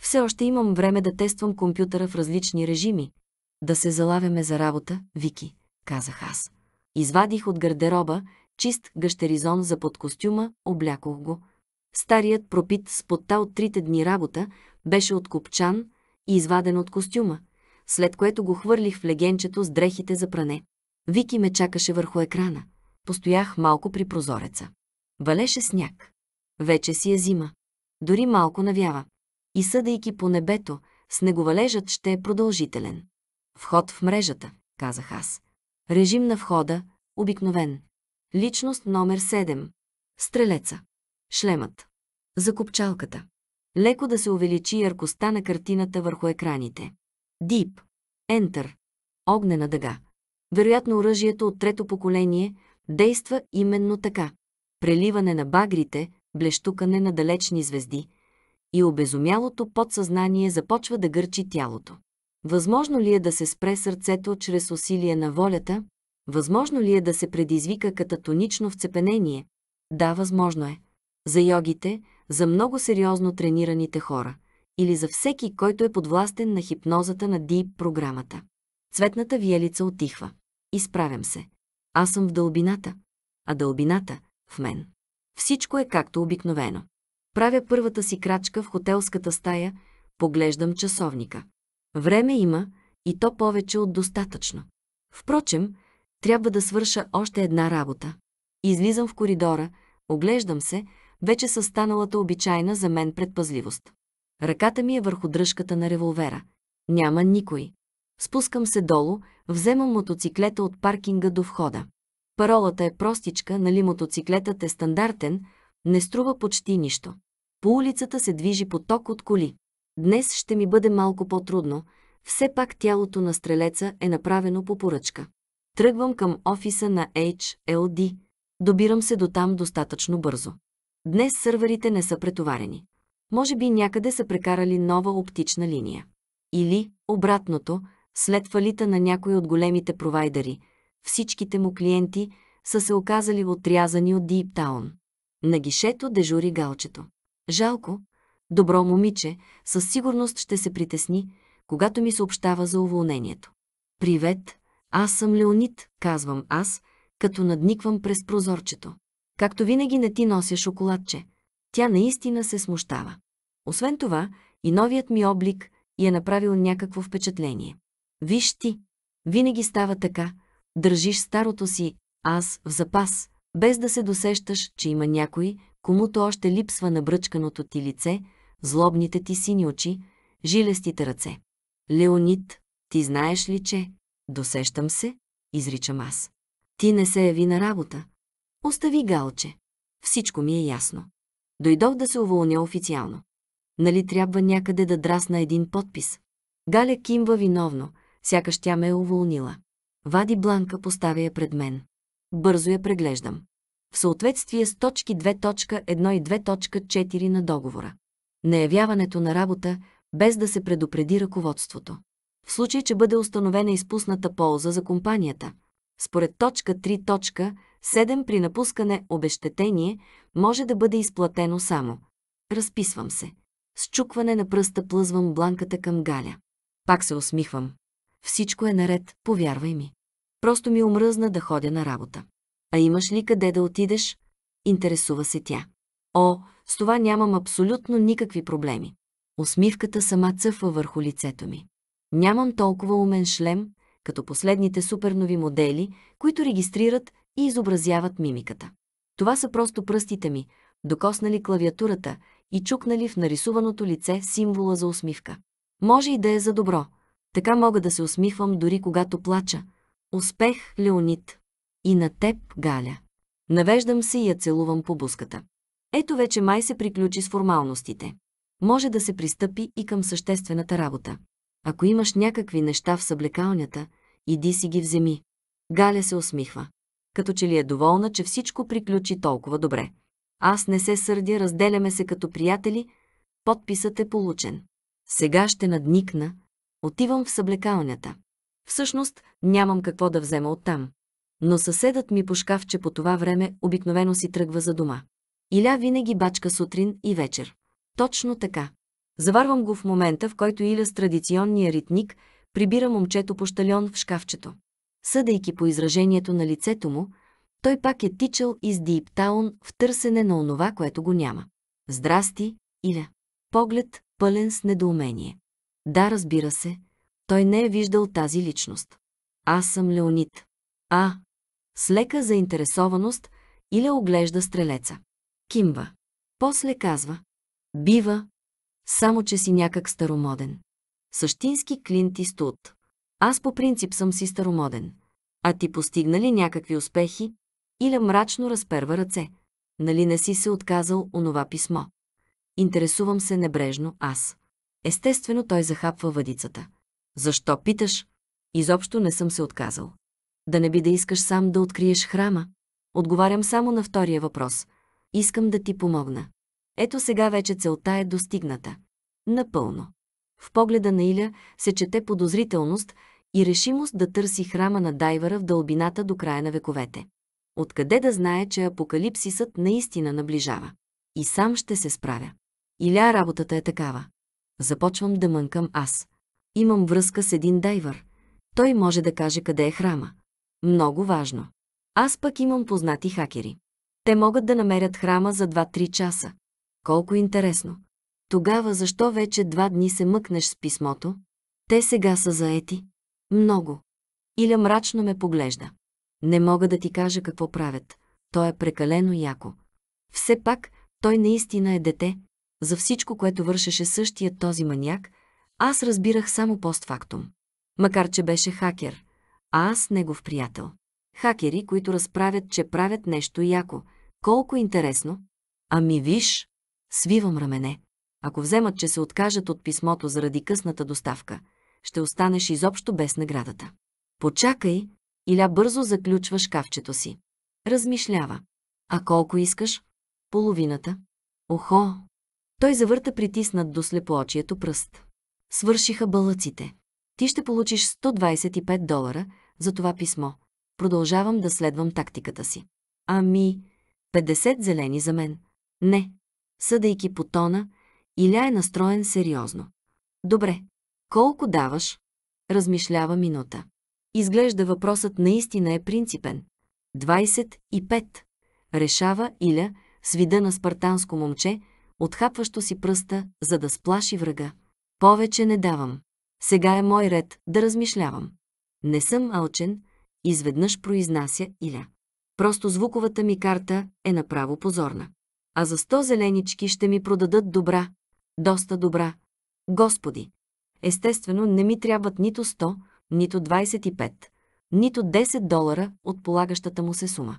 Все още имам време да тествам компютъра в различни режими. Да се залавяме за работа, Вики, казах аз. Извадих от гардероба чист гъщеризон за под костюма, облякох го. Старият пропит с подта от трите дни работа беше откопчан и изваден от костюма след което го хвърлих в легенчето с дрехите за пране. Вики ме чакаше върху екрана. Постоях малко при прозореца. Валеше сняг. Вече си е зима. Дори малко навява. И съдейки по небето, снеговалежът ще е продължителен. Вход в мрежата, казах аз. Режим на входа – обикновен. Личност номер 7. Стрелеца. Шлемът. Закопчалката. Леко да се увеличи яркостта на картината върху екраните. Deep. Enter. Огнена дъга. Вероятно оръжието от трето поколение действа именно така. Преливане на багрите, блещукане на далечни звезди и обезумялото подсъзнание започва да гърчи тялото. Възможно ли е да се спре сърцето чрез усилие на волята? Възможно ли е да се предизвика кататонично вцепенение? Да, възможно е. За йогите, за много сериозно тренираните хора – или за всеки, който е подвластен на хипнозата на Deep програмата. Цветната виелица отихва. Изправям се. Аз съм в дълбината, а дълбината – в мен. Всичко е както обикновено. Правя първата си крачка в хотелската стая, поглеждам часовника. Време има и то повече от достатъчно. Впрочем, трябва да свърша още една работа. Излизам в коридора, оглеждам се, вече са станалата обичайна за мен предпазливост. Ръката ми е върху дръжката на револвера. Няма никой. Спускам се долу, вземам мотоциклета от паркинга до входа. Паролата е простичка, нали мотоциклетът е стандартен, не струва почти нищо. По улицата се движи поток от коли. Днес ще ми бъде малко по-трудно, все пак тялото на стрелеца е направено по поръчка. Тръгвам към офиса на HLD. Добирам се до там достатъчно бързо. Днес сървърите не са претоварени. Може би някъде са прекарали нова оптична линия. Или, обратното, след фалита на някой от големите провайдери, всичките му клиенти са се оказали отрязани от Диптаун. На гишето дежури галчето. Жалко, добро момиче, със сигурност ще се притесни, когато ми съобщава за уволнението. «Привет, аз съм Леонид», казвам аз, като надниквам през прозорчето. Както винаги не ти нося шоколадче – тя наистина се смущава. Освен това, и новият ми облик и е направил някакво впечатление. Виж ти, винаги става така, държиш старото си аз в запас, без да се досещаш, че има някой, комуто още липсва набръчканото ти лице, злобните ти сини очи, жилестите ръце. Леонид, ти знаеш ли, че... Досещам се, изричам аз. Ти не се яви на работа. Остави галче. Всичко ми е ясно. Дойдох да се уволня официално. Нали трябва някъде да драсна един подпис? Галя кимва виновно, сякаш тя ме е уволнила. Вади бланка, поставя я пред мен. Бързо я преглеждам. В съответствие с точки 2.1 и 2.4 на договора. Наявяването на работа, без да се предупреди ръководството. В случай, че бъде установена изпусната полза за компанията, според точка 3.7 при напускане обещетение може да бъде изплатено само. Разписвам се. С чукване на пръста плъзвам бланката към Галя. Пак се усмихвам. Всичко е наред, повярвай ми. Просто ми омръзна да ходя на работа. А имаш ли къде да отидеш? Интересува се тя. О, с това нямам абсолютно никакви проблеми. Усмивката сама цъфва върху лицето ми. Нямам толкова умен шлем, като последните супернови модели, които регистрират и изобразяват мимиката. Това са просто пръстите ми, докоснали клавиатурата и чукнали в нарисуваното лице символа за усмивка. Може и да е за добро. Така мога да се усмихвам дори когато плача. Успех, Леонид! И на теб, Галя! Навеждам се и я целувам по буската. Ето вече май се приключи с формалностите. Може да се пристъпи и към съществената работа. Ако имаш някакви неща в съблекалнята, иди си ги вземи. Галя се усмихва като че ли е доволна, че всичко приключи толкова добре. Аз не се сърдя, разделяме се като приятели, подписът е получен. Сега ще надникна, отивам в съблекалнята. Всъщност, нямам какво да взема оттам. Но съседът ми по шкафче по това време обикновено си тръгва за дома. Иля винаги бачка сутрин и вечер. Точно така. Заварвам го в момента, в който Иля с традиционния ритник прибира момчето пощалян в шкафчето съдейки по изражението на лицето му, той пак е тичал из Диптаун в търсене на онова, което го няма. Здрасти, Иля. Поглед, пълен с недоумение. Да, разбира се, той не е виждал тази личност. Аз съм Леонид. А, с лека заинтересованост, Иля оглежда стрелеца. Кимва. После казва. Бива, само че си някак старомоден. Същински Клинт Истут. Аз по принцип съм си старомоден. А ти постигна ли някакви успехи? Иля мрачно разперва ръце. Нали не си се отказал онова писмо? Интересувам се небрежно аз. Естествено той захапва въдицата. Защо питаш? Изобщо не съм се отказал. Да не би да искаш сам да откриеш храма? Отговарям само на втория въпрос. Искам да ти помогна. Ето сега вече целта е достигната. Напълно. В погледа на Иля се чете подозрителност и решимост да търси храма на дайвара в дълбината до края на вековете. Откъде да знае, че апокалипсисът наистина наближава? И сам ще се справя. Иля работата е такава. Започвам да мънкам аз. Имам връзка с един дайвар. Той може да каже къде е храма. Много важно. Аз пък имам познати хакери. Те могат да намерят храма за 2-3 часа. Колко интересно! Тогава защо вече два дни се мъкнеш с писмото? Те сега са заети. Много. Иля мрачно ме поглежда. Не мога да ти кажа какво правят. То е прекалено яко. Все пак, той наистина е дете. За всичко, което вършеше същия този маняк, аз разбирах само постфактум. Макар, че беше хакер, а аз негов приятел. Хакери, които разправят, че правят нещо яко. Колко интересно! Ами виж! Свивам рамене. Ако вземат, че се откажат от писмото заради късната доставка, ще останеш изобщо без наградата. Почакай, Иля бързо заключва шкафчето си. Размишлява. А колко искаш? Половината. Охо! Той завърта притиснат до слепоочието пръст. Свършиха бълъците. Ти ще получиш 125 долара за това писмо. Продължавам да следвам тактиката си. Ами, 50 зелени за мен. Не. Съдейки по тона, Иля е настроен сериозно. Добре. Колко даваш? Размишлява минута. Изглежда въпросът наистина е принципен. 25. Решава Иля с вида на спартанско момче, отхапващо си пръста, за да сплаши врага. Повече не давам. Сега е мой ред да размишлявам. Не съм алчен, изведнъж произнася Иля. Просто звуковата ми карта е направо позорна. А за сто зеленички ще ми продадат добра, доста добра. Господи! Естествено, не ми трябват нито 100, нито 25, нито 10 долара от полагащата му се сума.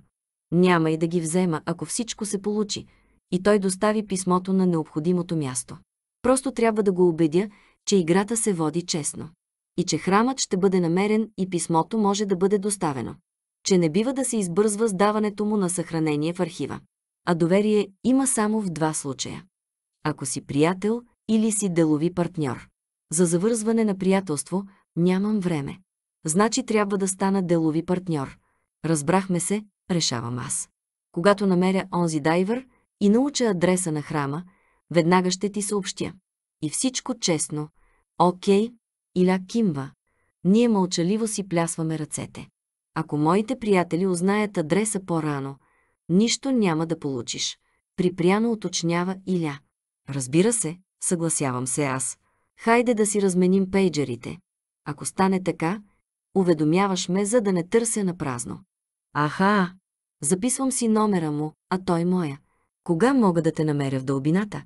Няма и да ги взема, ако всичко се получи, и той достави писмото на необходимото място. Просто трябва да го убедя, че играта се води честно. И че храмът ще бъде намерен и писмото може да бъде доставено. Че не бива да се избързва с даването му на съхранение в архива. А доверие има само в два случая ако си приятел или си делови партньор. За завързване на приятелство нямам време. Значи трябва да стана делови партньор. Разбрахме се, решавам аз. Когато намеря онзи дайвер и науча адреса на храма, веднага ще ти съобщя. И всичко честно. Окей, Иля Кимва. Ние мълчаливо си плясваме ръцете. Ако моите приятели узнаят адреса по-рано, нищо няма да получиш. Припряно уточнява Иля. Разбира се, съгласявам се аз. Хайде да си разменим пейджерите. Ако стане така, уведомяваш ме, за да не търся на празно. Аха! Записвам си номера му, а той моя. Кога мога да те намеря в дълбината?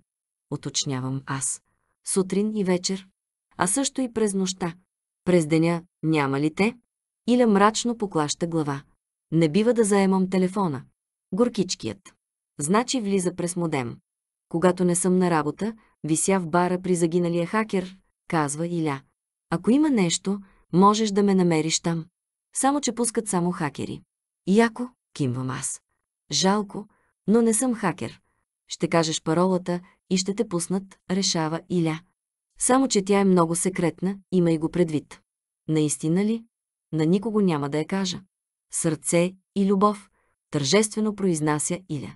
Оточнявам аз. Сутрин и вечер. А също и през нощта. През деня няма ли те? Иля мрачно поклаща глава. Не бива да заемам телефона. Горкичкият. Значи влиза през модем когато не съм на работа, вися в бара при загиналия хакер, казва Иля. Ако има нещо, можеш да ме намериш там. Само, че пускат само хакери. Яко, кимвам аз. Жалко, но не съм хакер. Ще кажеш паролата и ще те пуснат, решава Иля. Само, че тя е много секретна, има и го предвид. Наистина ли? На никого няма да я кажа. Сърце и любов, тържествено произнася Иля.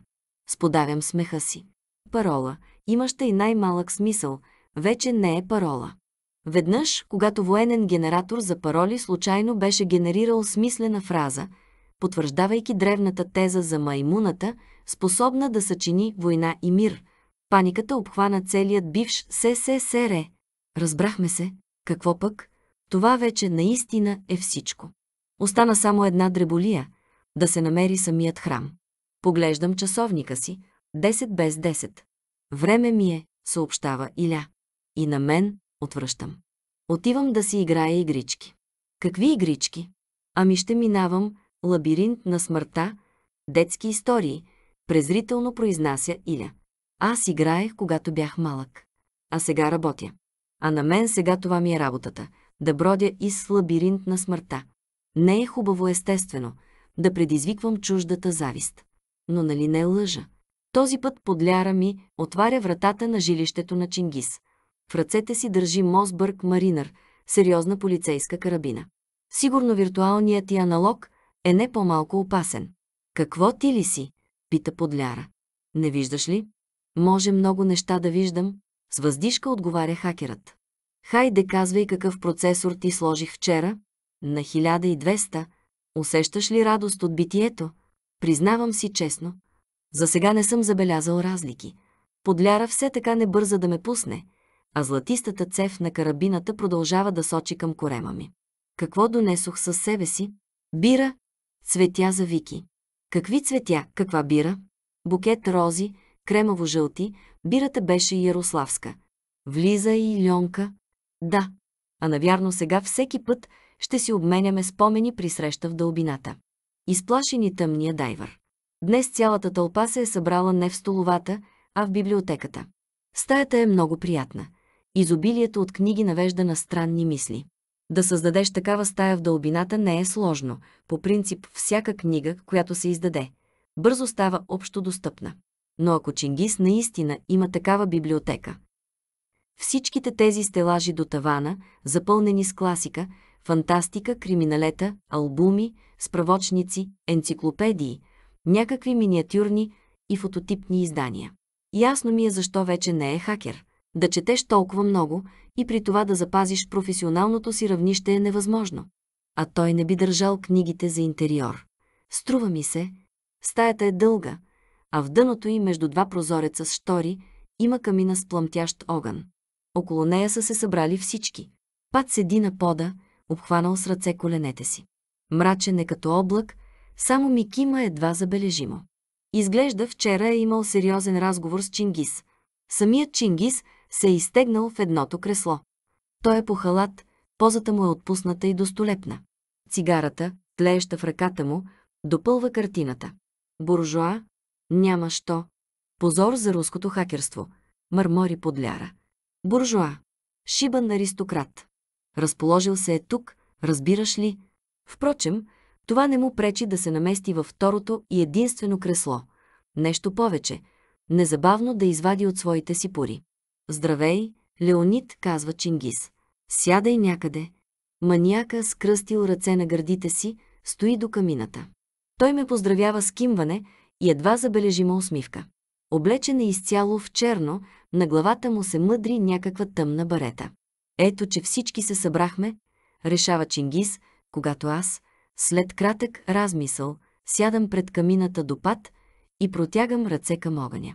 Сподавям смеха си. Парола, имаща и най-малък смисъл, вече не е парола. Веднъж, когато военен генератор за пароли случайно беше генерирал смислена фраза, потвърждавайки древната теза за маймуната, способна да съчини война и мир, паниката обхвана целият бивш СССР. Разбрахме се, какво пък? Това вече наистина е всичко. Остана само една дреболия – да се намери самият храм. Поглеждам часовника си – 10 без 10. Време ми е, съобщава Иля. И на мен отвръщам. Отивам да си играя игрички. Какви игрички? Ами ще минавам лабиринт на смъртта, детски истории, презрително произнася Иля. Аз играех, когато бях малък. А сега работя. А на мен сега това ми е работата – да бродя из лабиринт на смъртта. Не е хубаво естествено да предизвиквам чуждата завист. Но нали не е лъжа? Този път подляра ми отваря вратата на жилището на Чингис. В ръцете си държи Мосбърг Маринър, сериозна полицейска карабина. Сигурно виртуалният ти аналог е не по-малко опасен. Какво ти ли си? пита подляра. Не виждаш ли? Може много неща да виждам, с въздишка отговаря хакерът. Хайде, казвай какъв процесор ти сложих вчера. На 1200. Усещаш ли радост от битието? Признавам си честно, за сега не съм забелязал разлики. Подляра все така не бърза да ме пусне, а златистата цев на карабината продължава да сочи към корема ми. Какво донесох със себе си? Бира, цветя за Вики. Какви цветя, каква бира? Букет рози, кремаво-жълти, бирата беше Ярославска. Влиза и Льонка. Да, а навярно сега всеки път ще си обменяме спомени при среща в дълбината. Изплашени тъмния дайвър. Днес цялата тълпа се е събрала не в столовата, а в библиотеката. Стаята е много приятна. Изобилието от книги навежда на странни мисли. Да създадеш такава стая в дълбината не е сложно. По принцип, всяка книга, която се издаде, бързо става общо достъпна. Но ако Чингис наистина има такава библиотека, всичките тези стелажи до тавана, запълнени с класика, фантастика, криминалета, албуми, справочници, енциклопедии – някакви миниатюрни и фототипни издания. Ясно ми е защо вече не е хакер. Да четеш толкова много и при това да запазиш професионалното си равнище е невъзможно. А той не би държал книгите за интериор. Струва ми се, стаята е дълга, а в дъното й между два прозореца с штори има камина с пламтящ огън. Около нея са се събрали всички. Пат седи на пода, обхванал с ръце коленете си. Мрачен е като облак, само ми кима едва забележимо. Изглежда вчера е имал сериозен разговор с Чингис. Самият Чингис се е изтегнал в едното кресло. Той е по халат, позата му е отпусната и достолепна. Цигарата, тлееща в ръката му, допълва картината. Буржуа, няма що. Позор за руското хакерство. Мърмори подляра. Буржуа. Шибан аристократ. Разположил се е тук, разбираш ли? Впрочем, това не му пречи да се намести във второто и единствено кресло. Нещо повече. Незабавно да извади от своите си пори. Здравей, Леонид, казва Чингис. Сядай някъде. Маниака, скръстил ръце на гърдите си, стои до камината. Той ме поздравява с кимване и едва забележима усмивка. Облечен е изцяло в черно, на главата му се мъдри някаква тъмна барета. Ето, че всички се събрахме, решава Чингис, когато аз, след кратък размисъл сядам пред камината до пад и протягам ръце към огъня.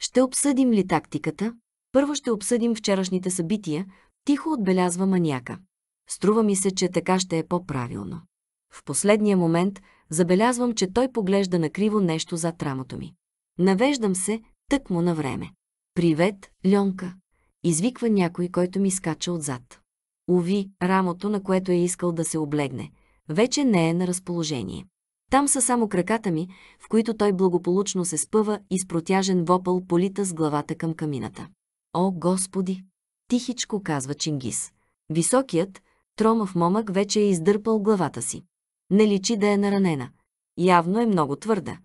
Ще обсъдим ли тактиката? Първо ще обсъдим вчерашните събития, тихо отбелязва маняка. Струва ми се, че така ще е по-правилно. В последния момент забелязвам, че той поглежда накриво нещо зад рамото ми. Навеждам се тъкмо на време. «Привет, Льонка!» извиква някой, който ми скача отзад. Уви, рамото, на което е искал да се облегне, вече не е на разположение. Там са само краката ми, в които той благополучно се спъва и с протяжен вопъл полита с главата към камината. О, Господи! Тихичко казва Чингис. Високият, тромав момък вече е издърпал главата си. Не личи да е наранена. Явно е много твърда.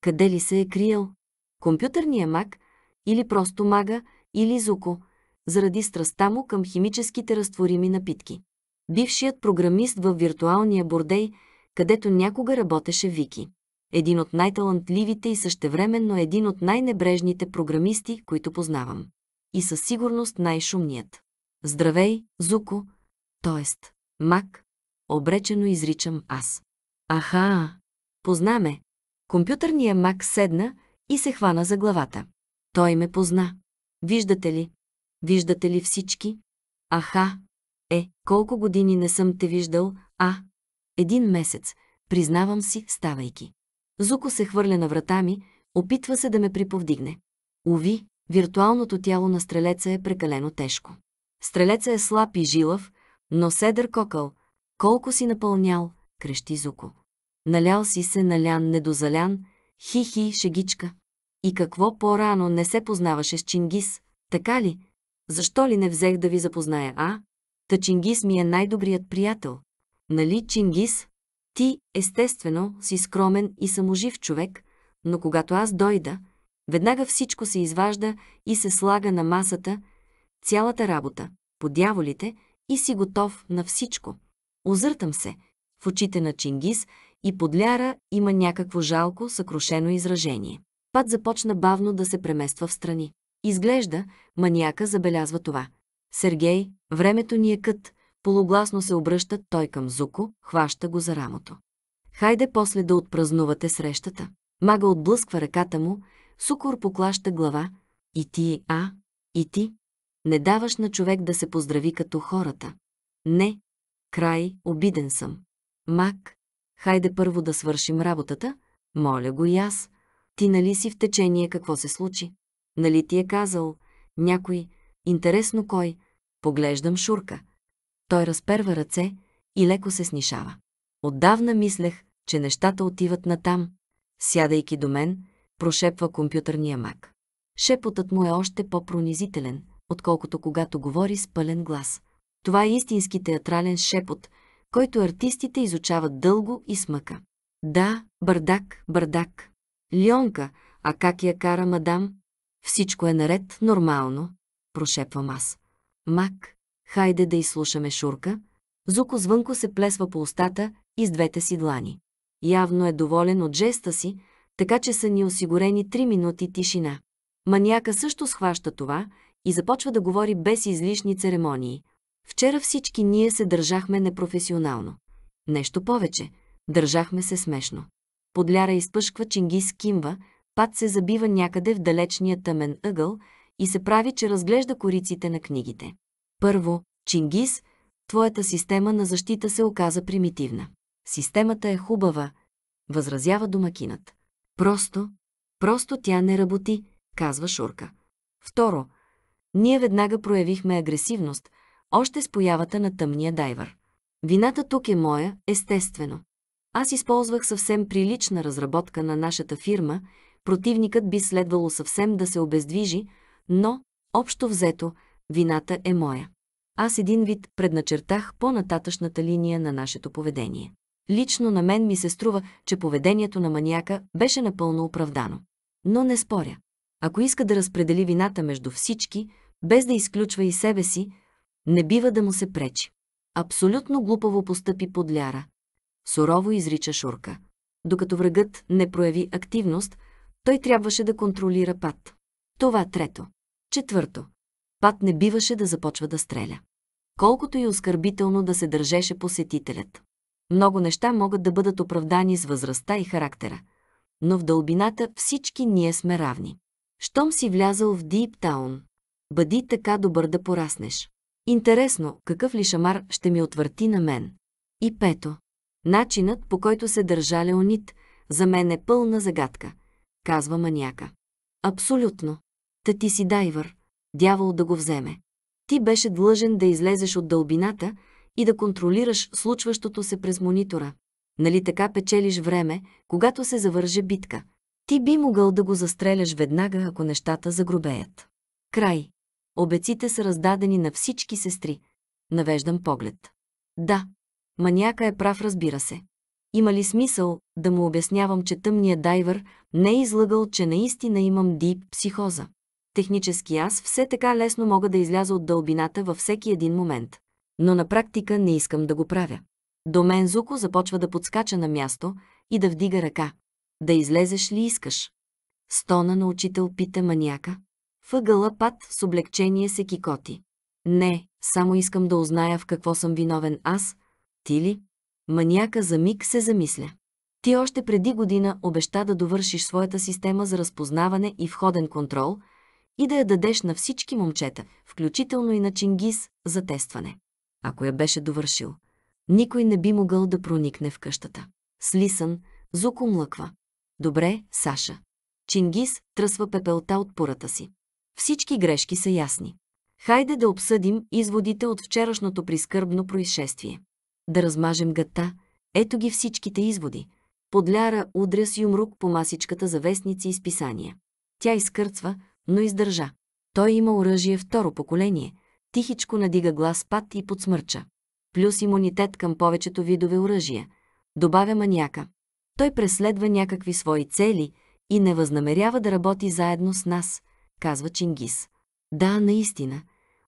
Къде ли се е криел? Компютърния маг или просто мага или зуко, заради страстта му към химическите разтворими напитки бившият програмист в виртуалния бордей, където някога работеше Вики. Един от най-талантливите и същевременно един от най-небрежните програмисти, които познавам. И със сигурност най-шумният. Здравей, Зуко, т.е. Мак, обречено изричам аз. Аха, познаме. Компютърният Мак седна и се хвана за главата. Той ме позна. Виждате ли? Виждате ли всички? Аха, е, колко години не съм те виждал, а? Един месец, признавам си, ставайки. Зуко се хвърля на врата ми, опитва се да ме приповдигне. Уви, виртуалното тяло на стрелеца е прекалено тежко. Стрелеца е слаб и жилав, но седър кокъл. Колко си напълнял, крещи Зуко. Налял си се налян недозалян, хи-хи, шегичка. И какво по-рано не се познаваше с Чингис, така ли? Защо ли не взех да ви запозная, а? Та Чингис ми е най-добрият приятел. Нали, Чингис? Ти, естествено, си скромен и саможив човек, но когато аз дойда, веднага всичко се изважда и се слага на масата, цялата работа, по дяволите и си готов на всичко. Озъртам се в очите на Чингис и под ляра има някакво жалко, съкрушено изражение. Пат започна бавно да се премества в страни. Изглежда, маняка забелязва това. Сергей, времето ни е кът, полугласно се обръща той към Зуко, хваща го за рамото. Хайде после да отпразнувате срещата. Мага отблъсква ръката му, Сукор поклаща глава. И ти, а? И ти? Не даваш на човек да се поздрави като хората. Не. Край, обиден съм. Мак, хайде първо да свършим работата. Моля го и аз. Ти нали си в течение какво се случи? Нали ти е казал някой, интересно кой, Поглеждам Шурка. Той разперва ръце и леко се снишава. Отдавна мислех, че нещата отиват натам. Сядайки до мен, прошепва компютърния мак. Шепотът му е още по-пронизителен, отколкото когато говори с пълен глас. Това е истински театрален шепот, който артистите изучават дълго и смъка. Да, бърдак, бърдак. Льонка, а как я кара мадам? Всичко е наред, нормално, прошепвам аз. Мак, хайде да изслушаме Шурка. Зуко звънко се плесва по устата и с двете си длани. Явно е доволен от жеста си, така че са ни осигурени три минути тишина. Маняка също схваща това и започва да говори без излишни церемонии. Вчера всички ние се държахме непрофесионално. Нещо повече, държахме се смешно. Подляра изпъшква Чингис Кимва, пат се забива някъде в далечния тъмен ъгъл – и се прави, че разглежда кориците на книгите. Първо, Чингис, твоята система на защита се оказа примитивна. Системата е хубава, възразява домакинът. Просто, просто тя не работи, казва Шурка. Второ, ние веднага проявихме агресивност, още с появата на тъмния дайвър. Вината тук е моя, естествено. Аз използвах съвсем прилична разработка на нашата фирма, противникът би следвало съвсем да се обездвижи, но, общо взето, вината е моя. Аз един вид предначертах по-нататъчната линия на нашето поведение. Лично на мен ми се струва, че поведението на маньяка беше напълно оправдано. Но не споря. Ако иска да разпредели вината между всички, без да изключва и себе си, не бива да му се пречи. Абсолютно глупаво постъпи подляра. Сурово изрича Шурка. Докато врагът не прояви активност, той трябваше да контролира пад. Това трето. Четвърто. Пат не биваше да започва да стреля. Колкото и оскърбително да се държеше посетителят. Много неща могат да бъдат оправдани с възрастта и характера, но в дълбината всички ние сме равни. Щом си влязал в Диптаун, бъди така добър да пораснеш. Интересно, какъв ли шамар ще ми отвърти на мен? И пето. Начинът, по който се държа Леонид, за мен е пълна загадка, казва маняка. Абсолютно. Та ти си дайвър, дявол да го вземе. Ти беше длъжен да излезеш от дълбината и да контролираш случващото се през монитора. Нали така печелиш време, когато се завърже битка. Ти би могъл да го застреляш веднага, ако нещата загробеят. Край. Обеците са раздадени на всички сестри. Навеждам поглед. Да, маняка е прав, разбира се. Има ли смисъл да му обяснявам, че тъмният дайвер не е излъгал, че наистина имам дип психоза? технически аз все така лесно мога да изляза от дълбината във всеки един момент. Но на практика не искам да го правя. До мен Зуко започва да подскача на място и да вдига ръка. Да излезеш ли искаш? Стона на учител пита маняка. Въгъла пад с облегчение се кикоти. Не, само искам да узная в какво съм виновен аз. Ти ли? Маняка за миг се замисля. Ти още преди година обеща да довършиш своята система за разпознаване и входен контрол – и да я дадеш на всички момчета, включително и на Чингис, за тестване. Ако я беше довършил, никой не би могъл да проникне в къщата. Слисън, Зуко млъква. Добре, Саша. Чингис тръсва пепелта от пурата си. Всички грешки са ясни. Хайде да обсъдим изводите от вчерашното прискърбно происшествие. Да размажем гъта, ето ги всичките изводи. Подляра удря с юмрук по масичката за вестници и списания. Тя изкърцва, но издържа. Той има оръжие второ поколение, тихичко надига глас пат и подсмърча. Плюс имунитет към повечето видове оръжия. Добавя маняка. Той преследва някакви свои цели и не възнамерява да работи заедно с нас, казва Чингис. Да, наистина.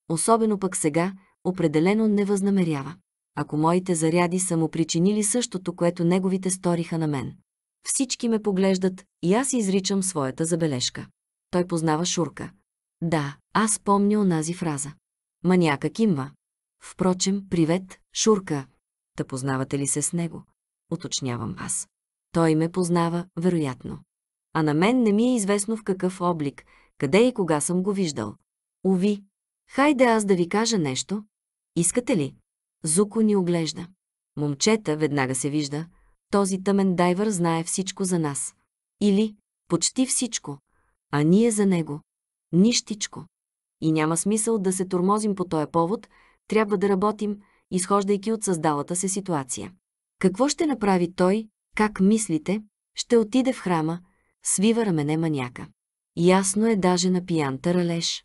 Особено пък сега, определено не възнамерява. Ако моите заряди са му причинили същото, което неговите сториха на мен. Всички ме поглеждат и аз изричам своята забележка той познава Шурка. Да, аз помня онази фраза. Маняка кимва. Впрочем, привет, Шурка. Та познавате ли се с него? Уточнявам аз. Той ме познава, вероятно. А на мен не ми е известно в какъв облик, къде и кога съм го виждал. Уви, хайде аз да ви кажа нещо. Искате ли? Зуко ни оглежда. Момчета веднага се вижда. Този тъмен дайвър знае всичко за нас. Или почти всичко а ние за него. Нищичко. И няма смисъл да се тормозим по този повод, трябва да работим, изхождайки от създалата се ситуация. Какво ще направи той, как мислите, ще отиде в храма, свива рамене маняка. Ясно е даже на пиянта ралеж.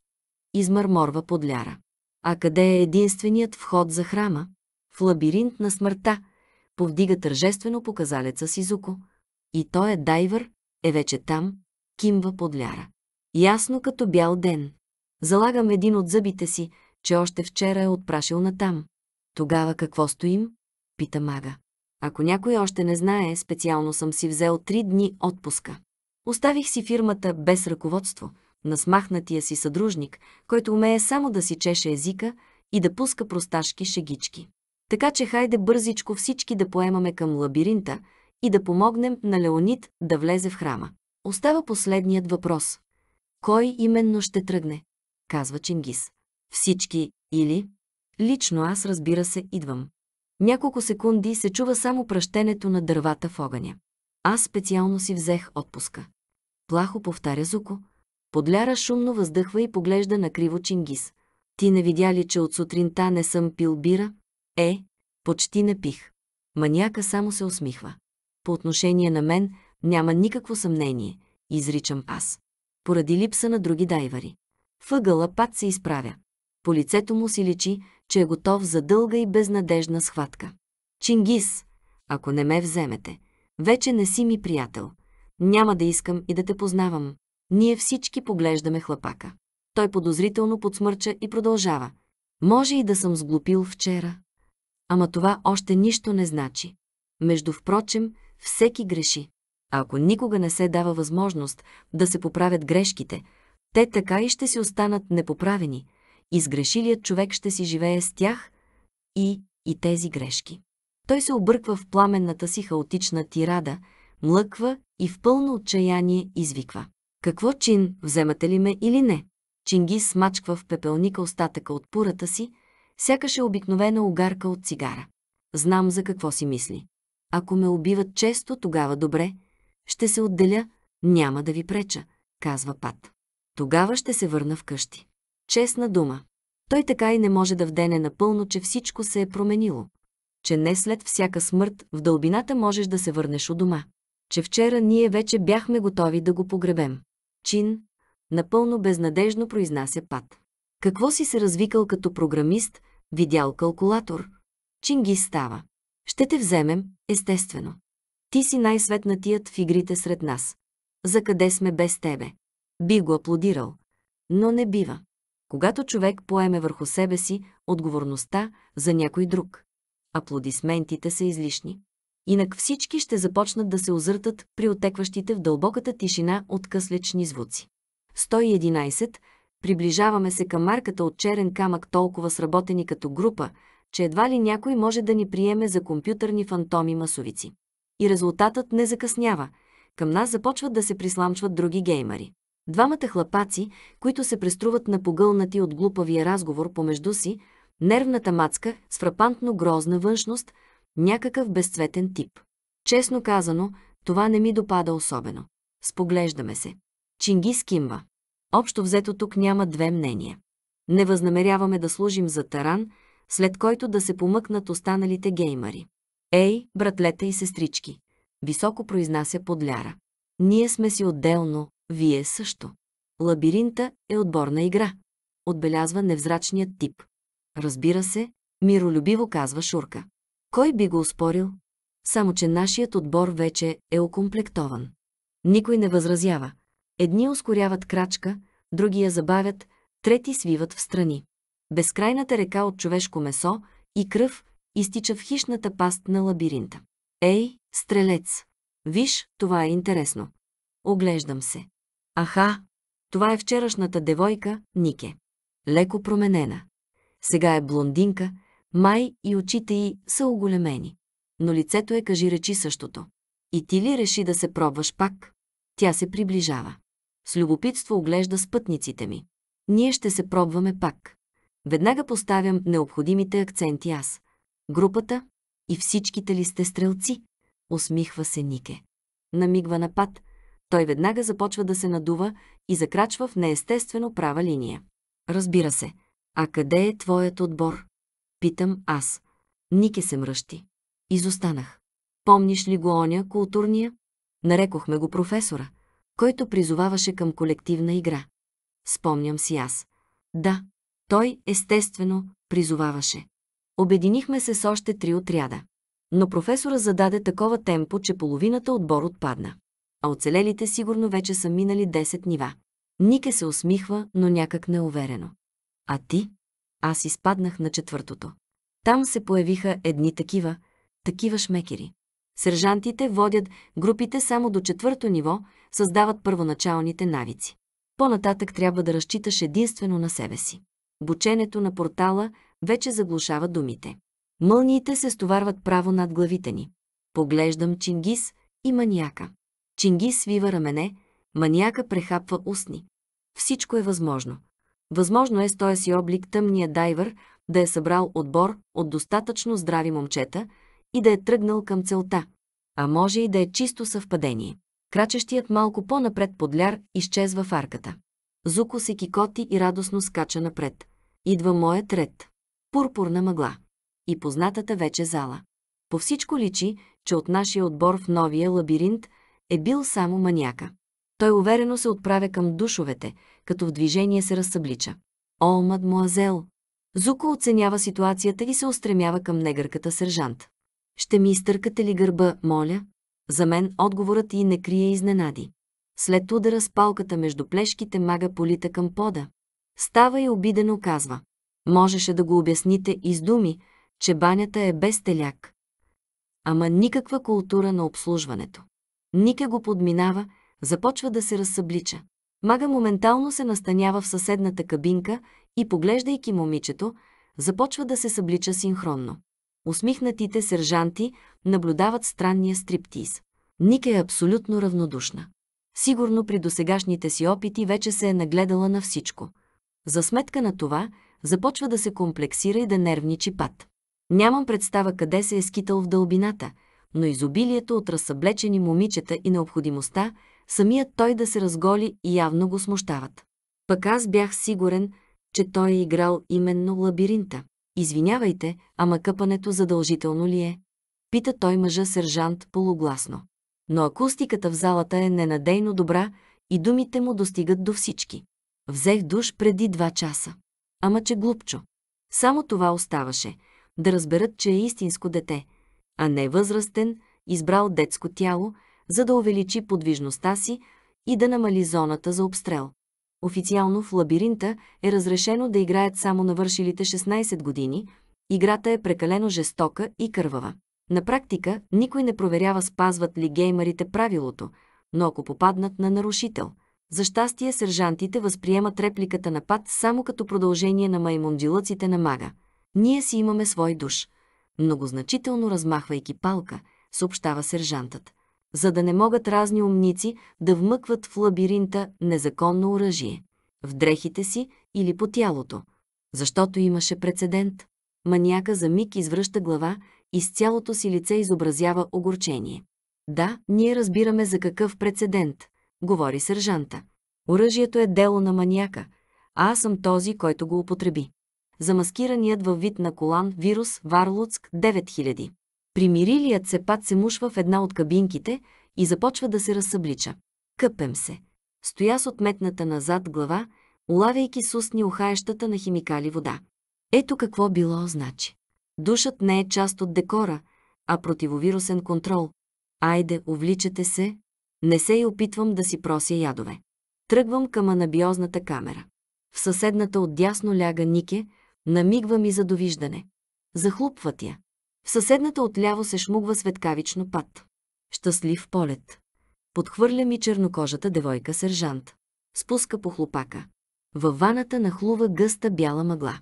Измърморва подляра. А къде е единственият вход за храма? В лабиринт на смъртта, повдига тържествено показалеца Сизуко. И той е дайвър, е вече там, кимва под ляра. Ясно като бял ден. Залагам един от зъбите си, че още вчера е отпрашил натам. Тогава какво стоим? Пита мага. Ако някой още не знае, специално съм си взел три дни отпуска. Оставих си фирмата без ръководство, на смахнатия си съдружник, който умее само да си чеше езика и да пуска просташки шегички. Така че хайде бързичко всички да поемаме към лабиринта и да помогнем на Леонид да влезе в храма. Остава последният въпрос. Кой именно ще тръгне? Казва Чингис. Всички или? Лично аз, разбира се, идвам. Няколко секунди се чува само пръщенето на дървата в огъня. Аз специално си взех отпуска. Плахо повтаря Зуко. Подляра шумно въздъхва и поглежда на криво Чингис. Ти не видя ли, че от сутринта не съм пил бира? Е, почти не пих. Маняка само се усмихва. По отношение на мен, няма никакво съмнение, изричам аз. Поради липса на други дайвари. Въгъла пак се изправя. По лицето му си личи, че е готов за дълга и безнадежна схватка. Чингис, ако не ме вземете, вече не си ми приятел. Няма да искам и да те познавам. Ние всички поглеждаме хлапака. Той подозрително подсмърча и продължава. Може и да съм сглупил вчера. Ама това още нищо не значи. Между впрочем, всеки греши. А ако никога не се дава възможност да се поправят грешките, те така и ще си останат непоправени. Изгрешилият човек ще си живее с тях и, и тези грешки. Той се обърква в пламенната си хаотична тирада, млъква и в пълно отчаяние извиква. Какво чин, вземате ли ме или не? Чингис смачква в пепелника остатъка от пурата си, сякаш е обикновена огарка от цигара. Знам за какво си мисли. Ако ме убиват често, тогава добре, ще се отделя, няма да ви преча, казва Пат. Тогава ще се върна вкъщи. Честна дума. Той така и не може да вдене напълно, че всичко се е променило. Че не след всяка смърт в дълбината можеш да се върнеш у дома. Че вчера ние вече бяхме готови да го погребем. Чин, напълно безнадежно произнася Пат. Какво си се развикал като програмист, видял калкулатор? Чинги става. Ще те вземем, естествено. Ти си най-светнатият в игрите сред нас. За къде сме без тебе? Би го аплодирал, но не бива. Когато човек поеме върху себе си отговорността за някой друг, аплодисментите са излишни. Инак всички ще започнат да се озъртат при отекващите в дълбоката тишина от къслечни звуци. 111. Приближаваме се към марката от черен камък толкова сработени като група, че едва ли някой може да ни приеме за компютърни фантоми масовици и резултатът не закъснява. Към нас започват да се присламчват други геймари. Двамата хлапаци, които се преструват напогълнати от глупавия разговор помежду си, нервната мацка с фрапантно грозна външност, някакъв безцветен тип. Честно казано, това не ми допада особено. Споглеждаме се. Чингис Кимба. Общо взето тук няма две мнения. Не възнамеряваме да служим за таран, след който да се помъкнат останалите геймари. Ей, братлета и сестрички! Високо произнася подляра. Ние сме си отделно, вие също. Лабиринта е отборна игра. Отбелязва невзрачният тип. Разбира се, миролюбиво казва Шурка. Кой би го успорил? Само, че нашият отбор вече е окомплектован. Никой не възразява. Едни ускоряват крачка, други я забавят, трети свиват в страни. Безкрайната река от човешко месо и кръв изтича в хищната паст на лабиринта. Ей, стрелец! Виж, това е интересно. Оглеждам се. Аха, това е вчерашната девойка, Нике. Леко променена. Сега е блондинка, май и очите й са оголемени. Но лицето е кажи речи същото. И ти ли реши да се пробваш пак? Тя се приближава. С любопитство оглежда спътниците ми. Ние ще се пробваме пак. Веднага поставям необходимите акценти аз. Групата и всичките ли сте стрелци? Усмихва се Нике. Намигва напад. Той веднага започва да се надува и закрачва в неестествено права линия. Разбира се. А къде е твоят отбор? Питам аз. Нике се мръщи. Изостанах. Помниш ли го оня, културния? Нарекохме го професора, който призоваваше към колективна игра. Спомням си аз. Да, той естествено призоваваше. Обединихме се с още три отряда. Но професора зададе такова темпо, че половината отбор отпадна. А оцелелите сигурно вече са минали 10 нива. Нике се усмихва, но някак неуверено. А ти? Аз изпаднах на четвъртото. Там се появиха едни такива, такива шмекери. Сержантите водят групите само до четвърто ниво, създават първоначалните навици. По-нататък трябва да разчиташ единствено на себе си. Бученето на портала, вече заглушава думите. Мълниите се стоварват право над главите ни. Поглеждам Чингис и маньяка. Чингис свива рамене, маньяка прехапва устни. Всичко е възможно. Възможно е с този си облик тъмния дайвер да е събрал отбор от достатъчно здрави момчета и да е тръгнал към целта, а може и да е чисто съвпадение. Крачещият малко по-напред подляр изчезва в арката. Зуко се кикоти и радостно скача напред. Идва моят ред пурпурна мъгла и познатата вече зала. По всичко личи, че от нашия отбор в новия лабиринт е бил само маняка. Той уверено се отправя към душовете, като в движение се разсъблича. О, мадмуазел! Зуко оценява ситуацията и се устремява към негърката сержант. Ще ми изтъркате ли гърба, моля? За мен отговорът и не крие изненади. След удара с палката между плешките мага полита към пода. Става и обидено казва. Можеше да го обясните и с думи, че банята е без теляк. Ама никаква култура на обслужването. Ника го подминава, започва да се разсъблича. Мага моментално се настанява в съседната кабинка и, поглеждайки момичето, започва да се съблича синхронно. Усмихнатите сержанти наблюдават странния стриптиз. Ника е абсолютно равнодушна. Сигурно при досегашните си опити вече се е нагледала на всичко. За сметка на това, започва да се комплексира и да нервничи пат. Нямам представа къде се е скитал в дълбината, но изобилието от разсъблечени момичета и необходимостта самият той да се разголи и явно го смущават. Пък аз бях сигурен, че той е играл именно лабиринта. Извинявайте, ама къпането задължително ли е? Пита той мъжа сержант полугласно. Но акустиката в залата е ненадейно добра и думите му достигат до всички. Взех душ преди два часа. Ама че глупчо. Само това оставаше – да разберат, че е истинско дете, а не възрастен, избрал детско тяло, за да увеличи подвижността си и да намали зоната за обстрел. Официално в лабиринта е разрешено да играят само навършилите 16 години, играта е прекалено жестока и кървава. На практика никой не проверява спазват ли геймерите правилото, но ако попаднат на нарушител – за щастие, сержантите възприемат репликата на пат само като продължение на маймундилъците на мага. Ние си имаме свой душ. Многозначително размахвайки палка, съобщава сержантът. За да не могат разни умници да вмъкват в лабиринта незаконно оръжие. В дрехите си или по тялото. Защото имаше прецедент. Маняка за миг извръща глава и с цялото си лице изобразява огорчение. Да, ние разбираме за какъв прецедент – говори сержанта. Оръжието е дело на маньяка. а аз съм този, който го употреби. Замаскираният във вид на колан вирус Варлуцк 9000. Примирилият се пад се мушва в една от кабинките и започва да се разсъблича. Къпем се. Стоя с отметната назад глава, улавяйки с устни ухаещата на химикали вода. Ето какво било значи. Душът не е част от декора, а противовирусен контрол. Айде, увличате се, не се и опитвам да си прося ядове. Тръгвам към анабиозната камера. В съседната отдясно ляга Нике, намигва ми за довиждане. Захлупват я. В съседната отляво се шмугва светкавично пад. Щастлив полет. Подхвърля ми чернокожата девойка сержант. Спуска по хлопака. Във ваната нахлува гъста бяла мъгла.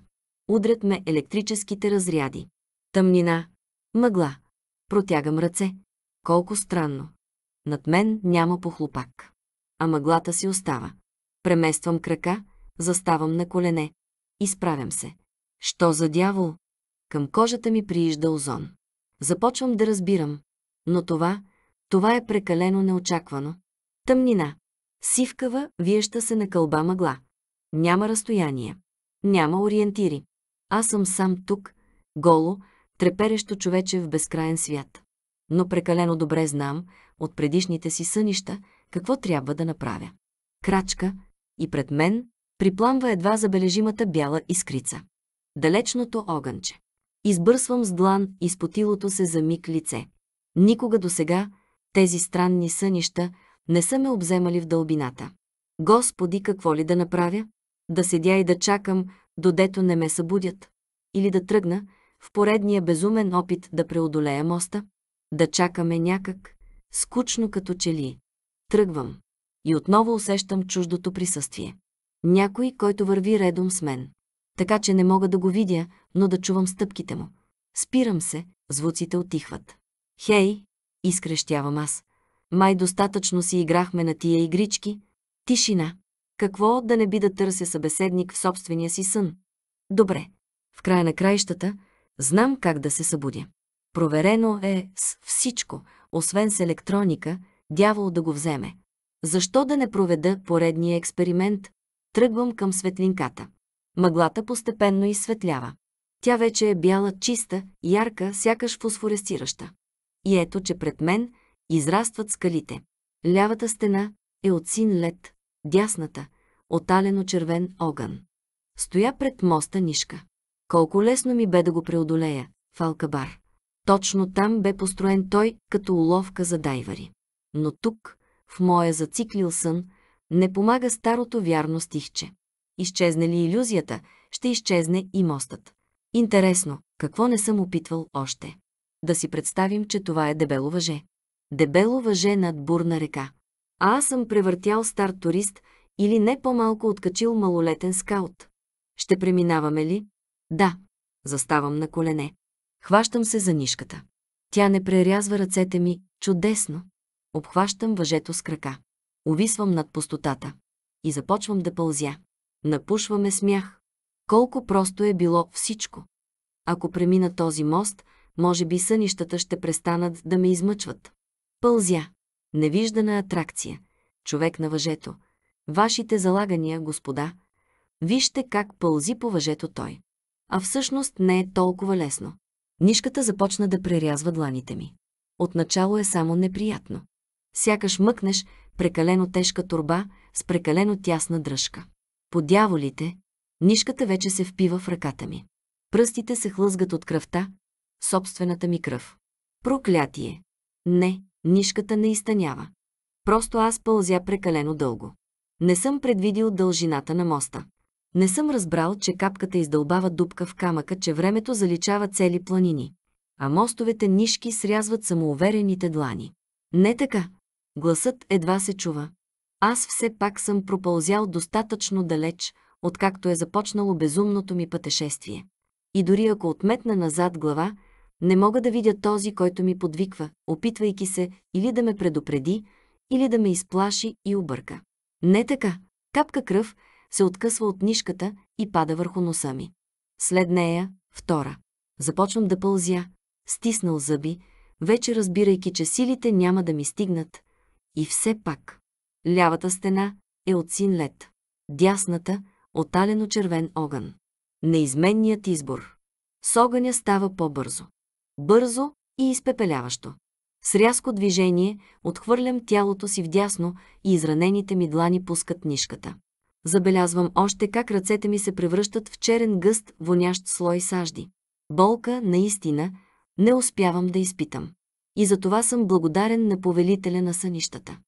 Удрят ме електрическите разряди. Тъмнина. Мъгла. Протягам ръце. Колко странно. Над мен няма похлопак. А мъглата си остава. Премествам крака, заставам на колене. Изправям се. Що за дявол? Към кожата ми приижда озон. Започвам да разбирам. Но това, това е прекалено неочаквано. Тъмнина. Сивкава, виеща се на кълба мъгла. Няма разстояние. Няма ориентири. Аз съм сам тук, голо, треперещо човече в безкраен свят. Но прекалено добре знам, от предишните си сънища какво трябва да направя. Крачка и пред мен припламва едва забележимата бяла искрица. Далечното огънче. Избърсвам с длан и с потилото се за миг лице. Никога до сега, тези странни сънища не са ме обземали в дълбината. Господи, какво ли да направя? Да седя и да чакам, додето не ме събудят. Или да тръгна, в поредния безумен опит да преодолея моста, да чакаме някак, скучно като че ли. Тръгвам. И отново усещам чуждото присъствие. Някой, който върви редом с мен. Така, че не мога да го видя, но да чувам стъпките му. Спирам се, звуците отихват. Хей, изкрещявам аз. Май достатъчно си играхме на тия игрички. Тишина. Какво да не би да търся събеседник в собствения си сън? Добре. В края на краищата знам как да се събудя. Проверено е с всичко, освен с електроника, дявол да го вземе. Защо да не проведа поредния експеримент? Тръгвам към светлинката. Мъглата постепенно изсветлява. Тя вече е бяла, чиста, ярка, сякаш фосфоресираща. И ето, че пред мен израстват скалите. Лявата стена е от син лед, дясната – оталено червен огън. Стоя пред моста нишка. Колко лесно ми бе да го преодолея, Фалкабар. Точно там бе построен той като уловка за дайвари. Но тук, в моя зациклил сън, не помага старото вярно стихче. Изчезне ли иллюзията, ще изчезне и мостът. Интересно, какво не съм опитвал още? Да си представим, че това е дебело въже. Дебело въже над бурна река. А аз съм превъртял стар турист или не по-малко откачил малолетен скаут. Ще преминаваме ли? Да. Заставам на колене. Хващам се за нишката. Тя не прерязва ръцете ми, чудесно. Обхващам въжето с крака. Увисвам над пустотата. И започвам да пълзя. Напушваме смях. Колко просто е било всичко. Ако премина този мост, може би сънищата ще престанат да ме измъчват. Пълзя. Невиждана атракция. Човек на въжето. Вашите залагания, господа. Вижте как пълзи по въжето той. А всъщност не е толкова лесно. Нишката започна да прерязва дланите ми. Отначало е само неприятно. Сякаш мъкнеш прекалено тежка турба с прекалено тясна дръжка. По дяволите, нишката вече се впива в ръката ми. Пръстите се хлъзгат от кръвта, собствената ми кръв. Проклятие! Не, нишката не изтънява. Просто аз пълзя прекалено дълго. Не съм предвидил дължината на моста. Не съм разбрал, че капката издълбава дупка в камъка, че времето заличава цели планини, а мостовете нишки срязват самоуверените длани. Не така. Гласът едва се чува. Аз все пак съм пропълзял достатъчно далеч, откакто е започнало безумното ми пътешествие. И дори ако отметна назад глава, не мога да видя този, който ми подвиква, опитвайки се или да ме предупреди, или да ме изплаши и обърка. Не така. Капка кръв се откъсва от нишката и пада върху носа ми. След нея, втора. Започвам да пълзя, стиснал зъби, вече разбирайки, че силите няма да ми стигнат. И все пак. Лявата стена е от син лед. Дясната – от алено-червен огън. Неизменният избор. С огъня става по-бързо. Бързо и изпепеляващо. С рязко движение отхвърлям тялото си вдясно и изранените ми длани пускат нишката. Забелязвам още как ръцете ми се превръщат в черен гъст, вонящ слой сажди. Болка, наистина, не успявам да изпитам. И за това съм благодарен на повелителя на сънищата.